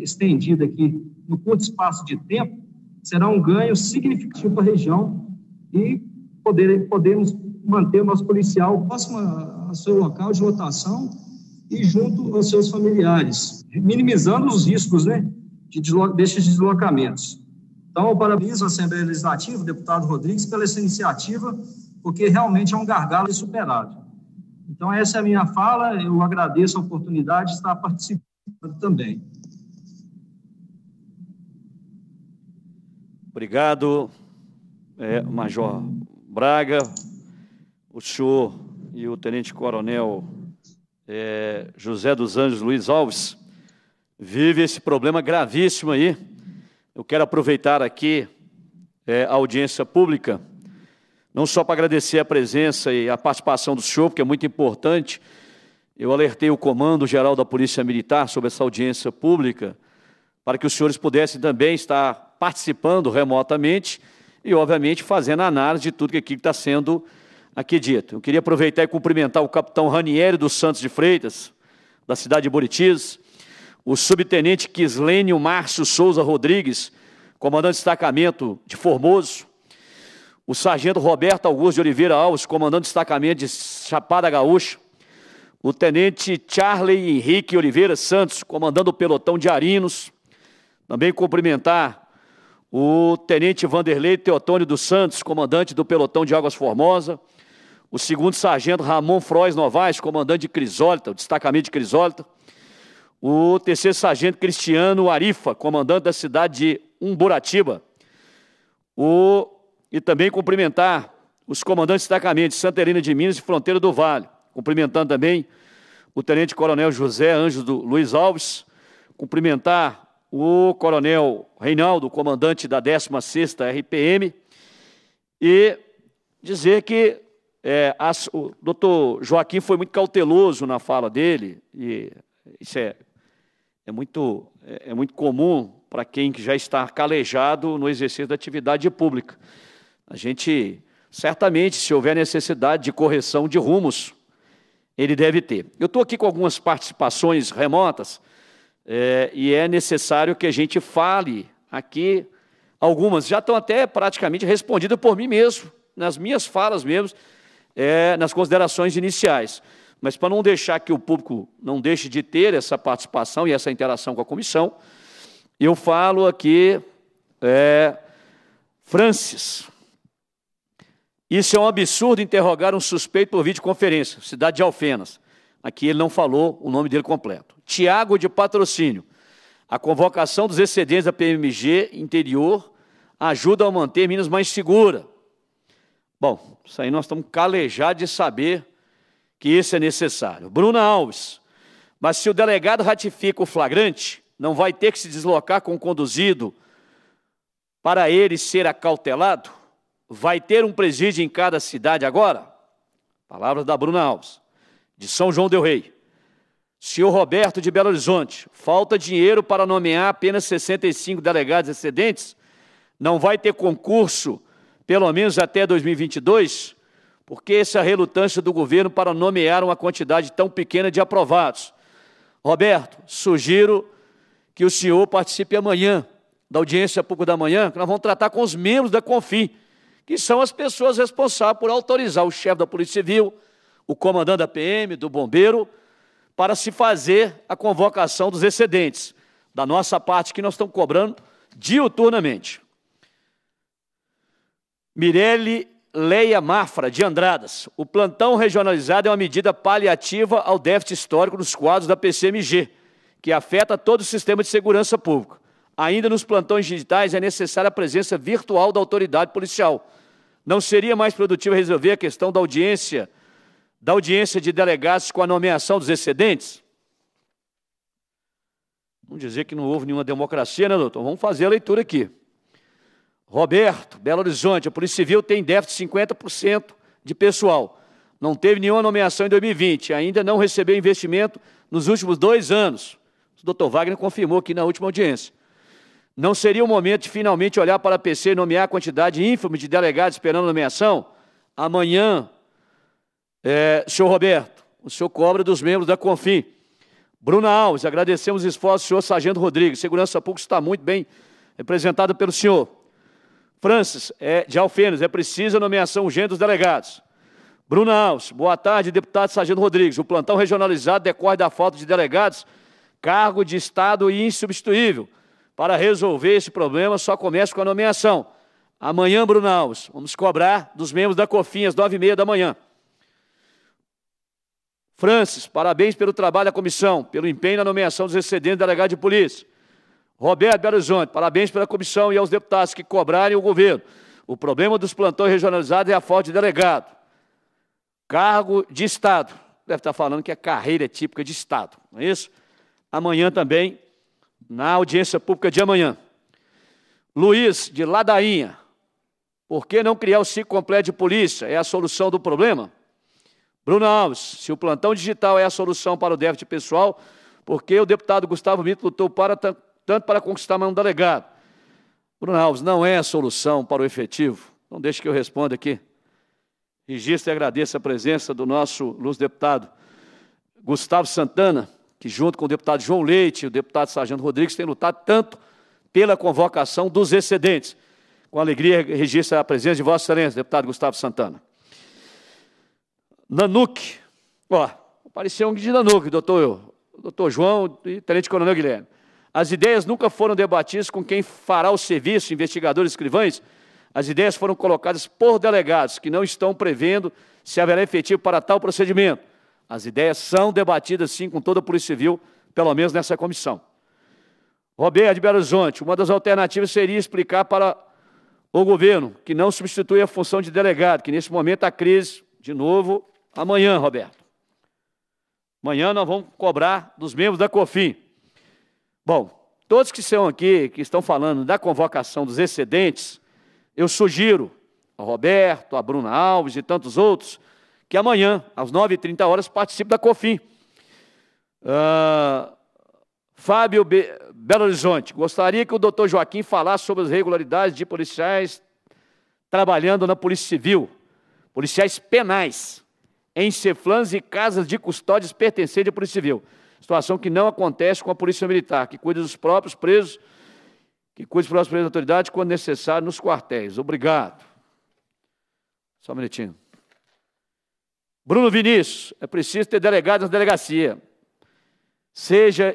C: estendido aqui no curto espaço de tempo, será um ganho significativo para a região e poder, podemos manter o nosso policial próximo ao seu local de lotação e junto aos seus familiares, minimizando os riscos né, de desses deslocamentos. Então, eu parabenizo a Assembleia Legislativa, o deputado Rodrigues, pela essa iniciativa, porque realmente é um gargalo superado. Então, essa é a minha fala, eu agradeço a oportunidade de estar participando também.
A: Obrigado, é, Major Braga, o senhor e o Tenente Coronel é, José dos Anjos Luiz Alves vive esse problema gravíssimo aí eu quero aproveitar aqui é, a audiência pública, não só para agradecer a presença e a participação do senhor, porque é muito importante. Eu alertei o Comando Geral da Polícia Militar sobre essa audiência pública, para que os senhores pudessem também estar participando remotamente e, obviamente, fazendo a análise de tudo que aqui está sendo aqui dito. Eu queria aproveitar e cumprimentar o capitão Ranieri dos Santos de Freitas, da cidade de Buritis, o subtenente Quislênio Márcio Souza Rodrigues, comandante de destacamento de Formoso, o sargento Roberto Augusto de Oliveira Alves, comandante de destacamento de Chapada Gaúcha, o tenente Charley Henrique Oliveira Santos, comandando o pelotão de Arinos, também cumprimentar o tenente Vanderlei Teotônio dos Santos, comandante do pelotão de Águas Formosa, o segundo sargento Ramon Frois Novaes, comandante de Crisólita, o destacamento de Crisólita, o terceiro sargento Cristiano Arifa, comandante da cidade de Umburatiba, o, e também cumprimentar os comandantes de destacamentos de Santa de Minas e Fronteira do Vale, cumprimentando também o tenente coronel José Anjos do Luiz Alves, cumprimentar o coronel Reinaldo, comandante da 16ª RPM, e dizer que é, as, o doutor Joaquim foi muito cauteloso na fala dele, e isso é é muito, é, é, muito comum para quem já está calejado no exercício da atividade pública. A gente, certamente, se houver necessidade de correção de rumos, ele deve ter. Eu estou aqui com algumas participações remotas é, e é necessário que a gente fale aqui. Algumas já estão até praticamente respondidas por mim mesmo, nas minhas falas mesmo, é, nas considerações iniciais. Mas para não deixar que o público não deixe de ter essa participação e essa interação com a comissão, eu falo aqui, é, Francis. Isso é um absurdo interrogar um suspeito por videoconferência, cidade de Alfenas. Aqui ele não falou o nome dele completo. Tiago de Patrocínio. A convocação dos excedentes da PMG interior ajuda a manter Minas mais segura. Bom, isso aí nós estamos calejados de saber que isso é necessário. Bruna Alves, mas se o delegado ratifica o flagrante, não vai ter que se deslocar com o conduzido para ele ser acautelado? Vai ter um presídio em cada cidade agora? Palavras da Bruna Alves, de São João Del Rei. Senhor Roberto de Belo Horizonte, falta dinheiro para nomear apenas 65 delegados excedentes? Não vai ter concurso, pelo menos até 2022? Por que essa é relutância do governo para nomear uma quantidade tão pequena de aprovados? Roberto, sugiro que o senhor participe amanhã da audiência, pouco da manhã, que nós vamos tratar com os membros da CONFI, que são as pessoas responsáveis por autorizar o chefe da Polícia Civil, o comandante da PM, do bombeiro, para se fazer a convocação dos excedentes. Da nossa parte, que nós estamos cobrando diuturnamente. Mirelle Leia Mafra, de Andradas. O plantão regionalizado é uma medida paliativa ao déficit histórico nos quadros da PCMG, que afeta todo o sistema de segurança pública. Ainda nos plantões digitais é necessária a presença virtual da autoridade policial. Não seria mais produtivo resolver a questão da audiência, da audiência de delegados com a nomeação dos excedentes? Vamos dizer que não houve nenhuma democracia, né, doutor? Vamos fazer a leitura aqui. Roberto, Belo Horizonte, a Polícia Civil tem déficit de 50% de pessoal. Não teve nenhuma nomeação em 2020, ainda não recebeu investimento nos últimos dois anos. O doutor Wagner confirmou aqui na última audiência. Não seria o momento de finalmente olhar para a PC e nomear a quantidade ínfima de delegados esperando nomeação? Amanhã, é, senhor Roberto, o senhor cobra dos membros da Confim. Bruna Alves, agradecemos o esforço do senhor Sargento Rodrigues. Segurança Pública está muito bem representada pelo senhor. Francis é, de Alfenas, é precisa nomeação urgente dos delegados. Bruna Alves, boa tarde, deputado Sargento Rodrigues. O plantão regionalizado decorre da falta de delegados, cargo de Estado insubstituível. Para resolver esse problema, só começa com a nomeação. Amanhã, Bruna Alves, vamos cobrar dos membros da COFIN às nove e meia da manhã. Francis, parabéns pelo trabalho da comissão, pelo empenho na nomeação dos excedentes delegados de polícia. Roberto Belo Horizonte, parabéns pela comissão e aos deputados que cobrarem o governo. O problema dos plantões regionalizados é a falta de delegado. Cargo de Estado. Deve estar falando que é carreira típica de Estado, não é isso? Amanhã também, na audiência pública de amanhã. Luiz, de Ladainha. Por que não criar o ciclo completo de polícia? É a solução do problema? Bruno Alves, se o plantão digital é a solução para o déficit pessoal, por que o deputado Gustavo Mito lutou para tanto para conquistar mais um delegado. Bruno Alves, não é a solução para o efetivo. Não deixe que eu responda aqui. Registro e agradeço a presença do nosso luz deputado Gustavo Santana, que junto com o deputado João Leite e o deputado Sargento Rodrigues tem lutado tanto pela convocação dos excedentes. Com alegria, registro a presença de Vossa Excelência, deputado Gustavo Santana. Nanuc, ó, apareceu um de Nanuc, doutor, doutor João e tenente coronel Guilherme. As ideias nunca foram debatidas com quem fará o serviço, investigadores, escrivães. As ideias foram colocadas por delegados que não estão prevendo se haverá efetivo para tal procedimento. As ideias são debatidas, sim, com toda a Polícia Civil, pelo menos nessa comissão. Roberto de Belo Horizonte, uma das alternativas seria explicar para o governo que não substitui a função de delegado, que nesse momento a crise, de novo, amanhã, Roberto. Amanhã nós vamos cobrar dos membros da COFIN Bom, todos que estão aqui, que estão falando da convocação dos excedentes, eu sugiro ao Roberto, a Bruna Alves e tantos outros, que amanhã, às 9h30 horas, participe da COFIM. Uh, Fábio Be Belo Horizonte, gostaria que o doutor Joaquim falasse sobre as regularidades de policiais trabalhando na Polícia Civil, policiais penais, em ceflãs e casas de custódias pertencentes à Polícia Civil. Situação que não acontece com a Polícia Militar, que cuida dos próprios presos, que cuida dos próprios presos da autoridade quando necessário nos quartéis. Obrigado. Só um minutinho. Bruno Vinícius, é preciso ter delegados na delegacia. Seja,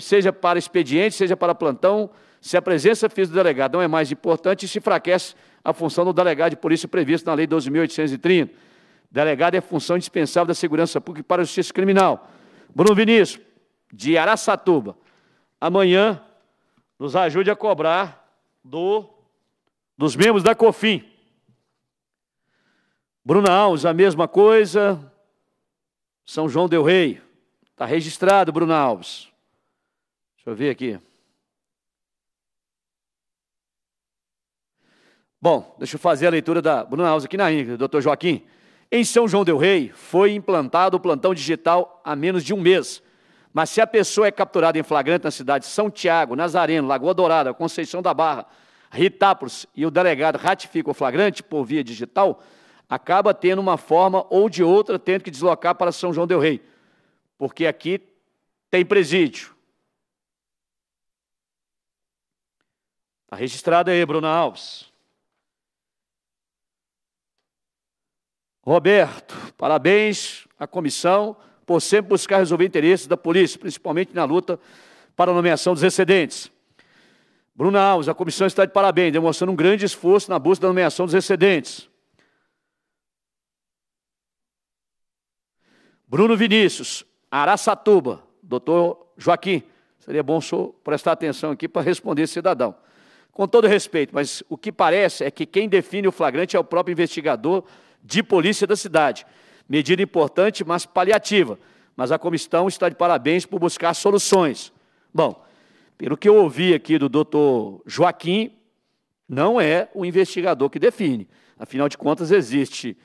A: seja para expediente, seja para plantão, se a presença física do delegado não é mais importante, se enfraquece a função do delegado de polícia prevista na Lei 12.830. Delegado é função indispensável da segurança pública para a justiça criminal. Bruno Vinícius, de Araçatuba, amanhã nos ajude a cobrar do dos membros da COFIM. Bruna Alves, a mesma coisa. São João Del Rei, está registrado, Bruna Alves. Deixa eu ver aqui. Bom, deixa eu fazer a leitura da Bruna Alves aqui na íntegra, doutor Joaquim. Em São João Del Rei, foi implantado o plantão digital há menos de um mês. Mas se a pessoa é capturada em flagrante na cidade de São Tiago, Nazareno, Lagoa Dourada, Conceição da Barra, Ritápolis e o delegado ratifica o flagrante por via digital, acaba tendo uma forma ou de outra tendo que deslocar para São João Del Rei. Porque aqui tem presídio. Está registrado aí, Bruna Alves. Roberto, parabéns à comissão por sempre buscar resolver interesses da polícia, principalmente na luta para a nomeação dos excedentes. Bruna Alves, a comissão está de parabéns, demonstrando um grande esforço na busca da nomeação dos excedentes. Bruno Vinícius, Araçatuba, doutor Joaquim, seria bom o senhor prestar atenção aqui para responder esse cidadão. Com todo respeito, mas o que parece é que quem define o flagrante é o próprio investigador de polícia da cidade. Medida importante, mas paliativa. Mas a comissão está de parabéns por buscar soluções. Bom, pelo que eu ouvi aqui do doutor Joaquim, não é o investigador que define. Afinal de contas, existe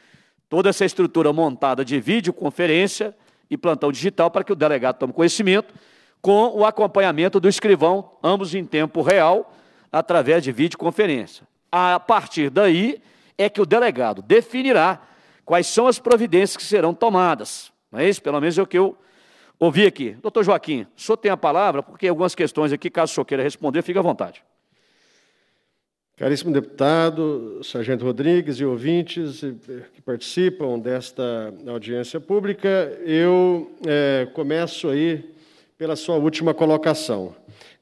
A: toda essa estrutura montada de videoconferência e plantão digital para que o delegado tome conhecimento, com o acompanhamento do escrivão, ambos em tempo real, através de videoconferência. A partir daí, é que o delegado definirá quais são as providências que serão tomadas. Não é isso? Pelo menos é o que eu ouvi aqui. Doutor Joaquim, o senhor tem a palavra, porque algumas questões aqui, caso o senhor queira responder, fique à
D: vontade. Caríssimo deputado, Sargento Rodrigues e ouvintes eh, que participam desta audiência pública, eu é, começo aí pela sua última colocação.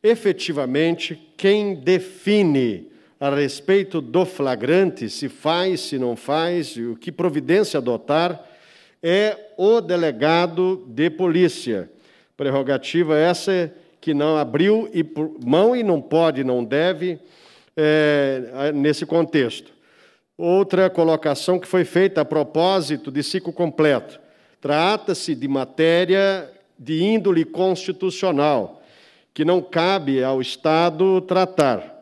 D: Efetivamente, quem define a respeito do flagrante, se faz, se não faz, o que providência adotar, é o delegado de polícia. Prerrogativa essa que não abriu mão e não pode, não deve, é, nesse contexto. Outra colocação que foi feita a propósito de ciclo completo. Trata-se de matéria de índole constitucional, que não cabe ao Estado tratar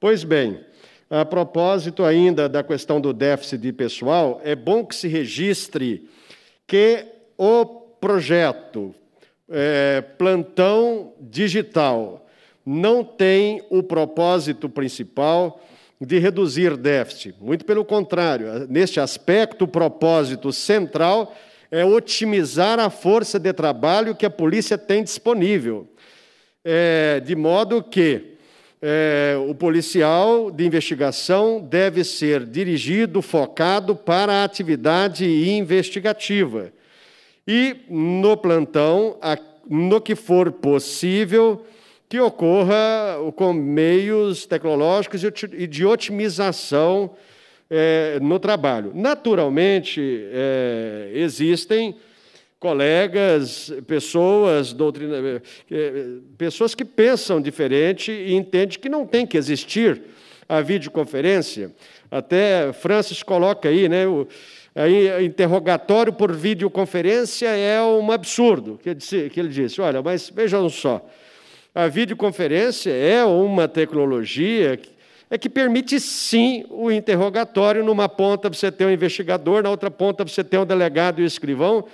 D: Pois bem, a propósito ainda da questão do déficit de pessoal, é bom que se registre que o projeto é, Plantão Digital não tem o propósito principal de reduzir déficit. Muito pelo contrário, neste aspecto, o propósito central é otimizar a força de trabalho que a polícia tem disponível. É, de modo que é, o policial de investigação deve ser dirigido, focado para a atividade investigativa. E, no plantão, a, no que for possível, que ocorra com meios tecnológicos e de otimização é, no trabalho. Naturalmente, é, existem colegas, pessoas, doutrina, eh, eh, pessoas que pensam diferente e entendem que não tem que existir a videoconferência. Até Francis coloca aí, né? O, aí, eh, interrogatório por videoconferência é um absurdo. Que ele, disse, que ele disse, olha, mas vejam só, a videoconferência é uma tecnologia que, é que permite sim o interrogatório. Numa ponta você tem um investigador, na outra ponta você tem um delegado e um escrivão.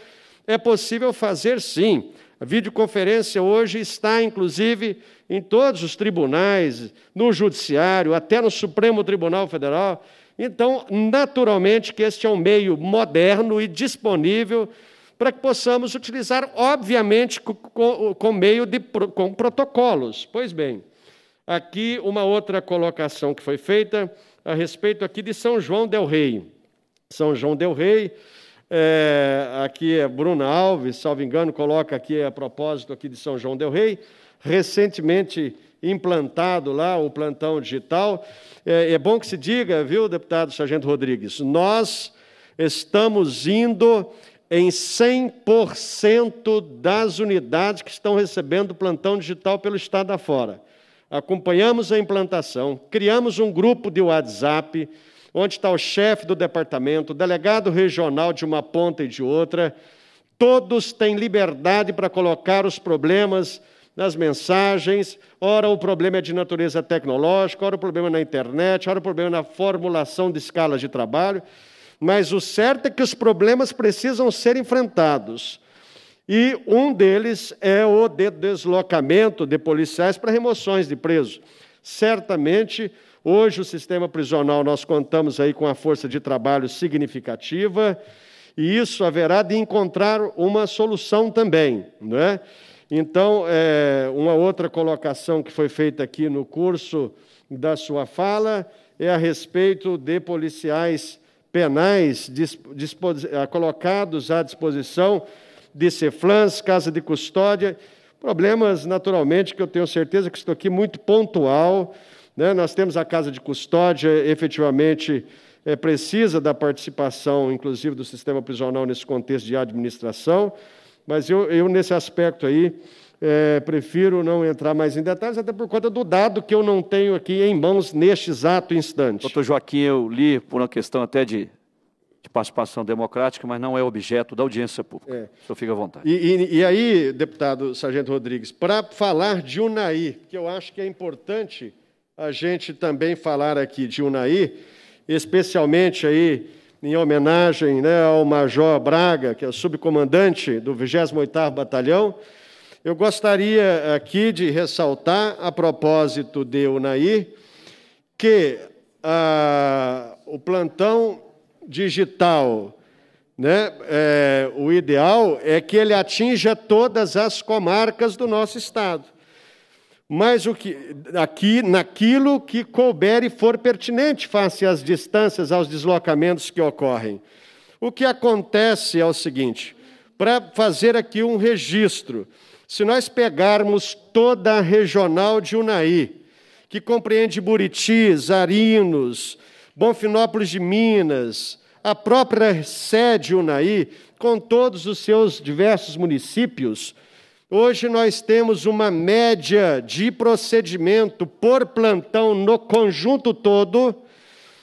D: É possível fazer sim. A videoconferência hoje está, inclusive, em todos os tribunais, no Judiciário, até no Supremo Tribunal Federal. Então, naturalmente, que este é um meio moderno e disponível para que possamos utilizar, obviamente, com, com meio de com protocolos. Pois bem, aqui uma outra colocação que foi feita a respeito aqui de São João del Rei. São João del Rei é, aqui é Bruna Alves, salvo engano, coloca aqui é a propósito aqui de São João del Rei, recentemente implantado lá o plantão digital. É, é bom que se diga, viu, deputado Sargento Rodrigues, nós estamos indo em 100% das unidades que estão recebendo o plantão digital pelo estado afora. Acompanhamos a implantação, criamos um grupo de WhatsApp, onde está o chefe do departamento, o delegado regional de uma ponta e de outra. Todos têm liberdade para colocar os problemas nas mensagens, ora o problema é de natureza tecnológica, ora o problema é na internet, ora o problema é na formulação de escalas de trabalho, mas o certo é que os problemas precisam ser enfrentados. E um deles é o de deslocamento de policiais para remoções de presos. Certamente Hoje, o sistema prisional, nós contamos aí com a força de trabalho significativa, e isso haverá de encontrar uma solução também. Né? Então, é, uma outra colocação que foi feita aqui no curso da sua fala é a respeito de policiais penais eh, colocados à disposição de Ceflans, Casa de Custódia. Problemas, naturalmente, que eu tenho certeza que estou aqui muito pontual, né? Nós temos a casa de custódia, efetivamente é, precisa da participação, inclusive, do sistema prisional nesse contexto de administração, mas eu, eu nesse aspecto aí, é, prefiro não entrar mais em detalhes, até por conta do dado que eu não tenho aqui em mãos neste exato instante. Doutor Joaquim, eu li por uma questão até de, de participação democrática, mas não é objeto da audiência pública. É. O senhor fica à vontade. E, e, e aí, deputado Sargento Rodrigues, para falar de Unaí, que eu acho que é importante a gente também falar aqui de Unai, especialmente aí em homenagem né, ao Major Braga, que é subcomandante do 28º Batalhão, eu gostaria aqui de ressaltar, a propósito de Unai, que ah, o plantão digital, né, é, o ideal é que ele atinja todas as comarcas do nosso Estado mas o que, aqui naquilo que couber e for pertinente face às distâncias, aos deslocamentos que ocorrem. O que acontece é o seguinte: para fazer aqui um registro, se nós pegarmos toda a regional de Unai, que compreende Buriti, Zarinos, Bonfinópolis de Minas, a própria sede Unai, com todos os seus diversos municípios, Hoje nós temos uma média de procedimento por plantão no conjunto todo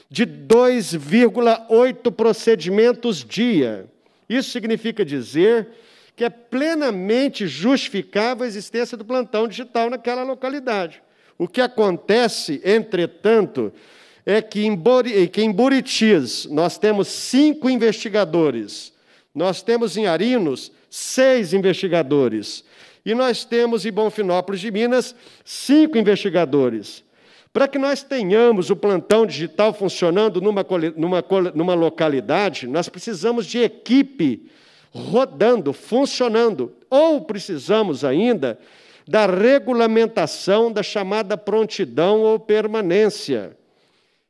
D: de 2,8 procedimentos dia. Isso significa dizer que é plenamente justificável a existência do plantão digital naquela localidade. O que acontece, entretanto, é que em, Buri, é que em Buritis nós temos cinco investigadores, nós temos em Arinos seis investigadores, e nós temos em Bonfinópolis de Minas cinco investigadores. Para que nós tenhamos o plantão digital funcionando numa, numa, numa localidade, nós precisamos de equipe rodando, funcionando. Ou precisamos ainda da regulamentação da chamada prontidão ou permanência.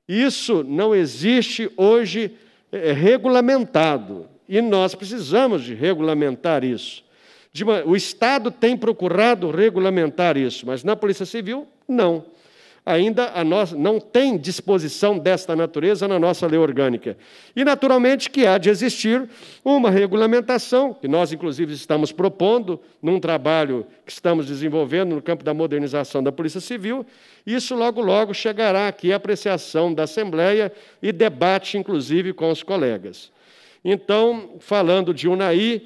D: Isso não existe hoje é, regulamentado e nós precisamos de regulamentar isso uma, o Estado tem procurado regulamentar isso, mas na Polícia Civil, não. Ainda a não tem disposição desta natureza na nossa lei orgânica. E, naturalmente, que há de existir uma regulamentação, que nós, inclusive, estamos propondo num trabalho que estamos desenvolvendo no campo da modernização da Polícia Civil. Isso logo, logo chegará aqui à apreciação da Assembleia e debate, inclusive, com os colegas. Então, falando de UNAI,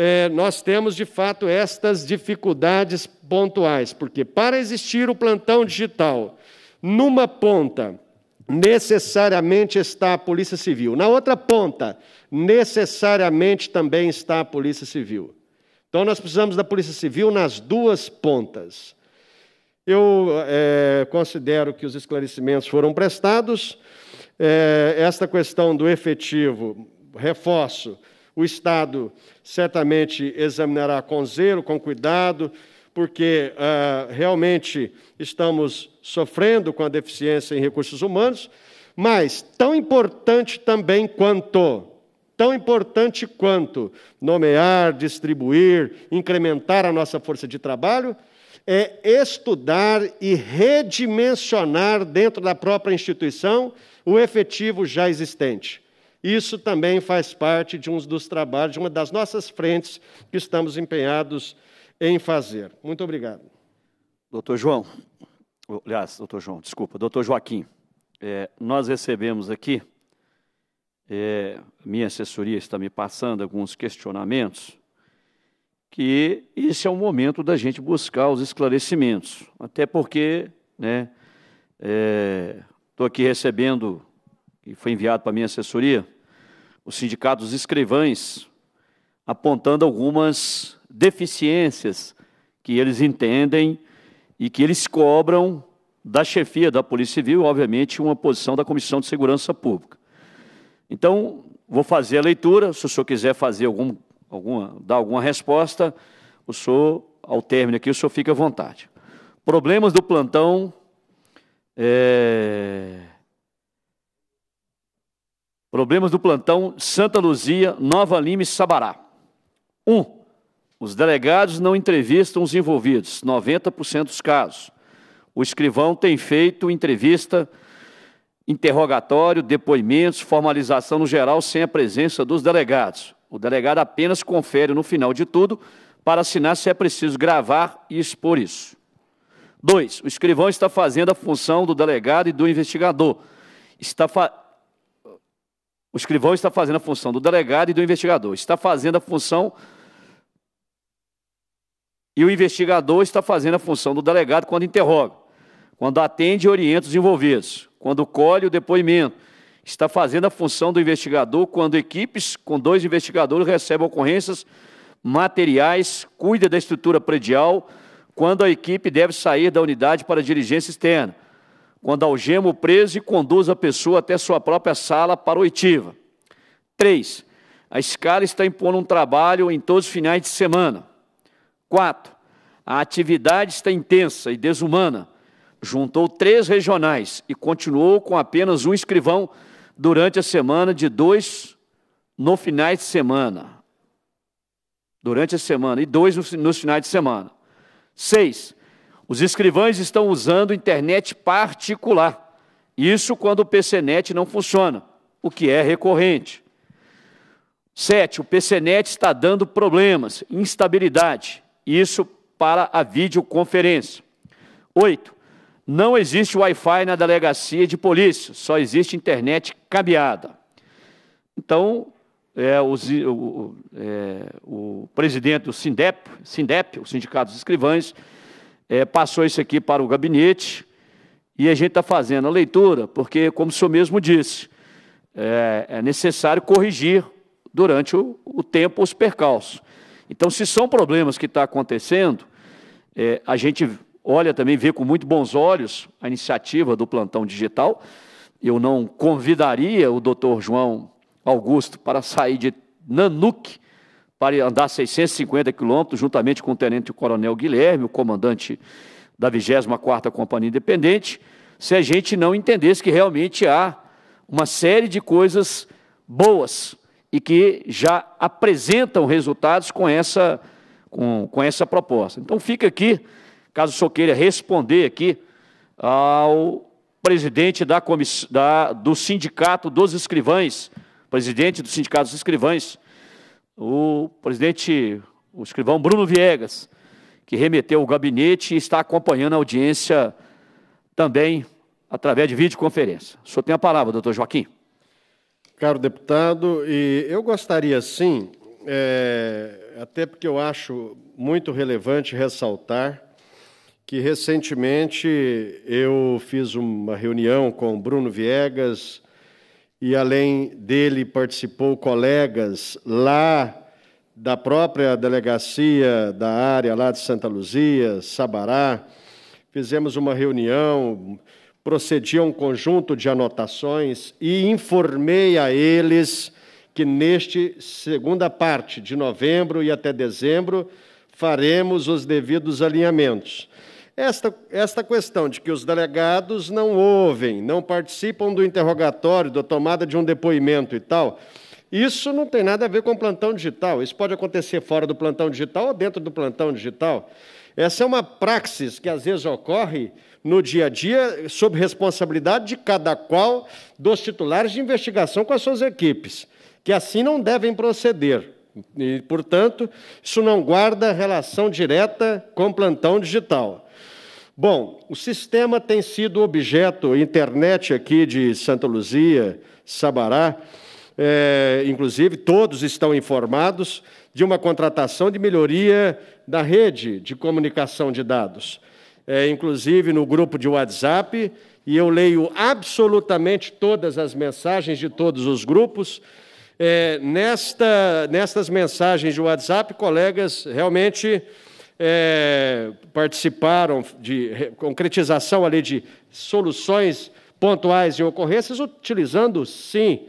D: é, nós temos de fato estas dificuldades pontuais, porque para existir o plantão digital, numa ponta necessariamente está a Polícia Civil, na outra ponta necessariamente também está a Polícia Civil. Então nós precisamos da Polícia Civil nas duas pontas. Eu é, considero que os esclarecimentos foram prestados. É, esta questão do efetivo, reforço, o Estado certamente examinará com zelo, com cuidado, porque uh, realmente estamos sofrendo com a deficiência em recursos humanos, mas tão importante também quanto tão importante quanto nomear, distribuir, incrementar a nossa força de trabalho, é estudar e redimensionar dentro da própria instituição o efetivo já existente. Isso também faz parte de um dos trabalhos, de uma das nossas frentes que estamos empenhados em fazer. Muito obrigado. Doutor João,
A: aliás, doutor João, desculpa, doutor Joaquim, é, nós recebemos aqui, é, minha assessoria está me passando alguns questionamentos, que esse é o momento da gente buscar os esclarecimentos, até porque, né, estou é, aqui recebendo e foi enviado para minha assessoria, o sindicato dos escrivães, apontando algumas deficiências que eles entendem e que eles cobram da chefia da Polícia Civil, obviamente, uma posição da Comissão de Segurança Pública. Então, vou fazer a leitura, se o senhor quiser fazer algum, alguma, dar alguma resposta, o senhor, ao término aqui, o senhor fica à vontade. Problemas do plantão. É Problemas do plantão Santa Luzia, Nova Lima e Sabará. 1. Um, os delegados não entrevistam os envolvidos, 90% dos casos. O escrivão tem feito entrevista, interrogatório, depoimentos, formalização no geral, sem a presença dos delegados. O delegado apenas confere no final de tudo para assinar se é preciso gravar e expor isso. 2. O escrivão está fazendo a função do delegado e do investigador. Está fazendo. O escrivão está fazendo a função do delegado e do investigador. Está fazendo a função. E o investigador está fazendo a função do delegado quando interroga, quando atende e orienta os envolvidos, quando colhe o depoimento. Está fazendo a função do investigador quando equipes com dois investigadores recebem ocorrências materiais, cuida da estrutura predial, quando a equipe deve sair da unidade para dirigência externa quando algema o preso e conduz a pessoa até sua própria sala para oitiva. 3. A escala está impondo um trabalho em todos os finais de semana. 4. A atividade está intensa e desumana. Juntou três regionais e continuou com apenas um escrivão durante a semana de dois no final de semana. Durante a semana e dois nos finais de semana. 6. Os escrivães estão usando internet particular. Isso quando o PCNet não funciona, o que é recorrente. Sete, O PCNet está dando problemas, instabilidade. Isso para a videoconferência. Oito, Não existe Wi-Fi na delegacia de polícia, só existe internet cabeada. Então, é, os, o, é, o presidente do SINDEP, SINDEP, o Sindicato dos Escrivães, é, passou isso aqui para o gabinete e a gente está fazendo a leitura, porque, como o senhor mesmo disse, é, é necessário corrigir durante o, o, tempo os percalços. Então, se são problemas que estão tá acontecendo, é, a gente olha também, vê com muito bons olhos a iniciativa do plantão digital. Eu não convidaria o doutor João Augusto para sair de Nanuque para andar 650 quilômetros, juntamente com o tenente-coronel Guilherme, o comandante da 24ª Companhia Independente, se a gente não entendesse que realmente há uma série de coisas boas e que já apresentam resultados com essa, com, com essa proposta. Então fica aqui, caso o senhor queira responder aqui, ao presidente da, da, do Sindicato dos Escrivães, presidente do Sindicato dos Escrivães, o presidente, o escrivão Bruno Viegas, que remeteu o gabinete e está acompanhando a audiência também através de videoconferência. O senhor tem a palavra, doutor
D: Joaquim. Caro deputado, e eu gostaria sim, é, até porque eu acho muito relevante ressaltar que recentemente eu fiz uma reunião com o Bruno Viegas, e além dele participou colegas lá da própria delegacia da área lá de Santa Luzia, Sabará. Fizemos uma reunião, procedi a um conjunto de anotações e informei a eles que neste segunda parte de novembro e até dezembro faremos os devidos alinhamentos. Esta, esta questão de que os delegados não ouvem, não participam do interrogatório, da tomada de um depoimento e tal, isso não tem nada a ver com o plantão digital. Isso pode acontecer fora do plantão digital ou dentro do plantão digital. Essa é uma praxis que às vezes ocorre no dia a dia, sob responsabilidade de cada qual dos titulares de investigação com as suas equipes, que assim não devem proceder. E, portanto, isso não guarda relação direta com o plantão digital. Bom, o sistema tem sido objeto, internet aqui de Santa Luzia, Sabará, é, inclusive, todos estão informados de uma contratação de melhoria da rede de comunicação de dados. É, inclusive no grupo de WhatsApp, e eu leio absolutamente todas as mensagens de todos os grupos. É, nesta, nestas mensagens de WhatsApp, colegas realmente é, participaram de concretização ali de soluções pontuais e ocorrências, utilizando sim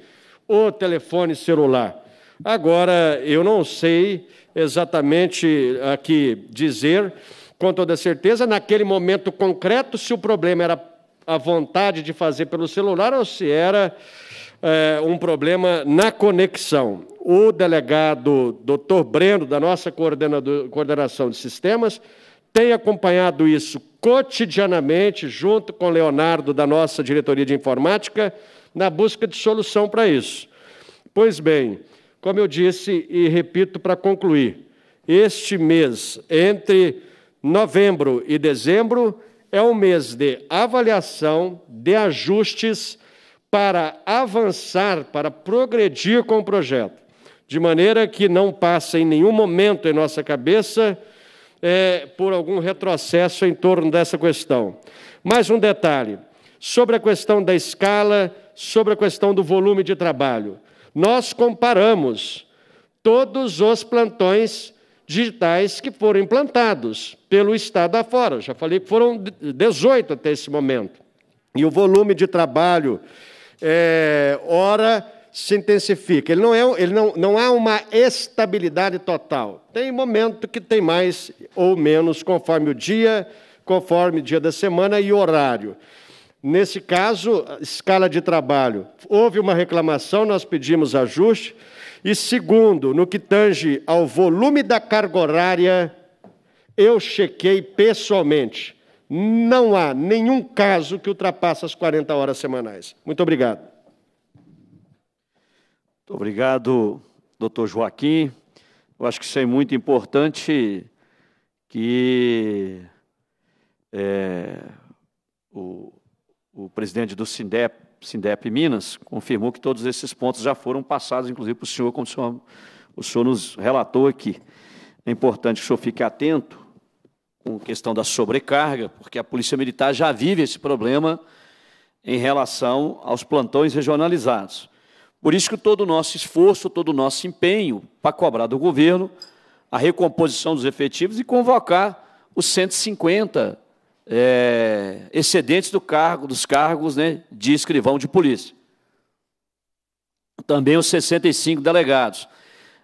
D: o telefone celular. Agora, eu não sei exatamente aqui dizer, com toda certeza, naquele momento concreto, se o problema era a vontade de fazer pelo celular ou se era é, um problema na conexão. O delegado doutor Breno, da nossa coordenação de sistemas, tem acompanhado isso cotidianamente, junto com Leonardo, da nossa diretoria de informática, na busca de solução para isso. Pois bem, como eu disse e repito para concluir, este mês, entre novembro e dezembro, é um mês de avaliação, de ajustes para avançar, para progredir com o projeto, de maneira que não passe em nenhum momento em nossa cabeça é, por algum retrocesso em torno dessa questão. Mais um detalhe sobre a questão da escala, sobre a questão do volume de trabalho. Nós comparamos todos os plantões digitais que foram implantados pelo Estado afora. Já falei que foram 18 até esse momento. E o volume de trabalho é, se intensifica. Ele, não é, ele não, não há uma estabilidade total. Tem momento que tem mais ou menos, conforme o dia, conforme o dia da semana e horário. Nesse caso, escala de trabalho. Houve uma reclamação, nós pedimos ajuste. E segundo, no que tange ao volume da carga horária, eu chequei pessoalmente não há nenhum caso que ultrapasse as 40 horas semanais. Muito obrigado.
A: Muito obrigado, doutor Joaquim. Eu acho que isso é muito importante que é, o, o, presidente do Sindep, Sindep Minas confirmou que todos esses pontos já foram passados, inclusive para o senhor, como o senhor, o senhor nos relatou aqui. É importante que o senhor fique atento com questão da sobrecarga, porque a Polícia Militar já vive esse problema em relação aos plantões regionalizados. Por isso que todo o nosso esforço, todo o nosso empenho para cobrar do governo a recomposição dos efetivos e convocar os 150 é, excedentes do cargo, dos cargos né, de escrivão de polícia. Também os 65 delegados.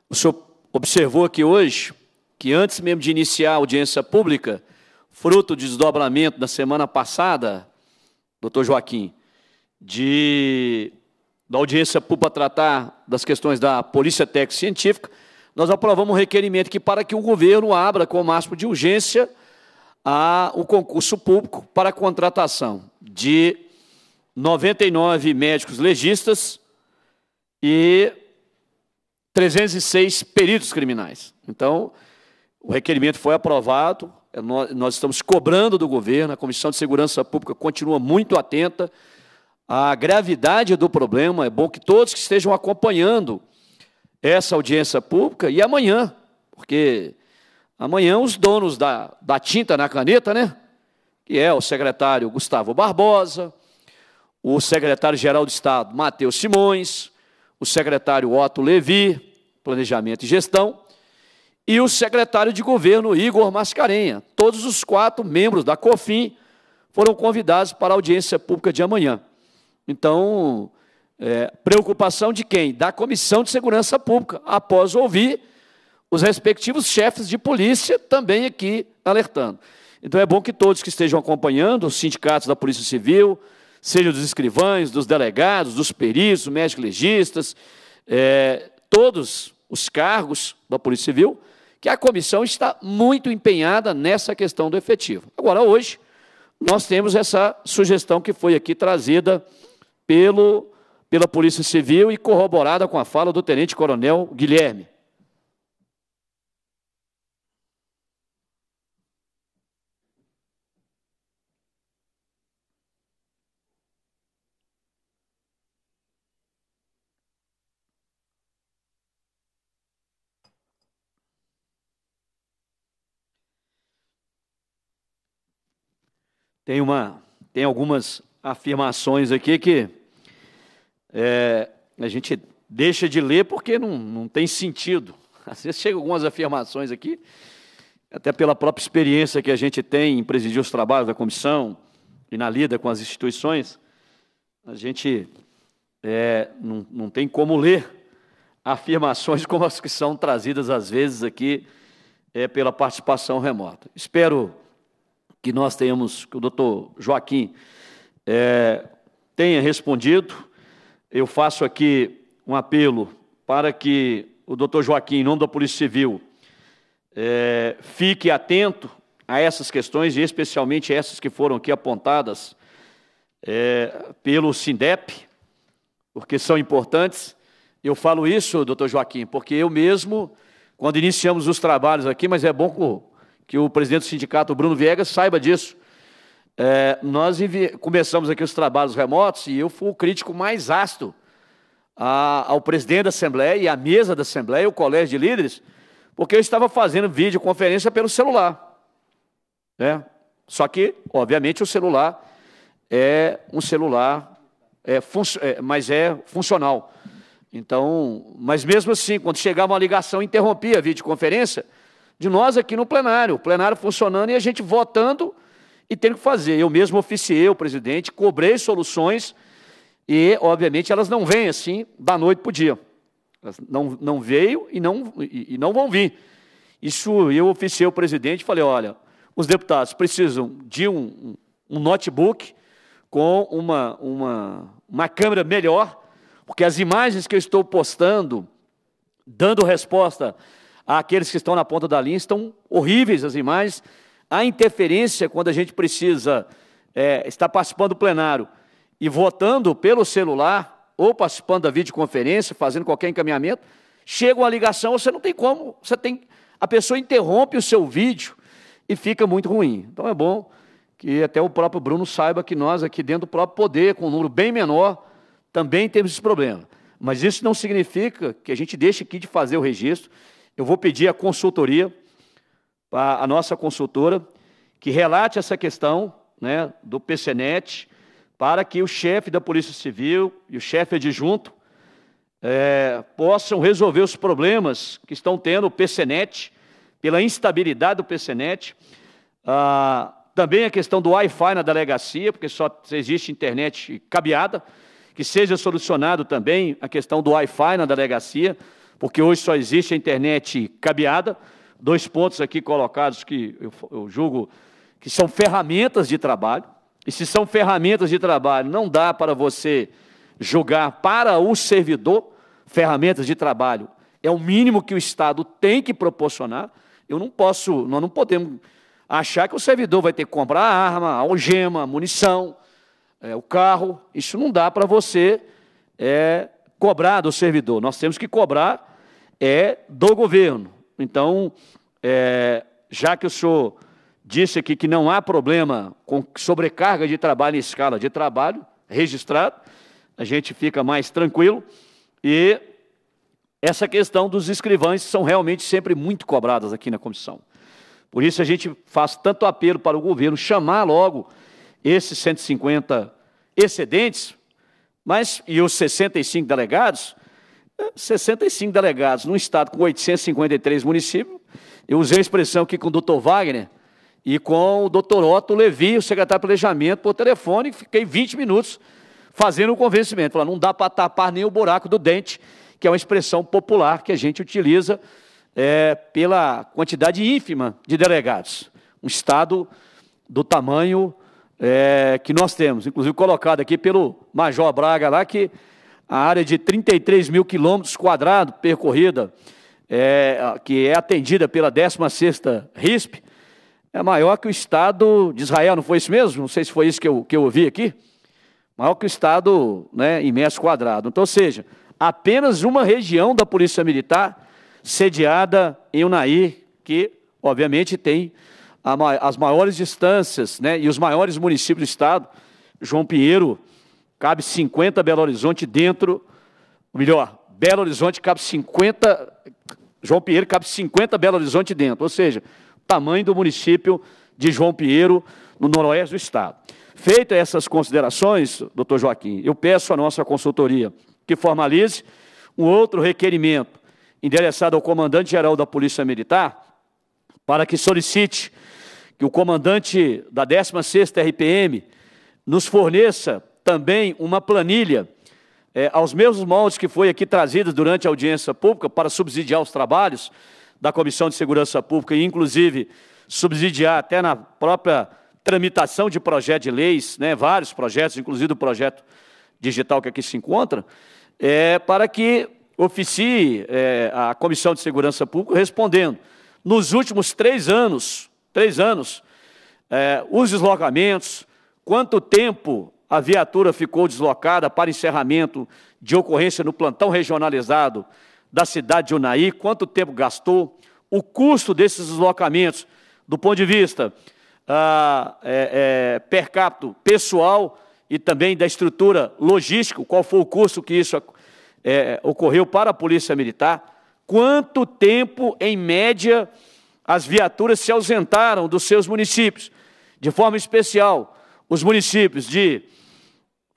A: O senhor observou aqui hoje que antes mesmo de iniciar a audiência pública, fruto do desdobramento da semana passada, doutor Joaquim, de, da audiência pública tratar das questões da polícia técnica científica, nós aprovamos um requerimento que para que o governo abra com o máximo de urgência a, o concurso público para a contratação de 99 médicos legistas e 306 peritos criminais. Então, o requerimento foi aprovado, é, nós estamos cobrando do governo, a Comissão de Segurança Pública continua muito atenta à gravidade do problema. É bom que todos que estejam acompanhando essa audiência pública e amanhã, porque amanhã os donos da, da tinta na caneta, né? Que é o secretário Gustavo Barbosa, o secretário-geral do Estado Matheus Simões, o secretário Otto Levi, Planejamento e Gestão, e o secretário de governo Igor Mascarenha. Todos os quatro membros da COFIN foram convidados para a audiência pública de amanhã. Então, é, preocupação de quem? Da Comissão de Segurança Pública, após ouvir os respectivos chefes de polícia também aqui alertando. Então é bom que todos que estejam acompanhando, os sindicatos da Polícia Civil, sejam dos escrivães, dos delegados, dos peritos, médicos legistas, é, todos os cargos da Polícia Civil, que a comissão está muito empenhada nessa questão do efetivo. Agora, hoje, nós temos essa sugestão que foi aqui trazida pelo, pela Polícia Civil e corroborada com a fala do Tenente Coronel Guilherme. Tem, uma, tem algumas afirmações aqui que é, a gente deixa de ler porque não, não tem sentido. Às vezes chegam algumas afirmações aqui, até pela própria experiência que a gente tem em presidir os trabalhos da comissão e na lida com as instituições, a gente é, não, não tem como ler afirmações como as que são trazidas às vezes aqui é, pela participação remota. Espero que nós tenhamos, que o doutor Joaquim é, tenha respondido. Eu faço aqui um apelo para que o doutor Joaquim, em nome da Polícia Civil, é, fique atento a essas questões, e especialmente essas que foram aqui apontadas é, pelo SINDEP, porque são importantes. Eu falo isso, doutor Joaquim, porque eu mesmo, quando iniciamos os trabalhos aqui, mas é bom que o presidente do sindicato, Bruno Viegas, saiba disso. É, nós começamos aqui os trabalhos remotos e eu fui o crítico mais ácido a, ao presidente da Assembleia e à mesa da Assembleia, e ao colégio de líderes, porque eu estava fazendo videoconferência pelo celular. Né? Só que, obviamente, o celular é um celular, é, é, mas é funcional. Então, mas mesmo assim, quando chegava uma ligação, interrompia a videoconferência de nós aqui no plenário, o plenário funcionando e a gente votando e tendo que fazer. Eu mesmo oficiei o presidente, cobrei soluções e, obviamente, elas não vêm assim da noite para o dia. Elas não, não veio e não, e, e não vão vir. Isso eu oficiei o presidente e falei: olha, os deputados precisam de um, um notebook com uma, uma, uma câmera melhor, porque as imagens que eu estou postando, dando resposta àqueles que estão na ponta da linha, estão horríveis as imagens. A interferência, quando a gente precisa é, estar participando do plenário e votando pelo celular, ou participando da videoconferência, fazendo qualquer encaminhamento, chega uma ligação, você não tem como, você tem, a pessoa interrompe o seu vídeo e fica muito ruim. Então é bom que até o próprio Bruno saiba que nós aqui dentro do próprio poder, com um número bem menor, também temos esse problema. Mas isso não significa que a gente deixe aqui de fazer o registro eu vou pedir à consultoria, a nossa consultora, que relate essa questão né, do PCNET, para que o chefe da Polícia Civil e o chefe adjunto é, possam resolver os problemas que estão tendo o PCNET, pela instabilidade do PCNET. Ah, também a questão do Wi-Fi na delegacia, porque só existe internet cabeada, que seja solucionado também a questão do Wi-Fi na delegacia porque hoje só existe a internet cabeada. Dois pontos aqui colocados que eu, eu julgo que são ferramentas de trabalho. E se são ferramentas de trabalho, não dá para você julgar para o servidor ferramentas de trabalho. É o mínimo que o Estado tem que proporcionar. Eu não posso, nós não podemos achar que o servidor vai ter que comprar arma, algema, munição, é, o carro. Isso não dá para você é, cobrar do servidor. Nós temos que cobrar é do governo. Então, é, já que o senhor disse aqui que não há problema com sobrecarga de trabalho em escala de trabalho registrado, a gente fica mais tranquilo. E essa questão dos escrivães são realmente sempre muito cobradas aqui na comissão. Por isso a gente faz tanto apelo para o governo chamar logo esses 150 excedentes, mas e os 65 delegados, 65 delegados num estado com 853 municípios. Eu usei a expressão aqui com o doutor Wagner e com o doutor Otto Levi, o secretário de Planejamento, por telefone, fiquei 20 minutos fazendo o um convencimento. Falando, não dá para tapar nem o buraco do dente, que é uma expressão popular que a gente utiliza é, pela quantidade ínfima de delegados. Um Estado do tamanho é, que nós temos, inclusive colocado aqui pelo Major Braga lá, que a área de 33 mil quilômetros quadrados percorrida, é, que é atendida pela 16ª RISP, é maior que o Estado de Israel, não foi isso mesmo? Não sei se foi isso que eu, que eu ouvi aqui. Maior que o Estado né, em metros quadrados. Então, ou seja, apenas uma região da Polícia Militar sediada em Unai, que obviamente tem a, as maiores distâncias né, e os maiores municípios do Estado. João Pinheiro Cabe 50 Belo Horizonte dentro, melhor, Belo Horizonte cabe 50, João Pinheiro cabe 50 Belo Horizonte dentro, ou seja, tamanho do município de João Pinheiro no noroeste do estado. Feitas essas considerações, doutor Joaquim, eu peço à nossa consultoria que formalize um outro requerimento endereçado ao comandante-geral da Polícia Militar para que solicite que o comandante da 16ª RPM nos forneça também uma planilha é, aos mesmos moldes que foi aqui trazida durante a audiência pública para subsidiar os trabalhos da Comissão de Segurança Pública e, inclusive, subsidiar até na própria tramitação de projeto de leis, né, vários projetos, inclusive o projeto digital que aqui se encontra, é, para que oficie é, a Comissão de Segurança Pública respondendo. Nos últimos três anos, três anos, é, os deslocamentos, quanto tempo a viatura ficou deslocada para encerramento de ocorrência no plantão regionalizado da cidade de Unai, quanto tempo gastou, o custo desses deslocamentos, do ponto de vista ah, é, é, per capita pessoal e também da estrutura logística, qual foi o custo que isso é, ocorreu para a Polícia Militar, quanto tempo, em média, as viaturas se ausentaram dos seus municípios, de forma especial, os municípios de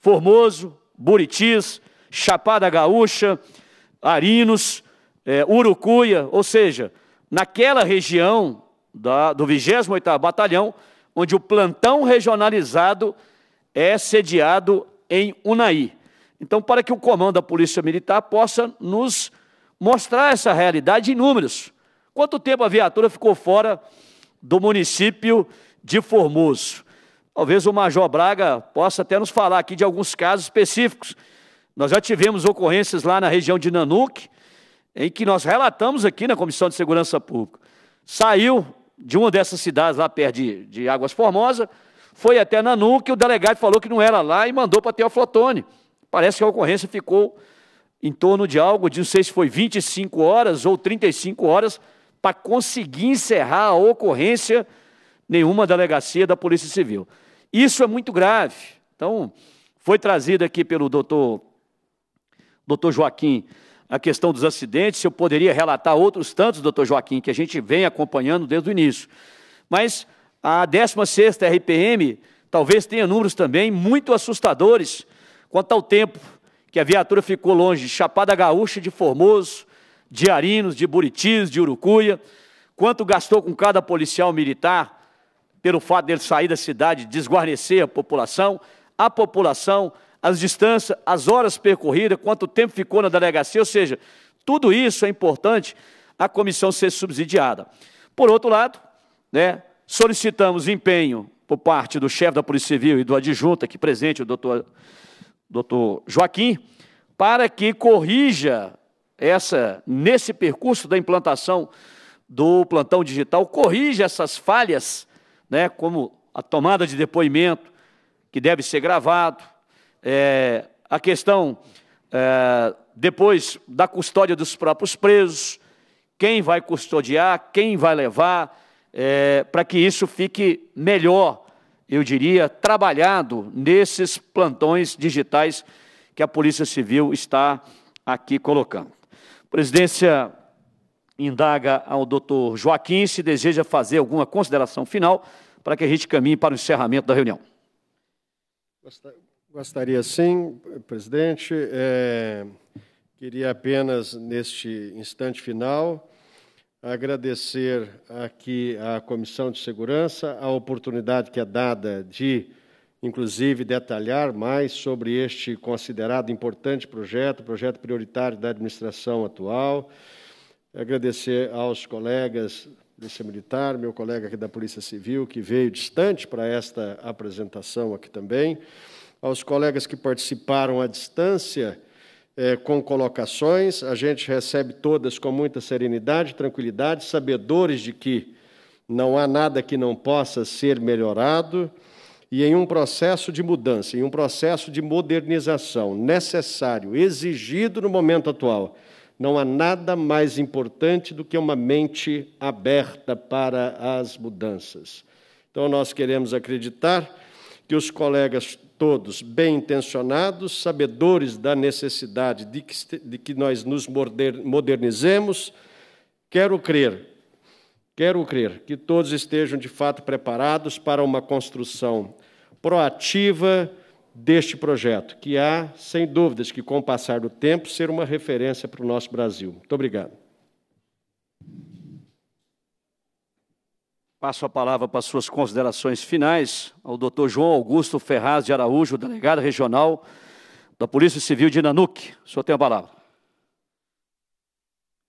A: Formoso, Buritis, Chapada Gaúcha, Arinos, é, Urucuia, ou seja, naquela região da, do 28º Batalhão, onde o plantão regionalizado é sediado em Unai. Então, para que o comando da Polícia Militar possa nos mostrar essa realidade em números. Quanto tempo a viatura ficou fora do município de Formoso? Talvez o Major Braga possa até nos falar aqui de alguns casos específicos. Nós já tivemos ocorrências lá na região de Nanuque, em que nós relatamos aqui na Comissão de Segurança Pública. Saiu de uma dessas cidades lá perto de, de Águas Formosa, foi até Nanuque, o delegado falou que não era lá e mandou para Teoflotone. Parece que a ocorrência ficou em torno de algo de não sei se foi 25 horas ou 35 horas para conseguir encerrar a ocorrência nenhuma delegacia da Polícia Civil. Isso é muito grave. Então, foi trazido aqui pelo doutor, doutor Joaquim a questão dos acidentes, eu poderia relatar outros tantos, doutor Joaquim, que a gente vem acompanhando desde o início. Mas a 16 RPM talvez tenha números também muito assustadores quanto ao tempo que a viatura ficou longe de Chapada Gaúcha, de Formoso, de Arinos, de Buritis, de Urucuia, quanto gastou com cada policial militar pelo fato dele sair da cidade, desguarnecer a população, a população, as distâncias, as horas percorridas, quanto tempo ficou na delegacia, ou seja, tudo isso é importante a comissão ser subsidiada. Por outro lado, né, solicitamos empenho por parte do chefe da Polícia Civil e do adjunto aqui presente, o doutor, doutor Joaquim, para que corrija essa, nesse percurso da implantação do plantão digital, corrija essas falhas né, como a tomada de depoimento, que deve ser gravado, é, a questão é, depois da custódia dos próprios presos, quem vai custodiar, quem vai levar, é, para que isso fique melhor, eu diria, trabalhado nesses plantões digitais que a Polícia Civil está aqui colocando. Presidência indaga ao doutor Joaquim se deseja fazer alguma consideração final para que a gente caminhe para o encerramento da reunião.
D: Gostaria sim, presidente. É, queria apenas, neste instante final, agradecer aqui à Comissão de Segurança a oportunidade que é dada de, inclusive, detalhar mais sobre este considerado importante projeto, projeto prioritário da administração atual agradecer aos colegas Polícia Militar, meu colega aqui da Polícia Civil, que veio distante para esta apresentação aqui também, aos colegas que participaram à distância é, com colocações, a gente recebe todas com muita serenidade, tranquilidade, sabedores de que não há nada que não possa ser melhorado, e em um processo de mudança, em um processo de modernização necessário, exigido no momento atual não há nada mais importante do que uma mente aberta para as mudanças. Então, nós queremos acreditar que os colegas todos bem intencionados, sabedores da necessidade de que, de que nós nos modernizemos, quero crer, quero crer que todos estejam de fato preparados para uma construção proativa, deste projeto, que há, sem dúvidas, que com o passar do tempo, ser uma referência para o nosso Brasil. Muito obrigado.
A: Passo a palavra para suas considerações finais ao Dr. João Augusto Ferraz de Araújo, delegado regional da Polícia Civil de Nanuque. O senhor tem a palavra.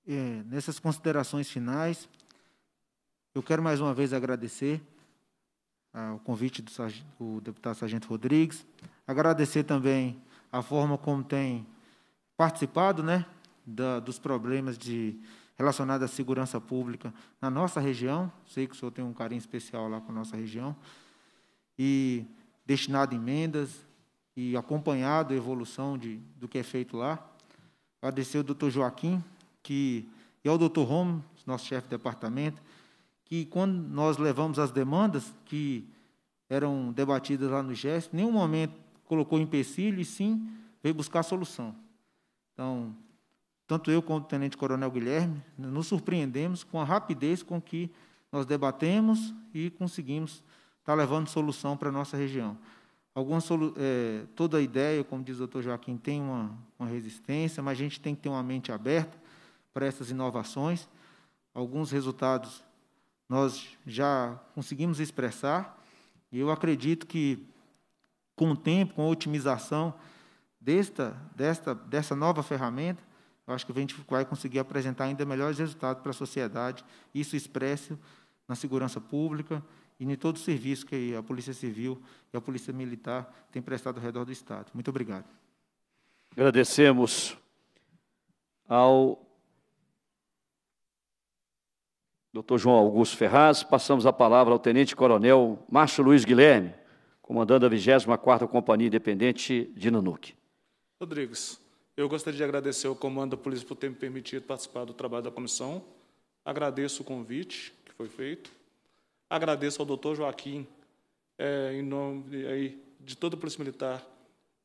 E: É, nessas considerações finais, eu quero mais uma vez agradecer ao convite do, do deputado Sargento Rodrigues, Agradecer também a forma como tem participado né, da, dos problemas de, relacionados à segurança pública na nossa região. Sei que o senhor tem um carinho especial lá com a nossa região. E destinado emendas e acompanhado a evolução de, do que é feito lá. Agradecer ao doutor Joaquim que, e ao doutor Romo, nosso chefe de departamento, que quando nós levamos as demandas que eram debatidas lá no em nenhum momento colocou empecilho e sim veio buscar a solução. Então, tanto eu quanto o Tenente Coronel Guilherme nos surpreendemos com a rapidez com que nós debatemos e conseguimos estar tá levando solução para a nossa região. Alguma solu é, toda ideia, como diz o doutor Joaquim, tem uma, uma resistência, mas a gente tem que ter uma mente aberta para essas inovações. Alguns resultados nós já conseguimos expressar, e eu acredito que com o tempo, com a otimização desta, desta, dessa nova ferramenta, eu acho que a gente vai conseguir apresentar ainda melhores resultados para a sociedade, isso expresso na segurança pública e em todo o serviço que a Polícia Civil e a Polícia Militar têm prestado ao redor do Estado. Muito obrigado.
A: Agradecemos ao Dr. João Augusto Ferraz. Passamos a palavra ao Tenente Coronel Márcio Luiz Guilherme comandando a 24ª Companhia Independente de Nanuque.
F: Rodrigues, eu gostaria de agradecer ao Comando da Polícia por ter me permitido participar do trabalho da comissão. Agradeço o convite que foi feito. Agradeço ao doutor Joaquim, é, em nome de, aí, de toda a Polícia Militar,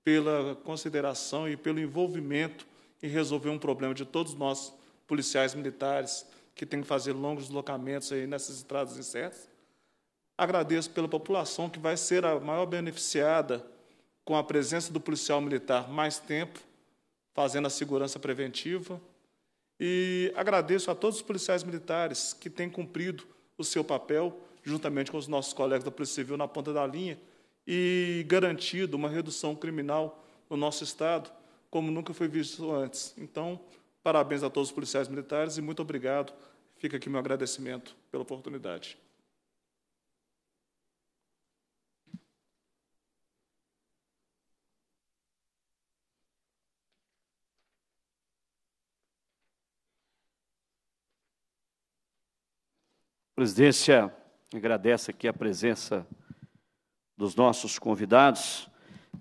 F: pela consideração e pelo envolvimento em resolver um problema de todos nós, policiais militares, que tem que fazer longos deslocamentos aí nessas estradas incertas. Agradeço pela população que vai ser a maior beneficiada com a presença do policial militar mais tempo, fazendo a segurança preventiva. E agradeço a todos os policiais militares que têm cumprido o seu papel, juntamente com os nossos colegas da Polícia Civil na ponta da linha, e garantido uma redução criminal no nosso Estado, como nunca foi visto antes. Então, parabéns a todos os policiais militares e muito obrigado. Fica aqui meu agradecimento pela oportunidade.
A: Presidência agradece aqui a presença dos nossos convidados.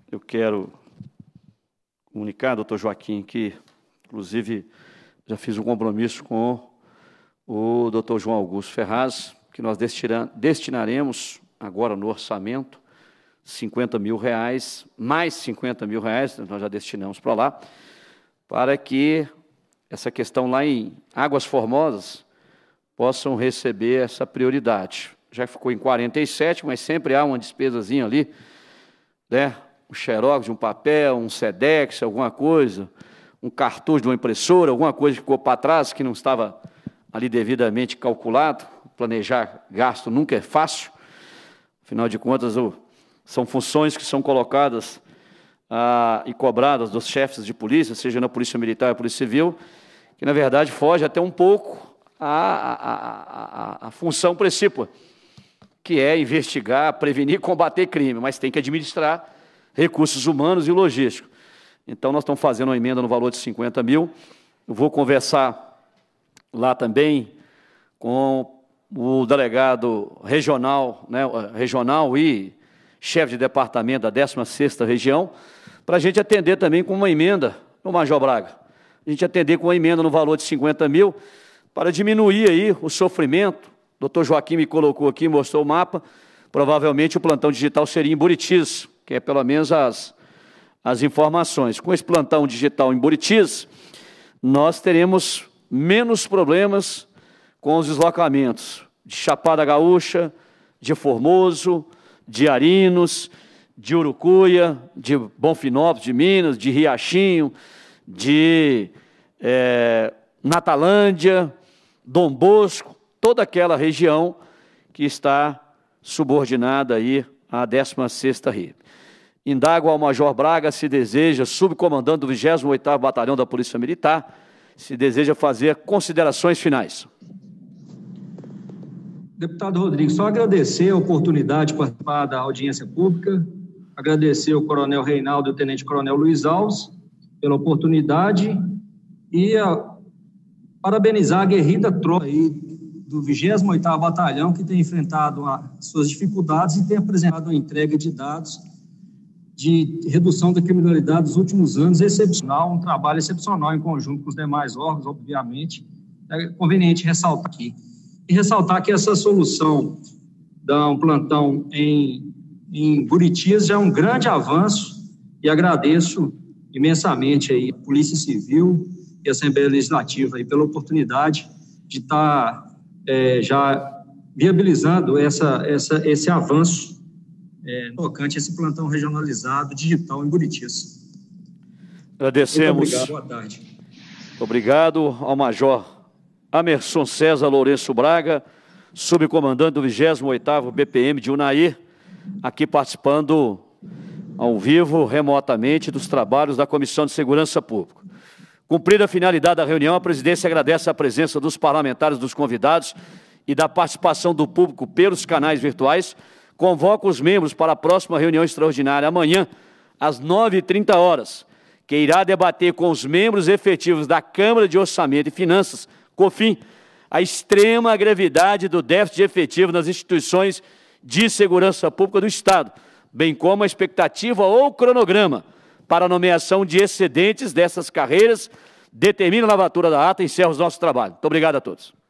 A: Eu quero comunicar, doutor Joaquim, que, inclusive, já fiz um compromisso com o doutor João Augusto Ferraz, que nós destinaremos, agora no orçamento, 50 mil reais, mais 50 mil reais, nós já destinamos para lá, para que essa questão lá em Águas Formosas, possam receber essa prioridade. Já ficou em 47, mas sempre há uma despesazinha ali, né? Um xerox de um papel, um sedex, alguma coisa, um cartucho de uma impressora, alguma coisa que ficou para trás, que não estava ali devidamente calculado. Planejar gasto nunca é fácil. Afinal de contas, são funções que são colocadas ah, e cobradas dos chefes de polícia, seja na Polícia Militar ou Polícia Civil, que na verdade foge até um pouco a, a, a, a função principal que é investigar, prevenir e combater crime, mas tem que administrar recursos humanos e logísticos. Então, nós estamos fazendo uma emenda no valor de 50 mil. Eu vou conversar lá também com o delegado regional, né, regional e chefe de departamento da 16ª região, para a gente atender também com uma emenda no Major Braga. A gente atender com uma emenda no valor de 50 mil para diminuir aí o sofrimento. O doutor Joaquim me colocou aqui, mostrou o mapa. Provavelmente o plantão digital seria em Buritis, que é pelo menos as, as informações. Com esse plantão digital em Buritis, nós teremos menos problemas com os deslocamentos de Chapada Gaúcha, de Formoso, de Arinos, de Urucuia, de Bonfinópolis, de Minas, de Riachinho, de é, Natalândia, Dom Bosco, toda aquela região que está subordinada aí à 16ª RIB. Indago ao Major Braga se deseja, subcomandante do 28º Batalhão da Polícia Militar, se deseja fazer considerações finais.
C: Deputado Rodrigues, só agradecer a oportunidade de participar da audiência pública, agradecer ao Coronel Reinaldo e ao Tenente Coronel Luiz Alves pela oportunidade e a parabenizar a guerrida tropa aí do 28º Batalhão, que tem enfrentado a, suas dificuldades e tem apresentado a entrega de dados de redução da criminalidade dos últimos anos excepcional, um trabalho excepcional em conjunto com os demais órgãos, obviamente. É conveniente ressaltar aqui. E ressaltar que essa solução da um plantão em, em Buritias já é um grande avanço e agradeço imensamente aí a Polícia Civil, e Assembleia Legislativa aí pela oportunidade de estar tá, é, já viabilizando essa, essa, esse avanço é, tocante a esse plantão regionalizado digital em Buritis.
A: Agradecemos. Muito obrigado, boa tarde. Obrigado ao Major Amerson César Lourenço Braga, subcomandante do 28º BPM de Unaí, aqui participando ao vivo, remotamente, dos trabalhos da Comissão de Segurança Pública. Cumprida a finalidade da reunião, a presidência agradece a presença dos parlamentares, dos convidados e da participação do público pelos canais virtuais. Convoca os membros para a próxima reunião extraordinária amanhã, às 9h30 horas, que irá debater com os membros efetivos da Câmara de Orçamento e Finanças, COFIM, a extrema gravidade do déficit efetivo nas instituições de segurança pública do Estado, bem como a expectativa ou cronograma para a nomeação de excedentes dessas carreiras, determina a lavatura da ata e encerra os nossos trabalhos. Muito obrigado a todos.